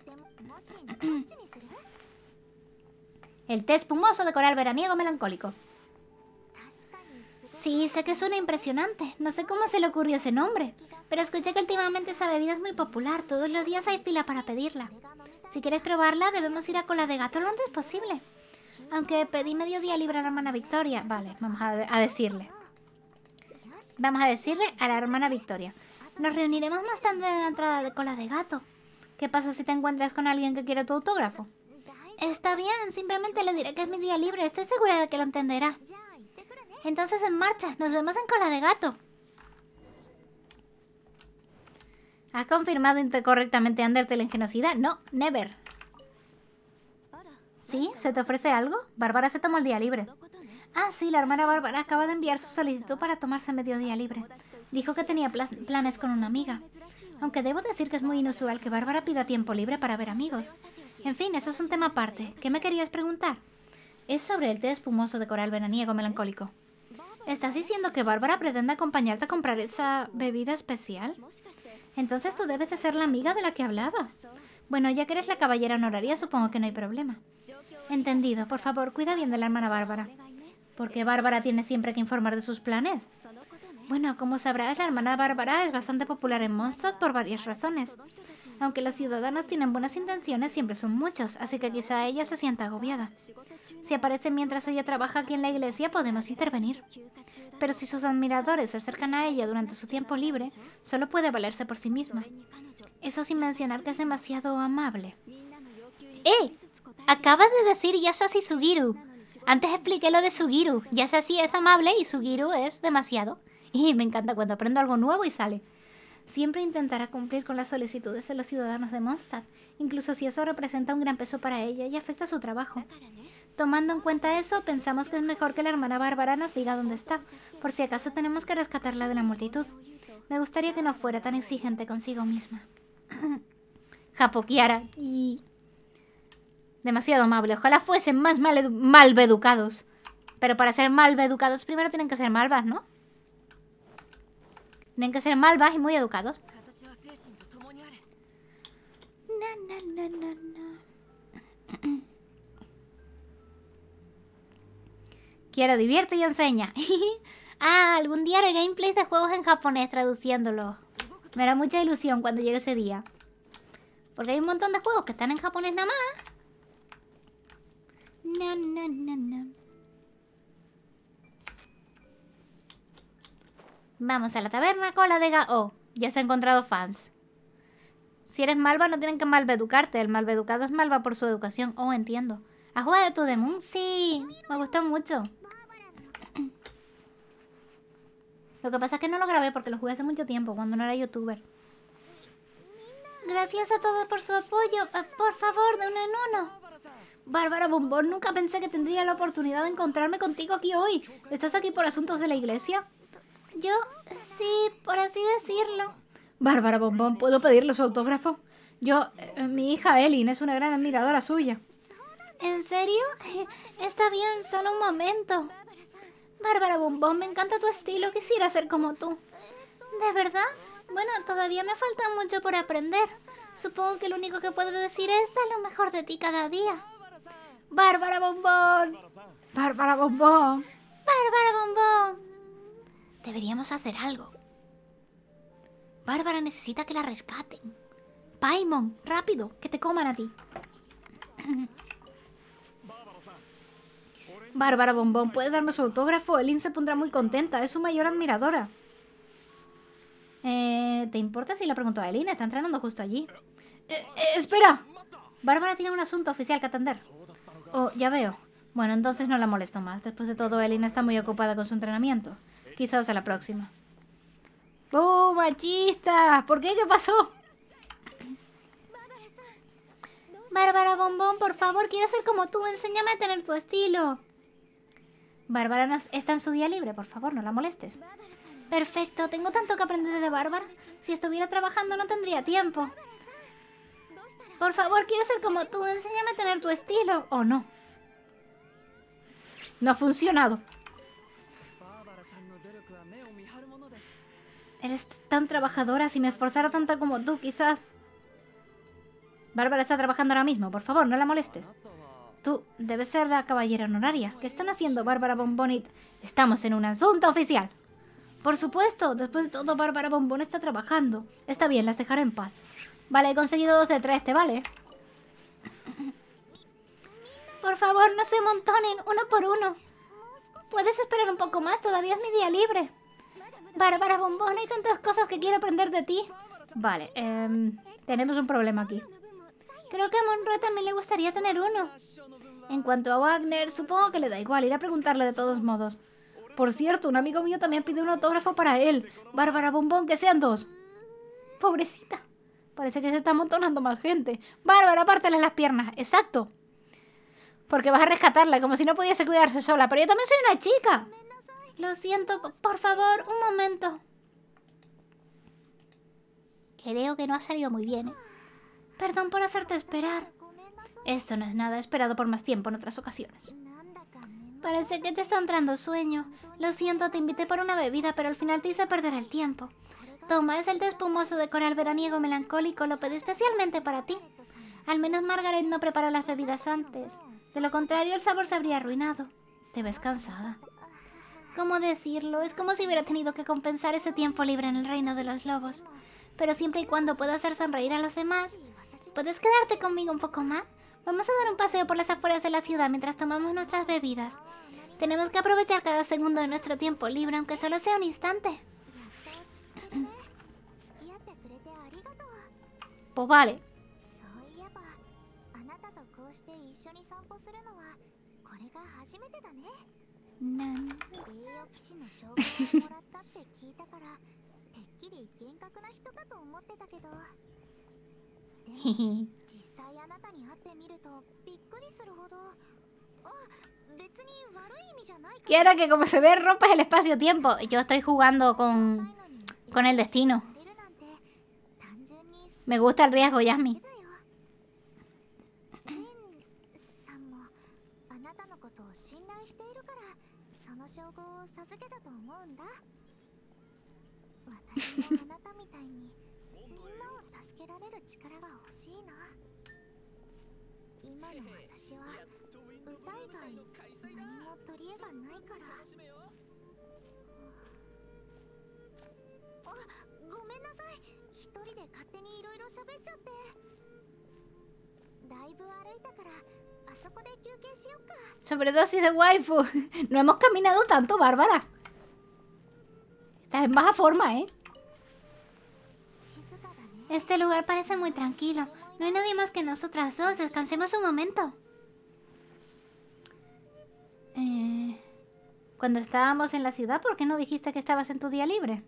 El té espumoso de coral veraniego melancólico. Sí, sé que suena impresionante. No sé cómo se le ocurrió ese nombre. Pero escuché que últimamente esa bebida es muy popular. Todos los días hay fila para pedirla. Si quieres probarla, debemos ir a cola de gato lo antes posible. Aunque pedí medio día libre a la hermana Victoria. Vale, vamos a, a decirle. Vamos a decirle a la hermana Victoria. Nos reuniremos más tarde en la entrada de cola de gato. ¿Qué pasa si te encuentras con alguien que quiere tu autógrafo? Está bien, simplemente le diré que es mi día libre. Estoy segura de que lo entenderá entonces en marcha. Nos vemos en cola de gato. ¿Has confirmado incorrectamente Undertale en No, never. ¿Sí? ¿Se te ofrece algo? Bárbara se tomó el día libre. Ah, sí, la hermana Bárbara acaba de enviar su solicitud para tomarse medio día libre. Dijo que tenía planes con una amiga. Aunque debo decir que es muy inusual que Bárbara pida tiempo libre para ver amigos. En fin, eso es un tema aparte. ¿Qué me querías preguntar? Es sobre el té espumoso de coral veraniego melancólico. ¿Estás diciendo que Bárbara pretende acompañarte a comprar esa bebida especial? Entonces tú debes de ser la amiga de la que hablaba. Bueno, ya que eres la caballera honoraria, supongo que no hay problema. Entendido. Por favor, cuida bien de la hermana Bárbara. Porque Bárbara tiene siempre que informar de sus planes. Bueno, como sabrás, la hermana Bárbara es bastante popular en Monsters por varias razones. Aunque los ciudadanos tienen buenas intenciones, siempre son muchos, así que quizá ella se sienta agobiada. Si aparece mientras ella trabaja aquí en la iglesia, podemos intervenir. Pero si sus admiradores se acercan a ella durante su tiempo libre, solo puede valerse por sí misma. Eso sin mencionar que es demasiado amable. ¡Eh! Acaba de decir Yasashi Sugiru. Antes expliqué lo de Sugiru. Yasashi es amable y Sugiru es demasiado. Y me encanta cuando aprendo algo nuevo y sale siempre intentará cumplir con las solicitudes de los ciudadanos de Mondstadt, incluso si eso representa un gran peso para ella y afecta su trabajo. Tomando en cuenta eso, pensamos que es mejor que la hermana Bárbara nos diga dónde está, por si acaso tenemos que rescatarla de la multitud. Me gustaría que no fuera tan exigente consigo misma. Japoquiara y... Demasiado amable. Ojalá fuesen más mal malveducados. Pero para ser educados, primero tienen que ser malvas, ¿no? Tienen que ser malvas y muy educados. Quiero divierte y enseña. ah, algún día haré gameplays de juegos en japonés traduciéndolo. Me hará mucha ilusión cuando llegue ese día. Porque hay un montón de juegos que están en japonés nada más. Na, Vamos a la taberna con la de Gao. Ya se ha encontrado fans. Si eres malva, no tienen que malveducarte. El malveducado es malva por su educación. Oh, entiendo. ¿Has jugado tu Demon? Sí, me gustó mucho. Lo que pasa es que no lo grabé porque lo jugué hace mucho tiempo, cuando no era youtuber. Gracias a todos por su apoyo. Ah, por favor, de uno en uno. Bárbara Bombón, nunca pensé que tendría la oportunidad de encontrarme contigo aquí hoy. ¿Estás aquí por asuntos de la iglesia? Yo, sí, por así decirlo. Bárbara Bombón, ¿puedo pedirle su autógrafo? Yo, eh, mi hija Elin es una gran admiradora suya. ¿En serio? Está bien, solo un momento. Bárbara Bombón, me encanta tu estilo, quisiera ser como tú. ¿De verdad? Bueno, todavía me falta mucho por aprender. Supongo que lo único que puedo decir es dar lo mejor de ti cada día. Bárbara Bombón. Bárbara Bombón. Bárbara Bombón. Deberíamos hacer algo. Bárbara necesita que la rescaten. Paimon, rápido, que te coman a ti. Bárbara Bombón, ¿puedes darme su autógrafo? Elin se pondrá muy contenta, es su mayor admiradora. Eh, ¿Te importa si la pregunto a Elin? Está entrenando justo allí. Eh, eh, ¡Espera! Bárbara tiene un asunto oficial que atender. Oh, ya veo. Bueno, entonces no la molesto más. Después de todo, Elin está muy ocupada con su entrenamiento. Quizás a la próxima. ¡Oh, machista! ¿Por qué? ¿Qué pasó? Bárbara Bombón, por favor, quiero ser como tú. Enséñame a tener tu estilo. Bárbara está en su día libre, por favor, no la molestes. Perfecto, tengo tanto que aprender de Bárbara. Si estuviera trabajando no tendría tiempo. Por favor, quiero ser como tú. Enséñame a tener tu estilo. ¿O oh, no? No ha funcionado. Eres tan trabajadora, si me esforzara tanto como tú, quizás... Bárbara está trabajando ahora mismo, por favor, no la molestes. Tú, debes ser la caballera honoraria. ¿Qué están haciendo Bárbara Bombonit? Estamos en un asunto oficial. Por supuesto, después de todo, Bárbara Bombón está trabajando. Está bien, las dejaré en paz. Vale, he conseguido dos de tres, ¿te vale? Por favor, no se montonen, uno por uno. Puedes esperar un poco más, todavía es mi día libre. Bárbara bombón, hay tantas cosas que quiero aprender de ti. Vale, em, tenemos un problema aquí. Creo que a Monroe también le gustaría tener uno. En cuanto a Wagner, supongo que le da igual, ir a preguntarle de todos modos. Por cierto, un amigo mío también pide un autógrafo para él. Bárbara Bombón, que sean dos. Pobrecita. Parece que se está amontonando más gente. Bárbara, pártale las piernas. Exacto. Porque vas a rescatarla, como si no pudiese cuidarse sola. Pero yo también soy una chica. Lo siento, por favor, un momento. Creo que no ha salido muy bien. ¿eh? Perdón por hacerte esperar. Esto no es nada, he esperado por más tiempo en otras ocasiones. Parece que te está entrando sueño. Lo siento, te invité por una bebida, pero al final te hice perder el tiempo. Toma, es el té espumoso de coral veraniego melancólico, lo pedí especialmente para ti. Al menos Margaret no preparó las bebidas antes. De lo contrario, el sabor se habría arruinado. Te ves cansada. ¿Cómo decirlo? Es como si hubiera tenido que compensar ese tiempo libre en el reino de los lobos. Pero siempre y cuando pueda hacer sonreír a los demás. ¿Puedes quedarte conmigo un poco más? Vamos a dar un paseo por las afueras de la ciudad mientras tomamos nuestras bebidas. Tenemos que aprovechar cada segundo de nuestro tiempo libre, aunque solo sea un instante. Pues vale. Quiero que como se ve rompas el espacio-tiempo Yo estoy jugando con, con el destino Me gusta el riesgo, Yasmi すけだと思うんだ私もあなたみたいにみんなを助けられる力が欲しいな今の私は歌以外何も取り柄がないからあごめんなさい一人で勝手にいろいろ喋っちゃってだいぶ歩いたから Sobre dosis de waifu. No hemos caminado tanto, Bárbara. Estás en baja forma, ¿eh? Este lugar parece muy tranquilo. No hay nadie más que nosotras dos. Descansemos un momento. Eh, cuando estábamos en la ciudad, ¿por qué no dijiste que estabas en tu día libre?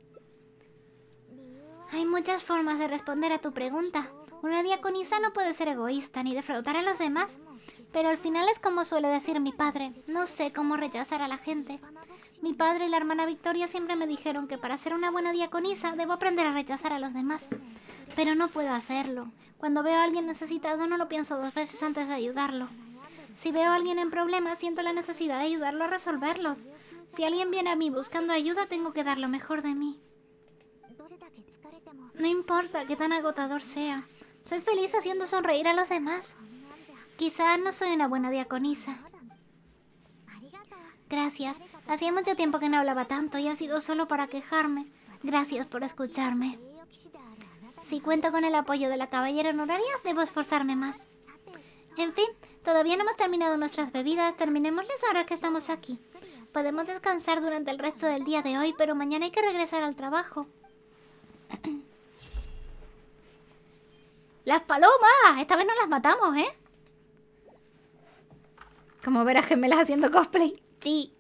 Hay muchas formas de responder a tu pregunta. Una diaconisa no puede ser egoísta ni defraudar a los demás. Pero al final es como suele decir mi padre, no sé cómo rechazar a la gente. Mi padre y la hermana Victoria siempre me dijeron que para ser una buena diaconisa debo aprender a rechazar a los demás. Pero no puedo hacerlo. Cuando veo a alguien necesitado no lo pienso dos veces antes de ayudarlo. Si veo a alguien en problemas siento la necesidad de ayudarlo a resolverlo. Si alguien viene a mí buscando ayuda tengo que dar lo mejor de mí. No importa qué tan agotador sea. Soy feliz haciendo sonreír a los demás. Quizá no soy una buena diaconisa. Gracias. Hacía mucho tiempo que no hablaba tanto y ha sido solo para quejarme. Gracias por escucharme. Si cuento con el apoyo de la caballera honoraria, debo esforzarme más. En fin, todavía no hemos terminado nuestras bebidas. Terminémoslas ahora que estamos aquí. Podemos descansar durante el resto del día de hoy, pero mañana hay que regresar al trabajo. ¡Las palomas! Esta vez no las matamos, ¿eh? Como ver a gemelas haciendo cosplay. Sí.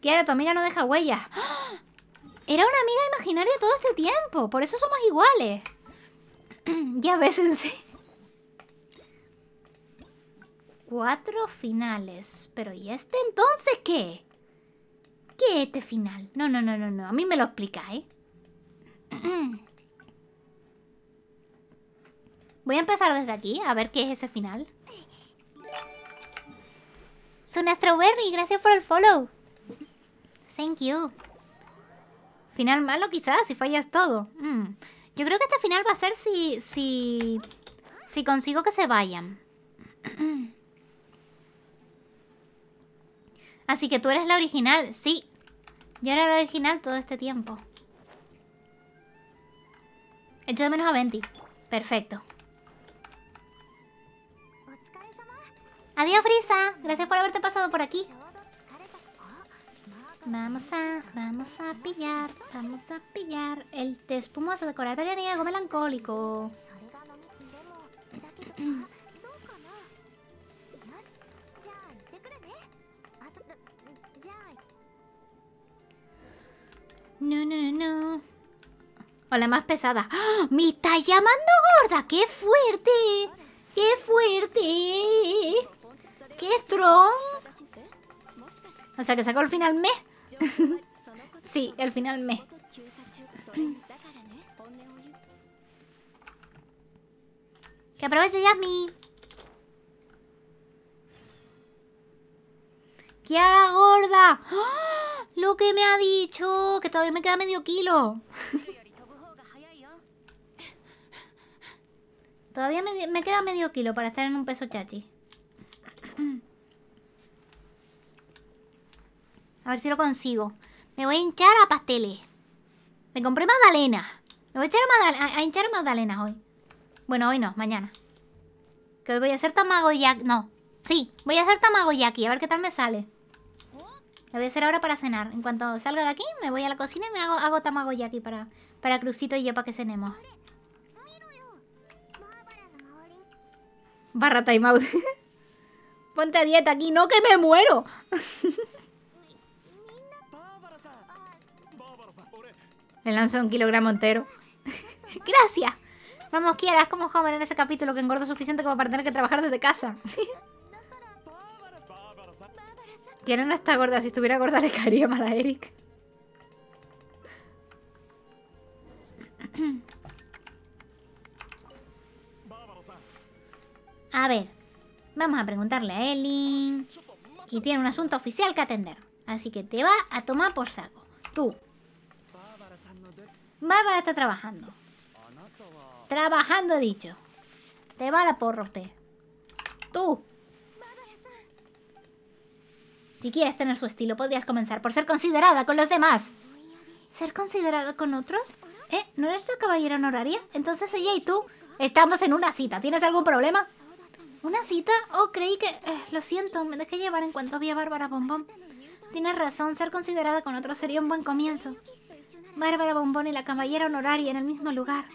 Kiara, tu amiga no deja huella. Era una amiga imaginaria todo este tiempo. Por eso somos iguales. ya ves, en sí. Cuatro finales. Pero ¿y este entonces qué? ¿Qué es este final? No, no, no, no, no. A mí me lo explicáis. ¿eh? Voy a empezar desde aquí a ver qué es ese final astro berry gracias por el follow. Thank you. Final malo quizás, si fallas todo. Mm. Yo creo que este final va a ser si... Si, si consigo que se vayan. Así que tú eres la original, sí. Yo era la original todo este tiempo. hecho de menos a 20. Perfecto. Adiós, Brisa. Gracias por haberte pasado por aquí. Vamos a, vamos a pillar, vamos a pillar el té espumoso de coral algo melancólico. No, no, no, no. O la más pesada. ¡Ah! ¡Me está llamando gorda! ¡Qué fuerte! ¡Qué fuerte! ¡Qué tron. O sea, que sacó el final mes sí, el final mes que aproveche Que ¡Kiara gorda! Lo que me ha dicho, que todavía me queda medio kilo. todavía me queda medio kilo para estar en un peso chachi. A ver si lo consigo. Me voy a hinchar a pasteles. Me compré magdalena. Me voy a, echar a, hinchar a magdalena hoy. Bueno, hoy no, mañana. Que hoy voy a hacer tamagoyaki. No. Sí, voy a hacer tamagoyaki. A ver qué tal me sale. Lo voy a hacer ahora para cenar. En cuanto salga de aquí, me voy a la cocina y me hago, hago tamagoyaki para, para Crucito y yo para que cenemos. Barra timeout. Ponte a dieta aquí. ¡No, que me muero! Le lanzo un kilogramo entero. ¡Gracias! Vamos, Kiara, como joven en ese capítulo que engordo suficiente como para tener que trabajar desde casa. ¿Quién no está gorda. Si estuviera gorda le caería mal a Eric. A ver. Vamos a preguntarle a Elin. Y tiene un asunto oficial que atender. Así que te va a tomar por saco. Tú. Bárbara está trabajando. Trabajando, he dicho. Te va la porra usted. Tú. Si quieres tener su estilo, podrías comenzar por ser considerada con los demás. ¿Ser considerada con otros? ¿Eh? ¿No eres la caballera honoraria? Entonces ella y tú estamos en una cita. ¿Tienes algún problema? ¿Una cita? Oh, creí que... Eh, lo siento, me dejé llevar en cuanto vi a Bárbara Bombón. Tienes razón, ser considerada con otro sería un buen comienzo. Bárbara Bombón y la caballera honoraria en el mismo lugar.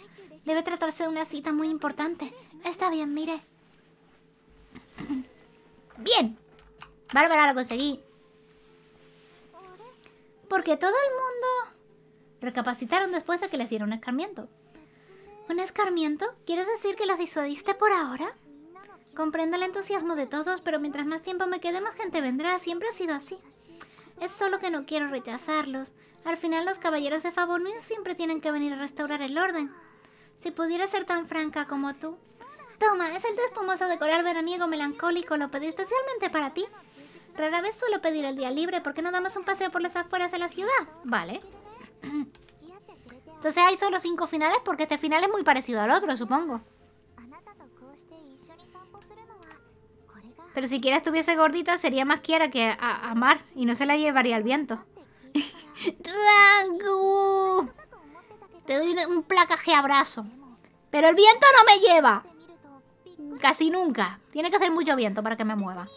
Debe tratarse de una cita muy importante. Está bien, mire. ¡Bien! Bárbara, lo conseguí. Porque todo el mundo... Recapacitaron después de que les dieron un escarmiento. ¿Un escarmiento? ¿Quieres decir que las disuadiste por ahora? Comprendo el entusiasmo de todos, pero mientras más tiempo me quede, más gente vendrá. Siempre ha sido así. Es solo que no quiero rechazarlos. Al final, los caballeros de favor siempre tienen que venir a restaurar el orden. Si pudiera ser tan franca como tú. Toma, es el té de coral veraniego melancólico. Lo pedí especialmente para ti. Rara vez suelo pedir el día libre. ¿Por qué no damos un paseo por las afueras de la ciudad? Vale. Entonces hay solo cinco finales porque este final es muy parecido al otro, supongo. Pero si quiera estuviese gordita, sería más quiera que a, Mars y no se la llevaría el viento. Te doy un placaje abrazo. Pero el viento no me lleva. Casi nunca. Tiene que hacer mucho viento para que me mueva.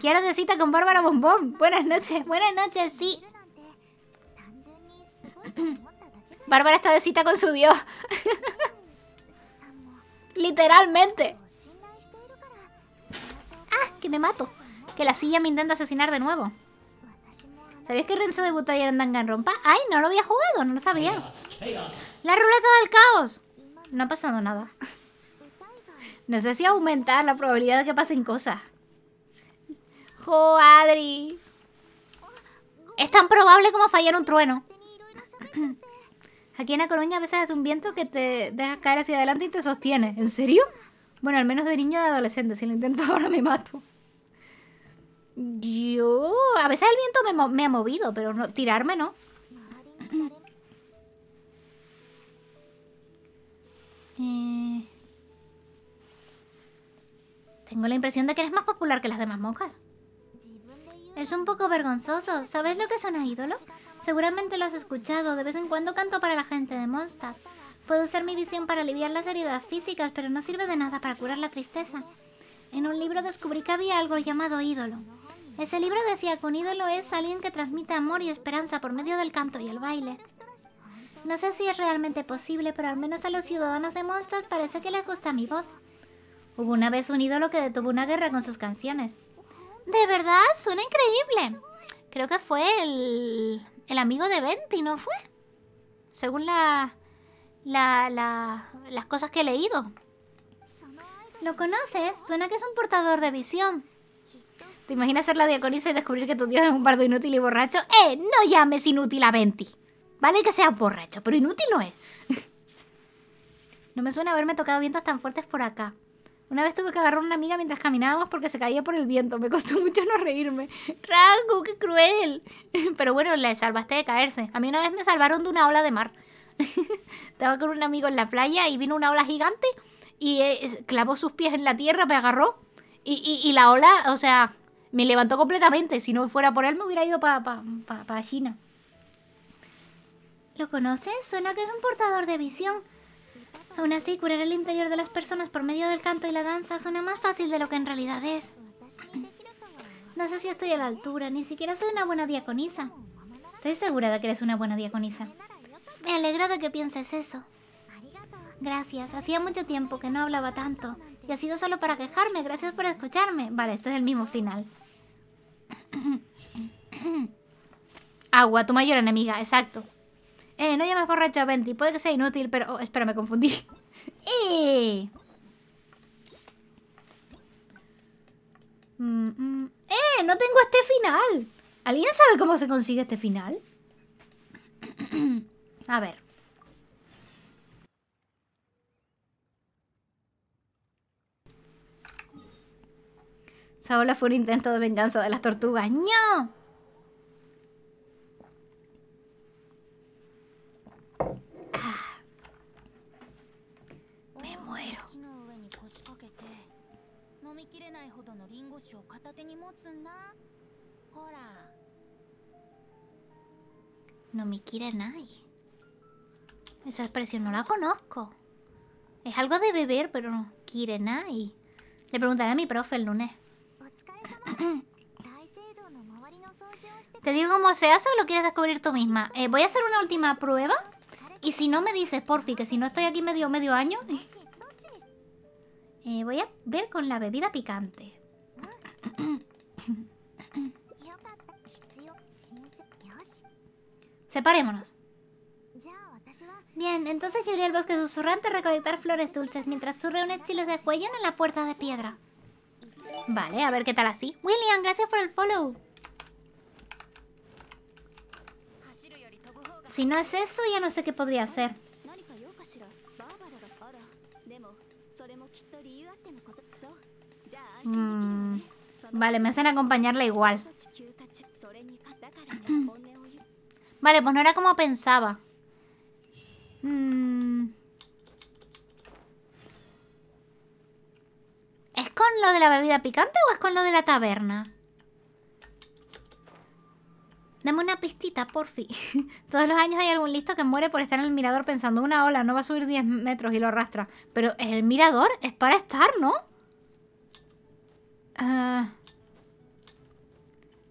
Quiero de cita con Bárbara Bombón. Buenas noches. Buenas noches, sí. Bárbara está de cita con su dios. Literalmente. Ah, que me mato. Que la silla me intenta asesinar de nuevo. ¿Sabías que Renzo debutó ayer en Danganronpa? ¡Ay, no lo había jugado! No lo sabía. ¡La ruleta del caos! No ha pasado nada. No sé si aumentar la probabilidad de que pasen cosas. ¡Jo, Es tan probable como fallar un trueno. Aquí en A Coruña a veces hace un viento que te deja caer hacia adelante y te sostiene. ¿En serio? Bueno, al menos de niño y de adolescente. Si lo intento ahora me mato. Yo... A veces el viento me, ha movido, pero no, tirarme no. Eh, tengo la impresión de que eres más popular que las demás monjas. Es un poco vergonzoso. ¿Sabes lo que son una ídolo? Seguramente lo has escuchado, de vez en cuando canto para la gente de Mondstadt. Puedo usar mi visión para aliviar las heridas físicas, pero no sirve de nada para curar la tristeza. En un libro descubrí que había algo llamado ídolo. Ese libro decía que un ídolo es alguien que transmite amor y esperanza por medio del canto y el baile. No sé si es realmente posible, pero al menos a los ciudadanos de Mondstadt parece que les gusta mi voz. Hubo una vez un ídolo que detuvo una guerra con sus canciones. ¿De verdad? Suena increíble. Creo que fue el el amigo de Venti, ¿no fue? Según la, las cosas que he leído. ¿Lo conoces? Suena que es un portador de visión. ¿Te imaginas ser la diaconisa y descubrir que tu dios es un bardo inútil y borracho? ¡Eh! No llames inútil a Venti. Vale que sea borracho, pero inútil no es. no me suena haberme tocado vientos tan fuertes por acá. Una vez tuve que agarrar a una amiga mientras caminábamos porque se caía por el viento. Me costó mucho no reírme. Rango, qué cruel. Pero bueno, la salvaste de caerse. A mí una vez me salvaron de una ola de mar. Estaba con un amigo en la playa y vino una ola gigante y eh, clavó sus pies en la tierra, me agarró. Y, y, la ola, o sea, me levantó completamente. Si no fuera por él, me hubiera ido para pa, China. ¿Lo conoces? Suena que es un portador de visión. Aún así, curar el interior de las personas por medio del canto y la danza suena más fácil de lo que en realidad es. No sé si estoy a la altura, ni siquiera soy una buena diaconisa. Estoy segura de que eres una buena diaconisa. Me alegra de que pienses eso. Gracias, hacía mucho tiempo que no hablaba tanto. Y ha sido solo para quejarme, gracias por escucharme. Vale, esto es el mismo final. Agua, tu mayor enemiga, exacto. Eh, no llames borracho Puede que sea inútil, pero... Oh, espera, me confundí. ¡Eh! Mm, mm. ¡Eh! ¡No tengo este final! ¿Alguien sabe cómo se consigue este final? a ver. Saola fue un intento de venganza de las tortugas. ¡No! Me muero. No me quiere nadie. Esa expresión no la conozco. Es algo de beber, pero no quiere nadie. Le preguntaré a mi profe el lunes. Te digo cómo se hace o lo quieres descubrir tú misma. Eh, voy a hacer una última prueba. Y si no me dices, porfi, que si no estoy aquí medio, medio año... Eh, voy a ver con la bebida picante. Separémonos. Bien, entonces yo iré al bosque susurrante a recolectar flores dulces mientras tú reúnes chiles de cuello en la puerta de piedra. Vale, a ver qué tal así. William, gracias por el follow. Si no es eso, ya no sé qué podría hacer. Mm, vale, me hacen acompañarla igual. vale, pues no era como pensaba. Mm. ¿Es con lo de la bebida picante o es con lo de la taberna? Dame una pistita, porfi. Todos los años hay algún listo que muere por estar en el mirador pensando una ola, no va a subir 10 metros y lo arrastra. Pero el mirador es para estar, ¿no? Ah.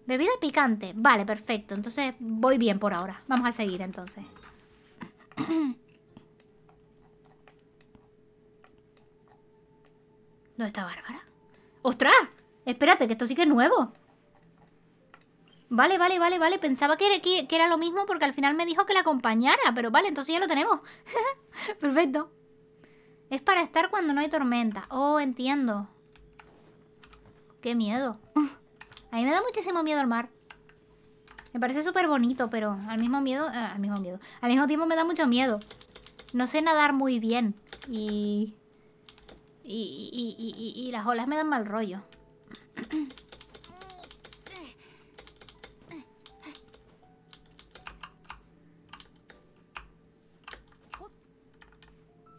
Bebida picante. Vale, perfecto. Entonces voy bien por ahora. Vamos a seguir entonces. ¿Dónde está Bárbara? ¡Ostras! Espérate, que esto sí que es nuevo. Vale, vale, vale, vale. Pensaba que era, era lo mismo porque al final me dijo que la acompañara. Pero vale, entonces ya lo tenemos. Perfecto. Es para estar cuando no hay tormenta. Oh, entiendo. Qué miedo. A mí me da muchísimo miedo el mar. Me parece súper bonito, pero al mismo miedo... Eh, al mismo miedo. Al mismo tiempo me da mucho miedo. No sé nadar muy bien. Y... Y, y, y, y las olas me dan mal rollo.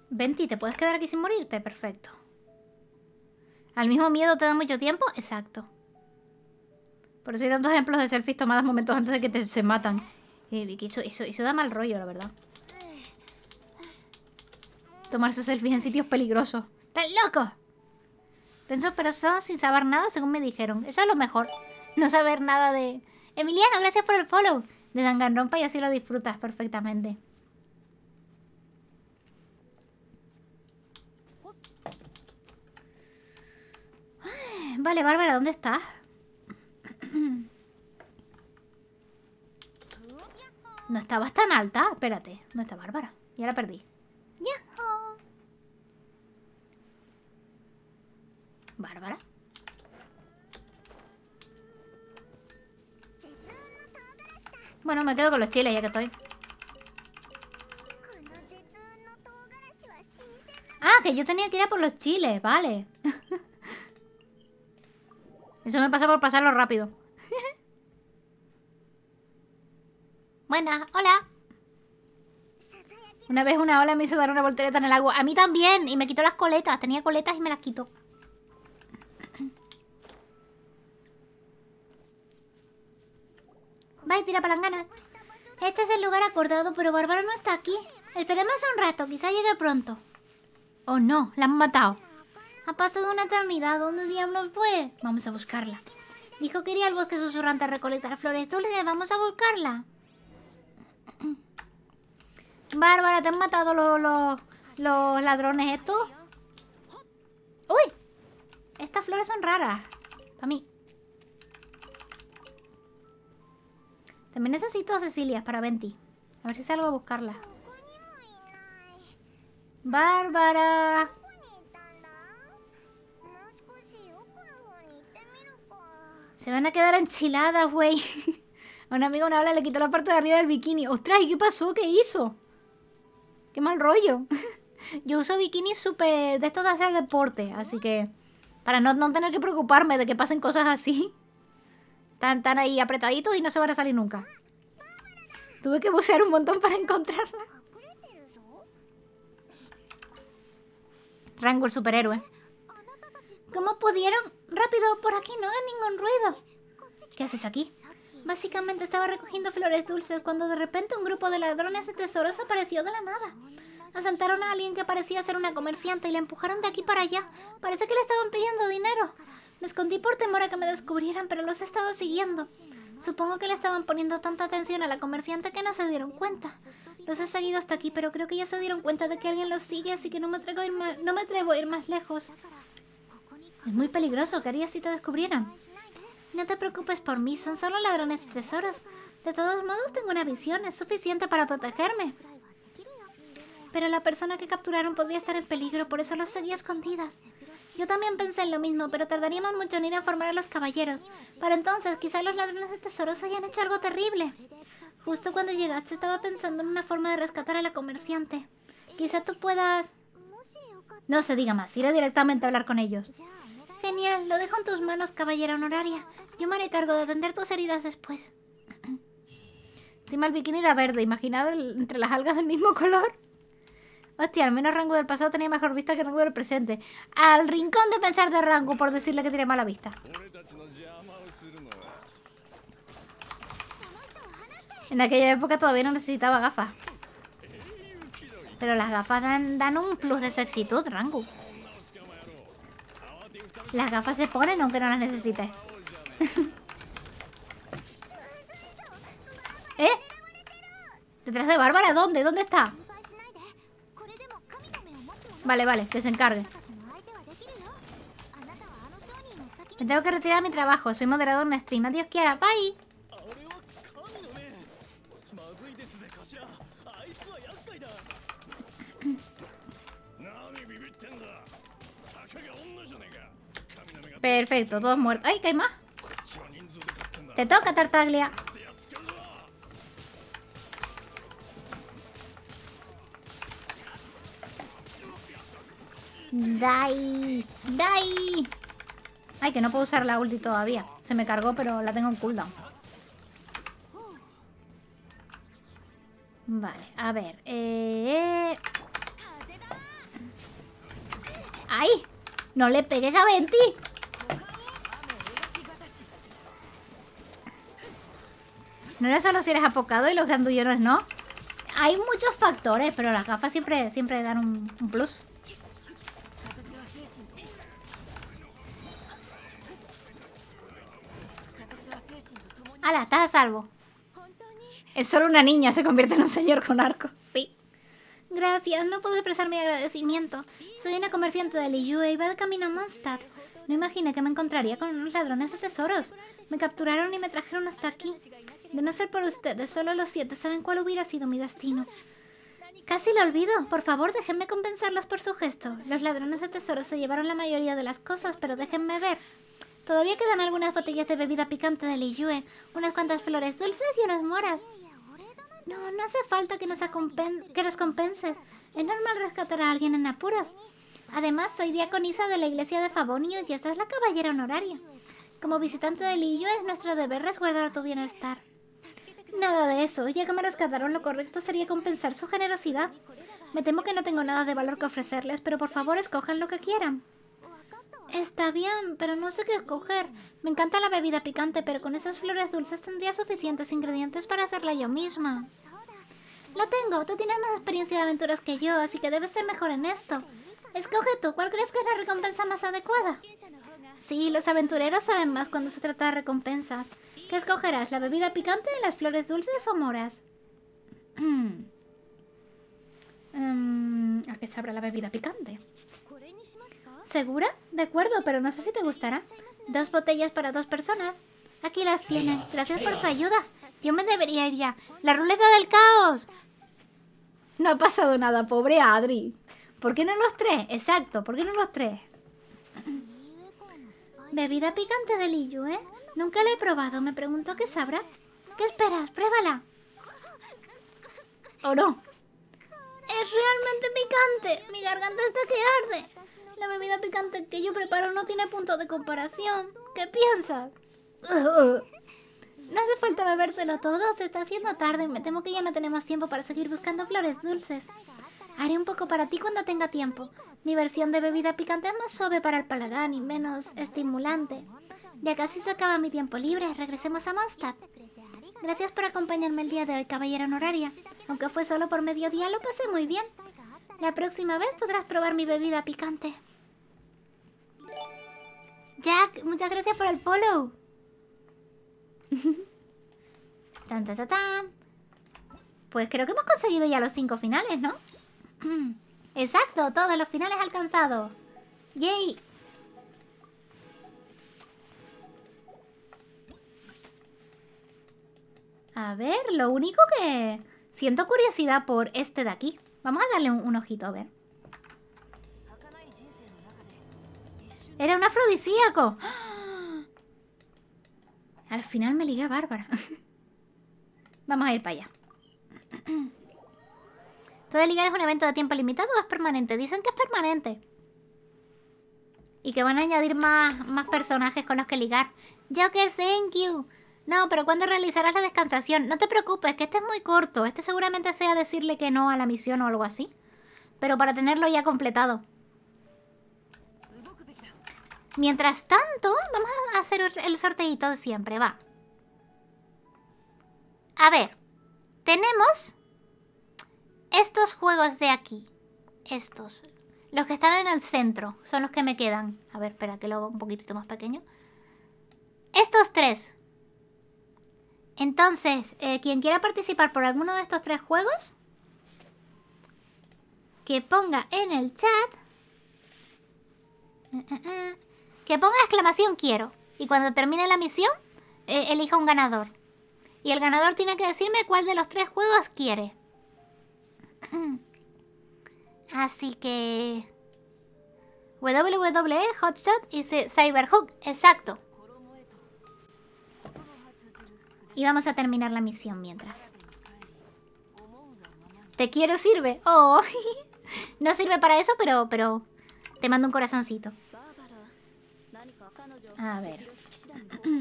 Venti, ¿te puedes quedar aquí sin morirte? Perfecto. ¿Al mismo miedo te da mucho tiempo? Exacto. Por eso hay tantos ejemplos de selfies tomadas momentos antes de que te, se matan. Eh, y eso, da mal rollo, la verdad. Tomarse selfies en sitios peligrosos. loco! Pensó, pero son sin saber nada, según me dijeron. Eso es lo mejor. No saber nada de... Emiliano, gracias por el follow. De Danganronpa y así lo disfrutas perfectamente. Vale, Bárbara, ¿dónde estás? No estabas tan alta. Espérate, No está Bárbara? Ya la perdí. Bárbara. Bueno, me quedo con los chiles ya que estoy. Ah, que yo tenía que ir a por los chiles, vale. Eso me pasa por pasarlo rápido. Buena, hola. Una vez una ola me hizo dar una voltereta en el agua. A mí también. Y me quitó las coletas. Tenía coletas y me las quitó. Bye, tira palangana. Este es el lugar acordado, pero Bárbaro no está aquí. Esperemos un rato. Quizá llegue pronto. Oh, no. La han matado. Ha pasado una eternidad. ¿Dónde diablos fue? Vamos a buscarla. Dijo que iría al bosque susurrante a recolectar flores dulces. Vamos a buscarla. Bárbara, ¿te han matado los, los, ladrones estos? ¡Uy! Estas flores son raras. Para mí. También necesito Cecilia para Venti. A ver si salgo a buscarla. Bárbara. Se van a quedar enchiladas, güey. a un amigo una habla, le quitó la parte de arriba del bikini. ¡Ostras! ¿Y qué pasó? ¿Qué hizo? ¡Qué mal rollo! Yo uso bikinis súper de estos de hacer deporte, así que... Para no, tener que preocuparme de que pasen cosas así. Están, tan ahí apretaditos y no se van a salir nunca. Tuve que bucear un montón para encontrarla. Rango el superhéroe. ¿Cómo pudieron Rápido, por aquí, no hay ningún ruido. ¿Qué haces aquí? Básicamente estaba recogiendo flores dulces cuando de repente un grupo de ladrones de tesoros apareció de la nada. Asaltaron a alguien que parecía ser una comerciante y la empujaron de aquí para allá. Parece que le estaban pidiendo dinero. Me escondí por temor a que me descubrieran, pero los he estado siguiendo. Supongo que le estaban poniendo tanta atención a la comerciante que no se dieron cuenta. Los he seguido hasta aquí, pero creo que ya se dieron cuenta de que alguien los sigue, así que no me atrevo a ir más lejos. Es muy peligroso, ¿qué harías si te descubrieran? No te preocupes por mí, son solo ladrones de tesoros. De todos modos, tengo una visión, es suficiente para protegerme. Pero la persona que capturaron podría estar en peligro, por eso los seguí escondidas. Yo también pensé en lo mismo, pero tardaríamos mucho en ir a formar a los caballeros. Para entonces, quizá los ladrones de tesoros hayan hecho algo terrible. Justo cuando llegaste estaba pensando en una forma de rescatar a la comerciante. Quizá tú puedas... No se diga más, iré directamente a hablar con ellos. Genial, lo dejo en tus manos, caballera honoraria. Yo me haré cargo de atender tus heridas después. mal, el bikini era verde, imaginado entre las algas del mismo color. Hostia, al menos Rango del pasado tenía mejor vista que Rango del presente. Al rincón de pensar de Rango por decirle que tiene mala vista. En aquella época todavía no necesitaba gafas. Pero las gafas dan, dan un plus de sexitud, Rango. Las gafas se ponen aunque no las necesites. ¿Eh? ¿Detrás de Bárbara? ¿Dónde? ¿Dónde está? Vale, vale, que se encargue. Me tengo que retirar mi trabajo. Soy moderador en stream. Adiós, Kiara. Bye. Perfecto, todos muertos. ¡Ay, que hay más! Te toca, Tartaglia. ¡Dai! ¡Dai! Ay, que no puedo usar la ulti todavía. Se me cargó, pero la tengo en cooldown. Vale, a ver. Eh, eh. ¡Ay! ¡No le pegues a Venti! No era solo si eres apocado y los grandulleros no. Hay muchos factores, pero las gafas siempre, siempre dan un, plus. ¡Hala! Estás a salvo. Es solo una niña, se convierte en un señor con arco. Sí. Gracias, no puedo expresar mi agradecimiento. Soy una comerciante de Liyue y va de camino a Mondstadt. No imaginé que me encontraría con unos ladrones de tesoros. Me capturaron y me trajeron hasta aquí. De no ser por ustedes, solo los siete saben cuál hubiera sido mi destino. Casi lo olvido. Por favor, déjenme compensarlos por su gesto. Los ladrones de tesoro se llevaron la mayoría de las cosas, pero déjenme ver. Todavía quedan algunas botellas de bebida picante de Liyue, unas cuantas flores dulces y unas moras. No, no hace falta que nos, que nos compenses. Es normal rescatar a alguien en apuros. Además, soy diaconisa de la iglesia de Favonius y esta es la caballera honoraria. Como visitante de Liyue, es nuestro deber resguardar tu bienestar. Nada de eso, ya que me rescataron lo correcto sería compensar su generosidad. Me temo que no tengo nada de valor que ofrecerles, pero por favor escojan lo que quieran. Está bien, pero no sé qué escoger. Me encanta la bebida picante, pero con esas flores dulces tendría suficientes ingredientes para hacerla yo misma. Lo tengo, tú tienes más experiencia de aventuras que yo, así que debes ser mejor en esto. Escoge tú, ¿cuál crees que es la recompensa más adecuada? Sí, los aventureros saben más cuando se trata de recompensas. ¿Qué escogerás? ¿La bebida picante, las flores dulces o moras? Mm, mm, ¿A qué sabrá la bebida picante? ¿Segura? De acuerdo, pero no sé si te gustará. Dos botellas para dos personas. Aquí las tienen. Gracias por su ayuda. Yo me debería ir ya. ¡La ruleta del caos! No ha pasado nada, pobre Adri. ¿Por qué no los tres? Exacto, ¿por qué no los tres? Bebida picante de Liyue, ¿eh? Nunca la he probado, me pregunto qué sabrá. ¿Qué esperas? ¡Pruébala! ¿O no? ¡Es realmente picante! ¡Mi garganta está que arde! La bebida picante que yo preparo no tiene punto de comparación. ¿Qué piensas? No hace falta bebérselo todo, se está haciendo tarde. y Me temo que ya no tenemos tiempo para seguir buscando flores dulces. Haré un poco para ti cuando tenga tiempo. Mi versión de bebida picante es más suave para el paladar y menos estimulante. Ya casi se acaba mi tiempo libre. Regresemos a Mondstadt. Gracias por acompañarme el día de hoy, caballero honoraria. Aunque fue solo por mediodía, lo pasé muy bien. La próxima vez podrás probar mi bebida picante. Jack, muchas gracias por el follow. Pues creo que hemos conseguido ya los cinco finales, ¿no? Exacto, todos los finales alcanzados. ¡Yay! A ver, lo único que... Siento curiosidad por este de aquí. Vamos a darle un, ojito, a ver. ¡Era un afrodisíaco! Al final me ligué a Bárbara. Vamos a ir para allá. Todo de ligar es un evento de tiempo limitado o es permanente? Dicen que es permanente. Y que van a añadir más, más personajes con los que ligar. Joker, thank you. No, pero ¿cuándo realizarás la descansación? No te preocupes, que este es muy corto. Este seguramente sea decirle que no a la misión o algo así. Pero para tenerlo ya completado. Mientras tanto, vamos a hacer el sorteo. de siempre, va. A ver, tenemos estos juegos de aquí. Estos. Los que están en el centro son los que me quedan. A ver, espera, que lo hago un poquitito más pequeño. Estos tres. Entonces, eh, quien quiera participar por alguno de estos tres juegos, que ponga en el chat... Eh, eh, que ponga exclamación quiero. Y cuando termine la misión, elija un ganador. Y el ganador tiene que decirme cuál de los tres juegos quiere. Así que... WWE, Hotshot y Cyberhook, exacto. Y vamos a terminar la misión mientras. Te quiero sirve. Oh, no sirve para eso, pero, pero te mando un corazoncito. A ver.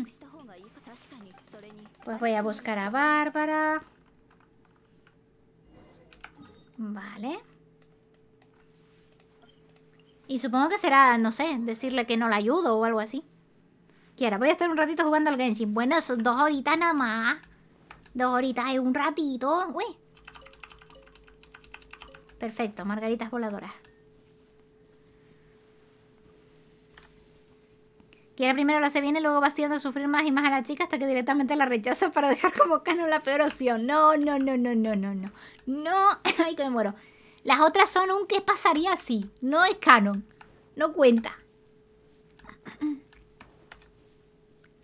Pues voy a buscar a Bárbara. Vale. Y supongo que será, no sé, decirle que no la ayudo o algo así quiera. Voy a estar un ratito jugando al Genshin. Bueno, son dos horitas nada más. Dos horitas es un ratito. Uy. Perfecto, margaritas voladoras. Quiera primero la se viene, y luego va haciendo sufrir más y más a la chica hasta que directamente la rechaza para dejar como canon la peor opción. No, no, no, no, no, no, no. No, ay que me muero. Las otras son un que pasaría así. No es canon. No cuenta.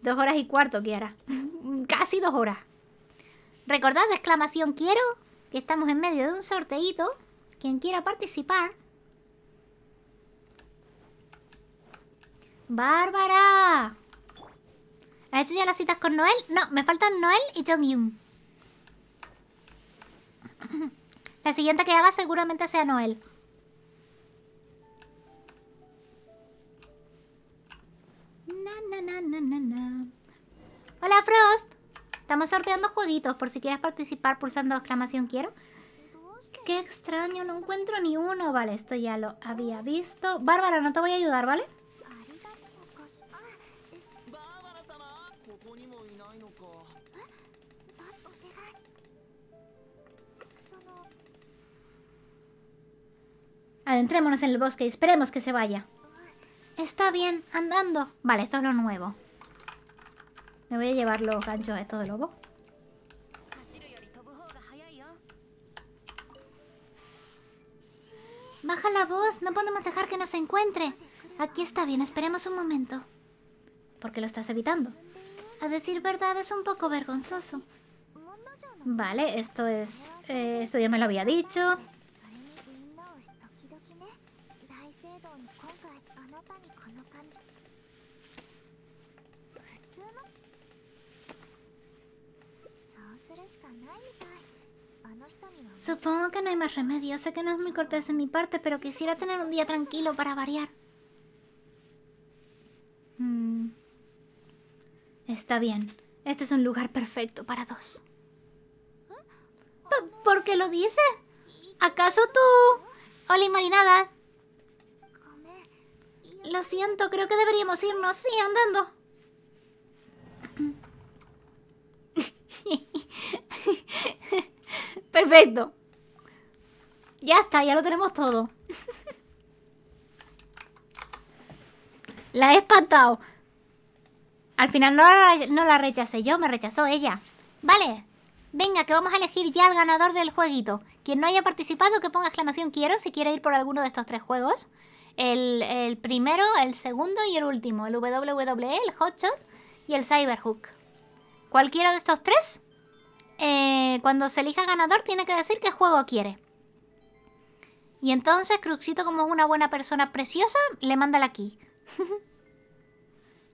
Dos horas y cuarto, Kiara. Casi dos horas. Recordad, exclamación quiero, que estamos en medio de un sorteíto. Quien quiera participar. ¡Bárbara! ¿Has hecho ya las citas con Noel? No, me faltan Noel y John La siguiente que haga seguramente sea Noel. Hola Frost. Estamos sorteando jueguitos por si quieres participar pulsando exclamación quiero. Qué extraño, no encuentro ni uno. Vale, esto ya lo había visto. Bárbara, no te voy a ayudar, ¿vale? Adentrémonos en el bosque y esperemos que se vaya. Está bien, andando. Vale, esto es lo nuevo. Me voy a llevar los ganchos esto de lobo. Baja la voz, no podemos dejar que nos encuentre. Aquí está bien, esperemos un momento. ¿Por qué lo estás evitando? A decir verdad es un poco vergonzoso. Vale, esto es... Eso eh, esto ya me lo había dicho. Supongo que no hay más remedio. Sé que no es muy cortés de mi parte, pero quisiera tener un día tranquilo para variar. Hmm. Está bien. Este es un lugar perfecto para dos. ¿Eh? ¿Por qué lo dices? ¿Acaso tú? Oli Marinada, lo siento, creo que deberíamos irnos, sí, andando. Perfecto. Ya está, ya lo tenemos todo. la he espantado. Al final no la, rechacé yo, me rechazó ella. Vale, venga, que vamos a elegir ya al ganador del jueguito. Quien no haya participado, que ponga exclamación quiero si quiere ir por alguno de estos tres juegos. El, primero, el segundo y el último. El WWE, el Hotshot y el Cyberhook. Cualquiera de estos tres, eh, cuando se elija ganador, tiene que decir qué juego quiere. Y entonces Cruxito, como es una buena persona preciosa, le manda la key.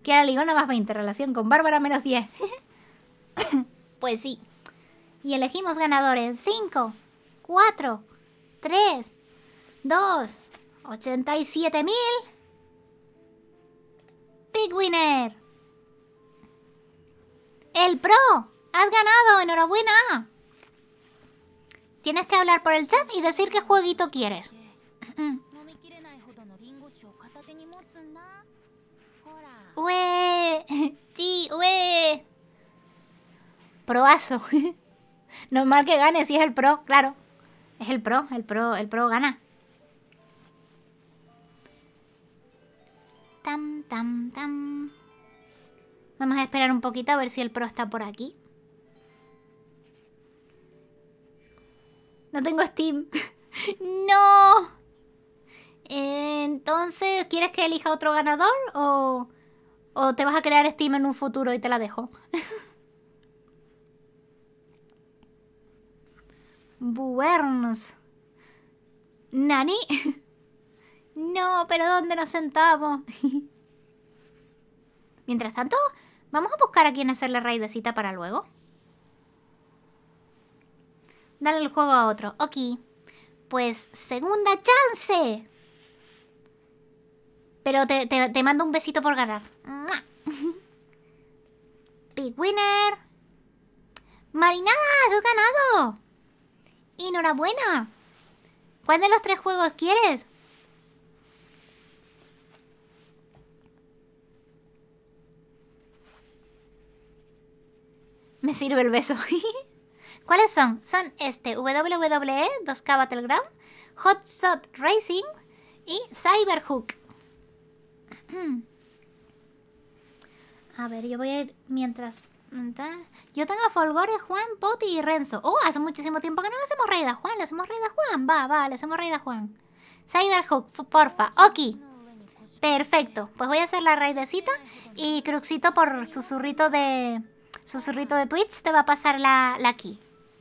que Ligona más 20, relación con Bárbara menos 10. pues sí. Y elegimos ganador en 5, 4, 3, 2, ¡87.000! ¡Big Winner! ¡El Pro! ¡Has ganado! ¡Enhorabuena! Tienes que hablar por el chat y decir qué jueguito quieres. ¡Ué! ¡Sí, ué! Proazo. Normal que gane si es el pro, claro. Es el pro, el pro, el pro gana. Vamos a esperar un poquito a ver si el pro está por aquí. No tengo Steam. ¡No! Entonces, ¿quieres que elija otro ganador? ¿O, ¿O te vas a crear Steam en un futuro y te la dejo? Buernos. Nani. No, pero ¿dónde nos sentamos? Mientras tanto, vamos a buscar a quién hacerle cita para luego. Dale el juego a otro. Ok. Pues, segunda chance. Pero te, mando un besito por ganar. Big winner. Marinada, has ganado. Enhorabuena. ¿Cuál de los tres juegos quieres? Me sirve el beso. ¿Cuáles son? Son este WWE 2K Battleground, Hot Shot Racing y Cyberhook. a ver, yo voy a ir mientras... Yo tengo a Folgore, Juan, Poti y Renzo. Oh, hace muchísimo tiempo que no le hacemos raid Juan. Le hacemos raid a Juan. Va, va, le hacemos raid a Juan. Cyberhook, porfa. Ok. Perfecto. Pues voy a hacer la raidecita y Cruxito por susurrito de... Susurrito de Twitch te va a pasar la, la key.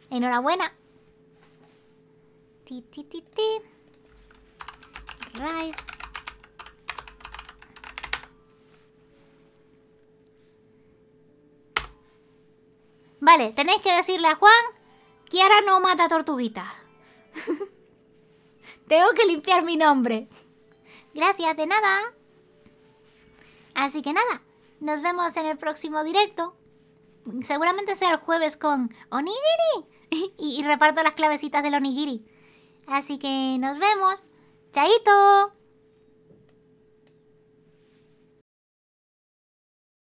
Enhorabuena. Ti, ti, Vale, tenéis que decirle a Juan que ahora no mata tortuguita. Tengo que limpiar mi nombre. Gracias, de nada. Así que nada, nos vemos en el próximo directo seguramente sea el jueves con Onigiri. y, reparto las clavecitas del Onigiri. Así que nos vemos. ¡Chaito!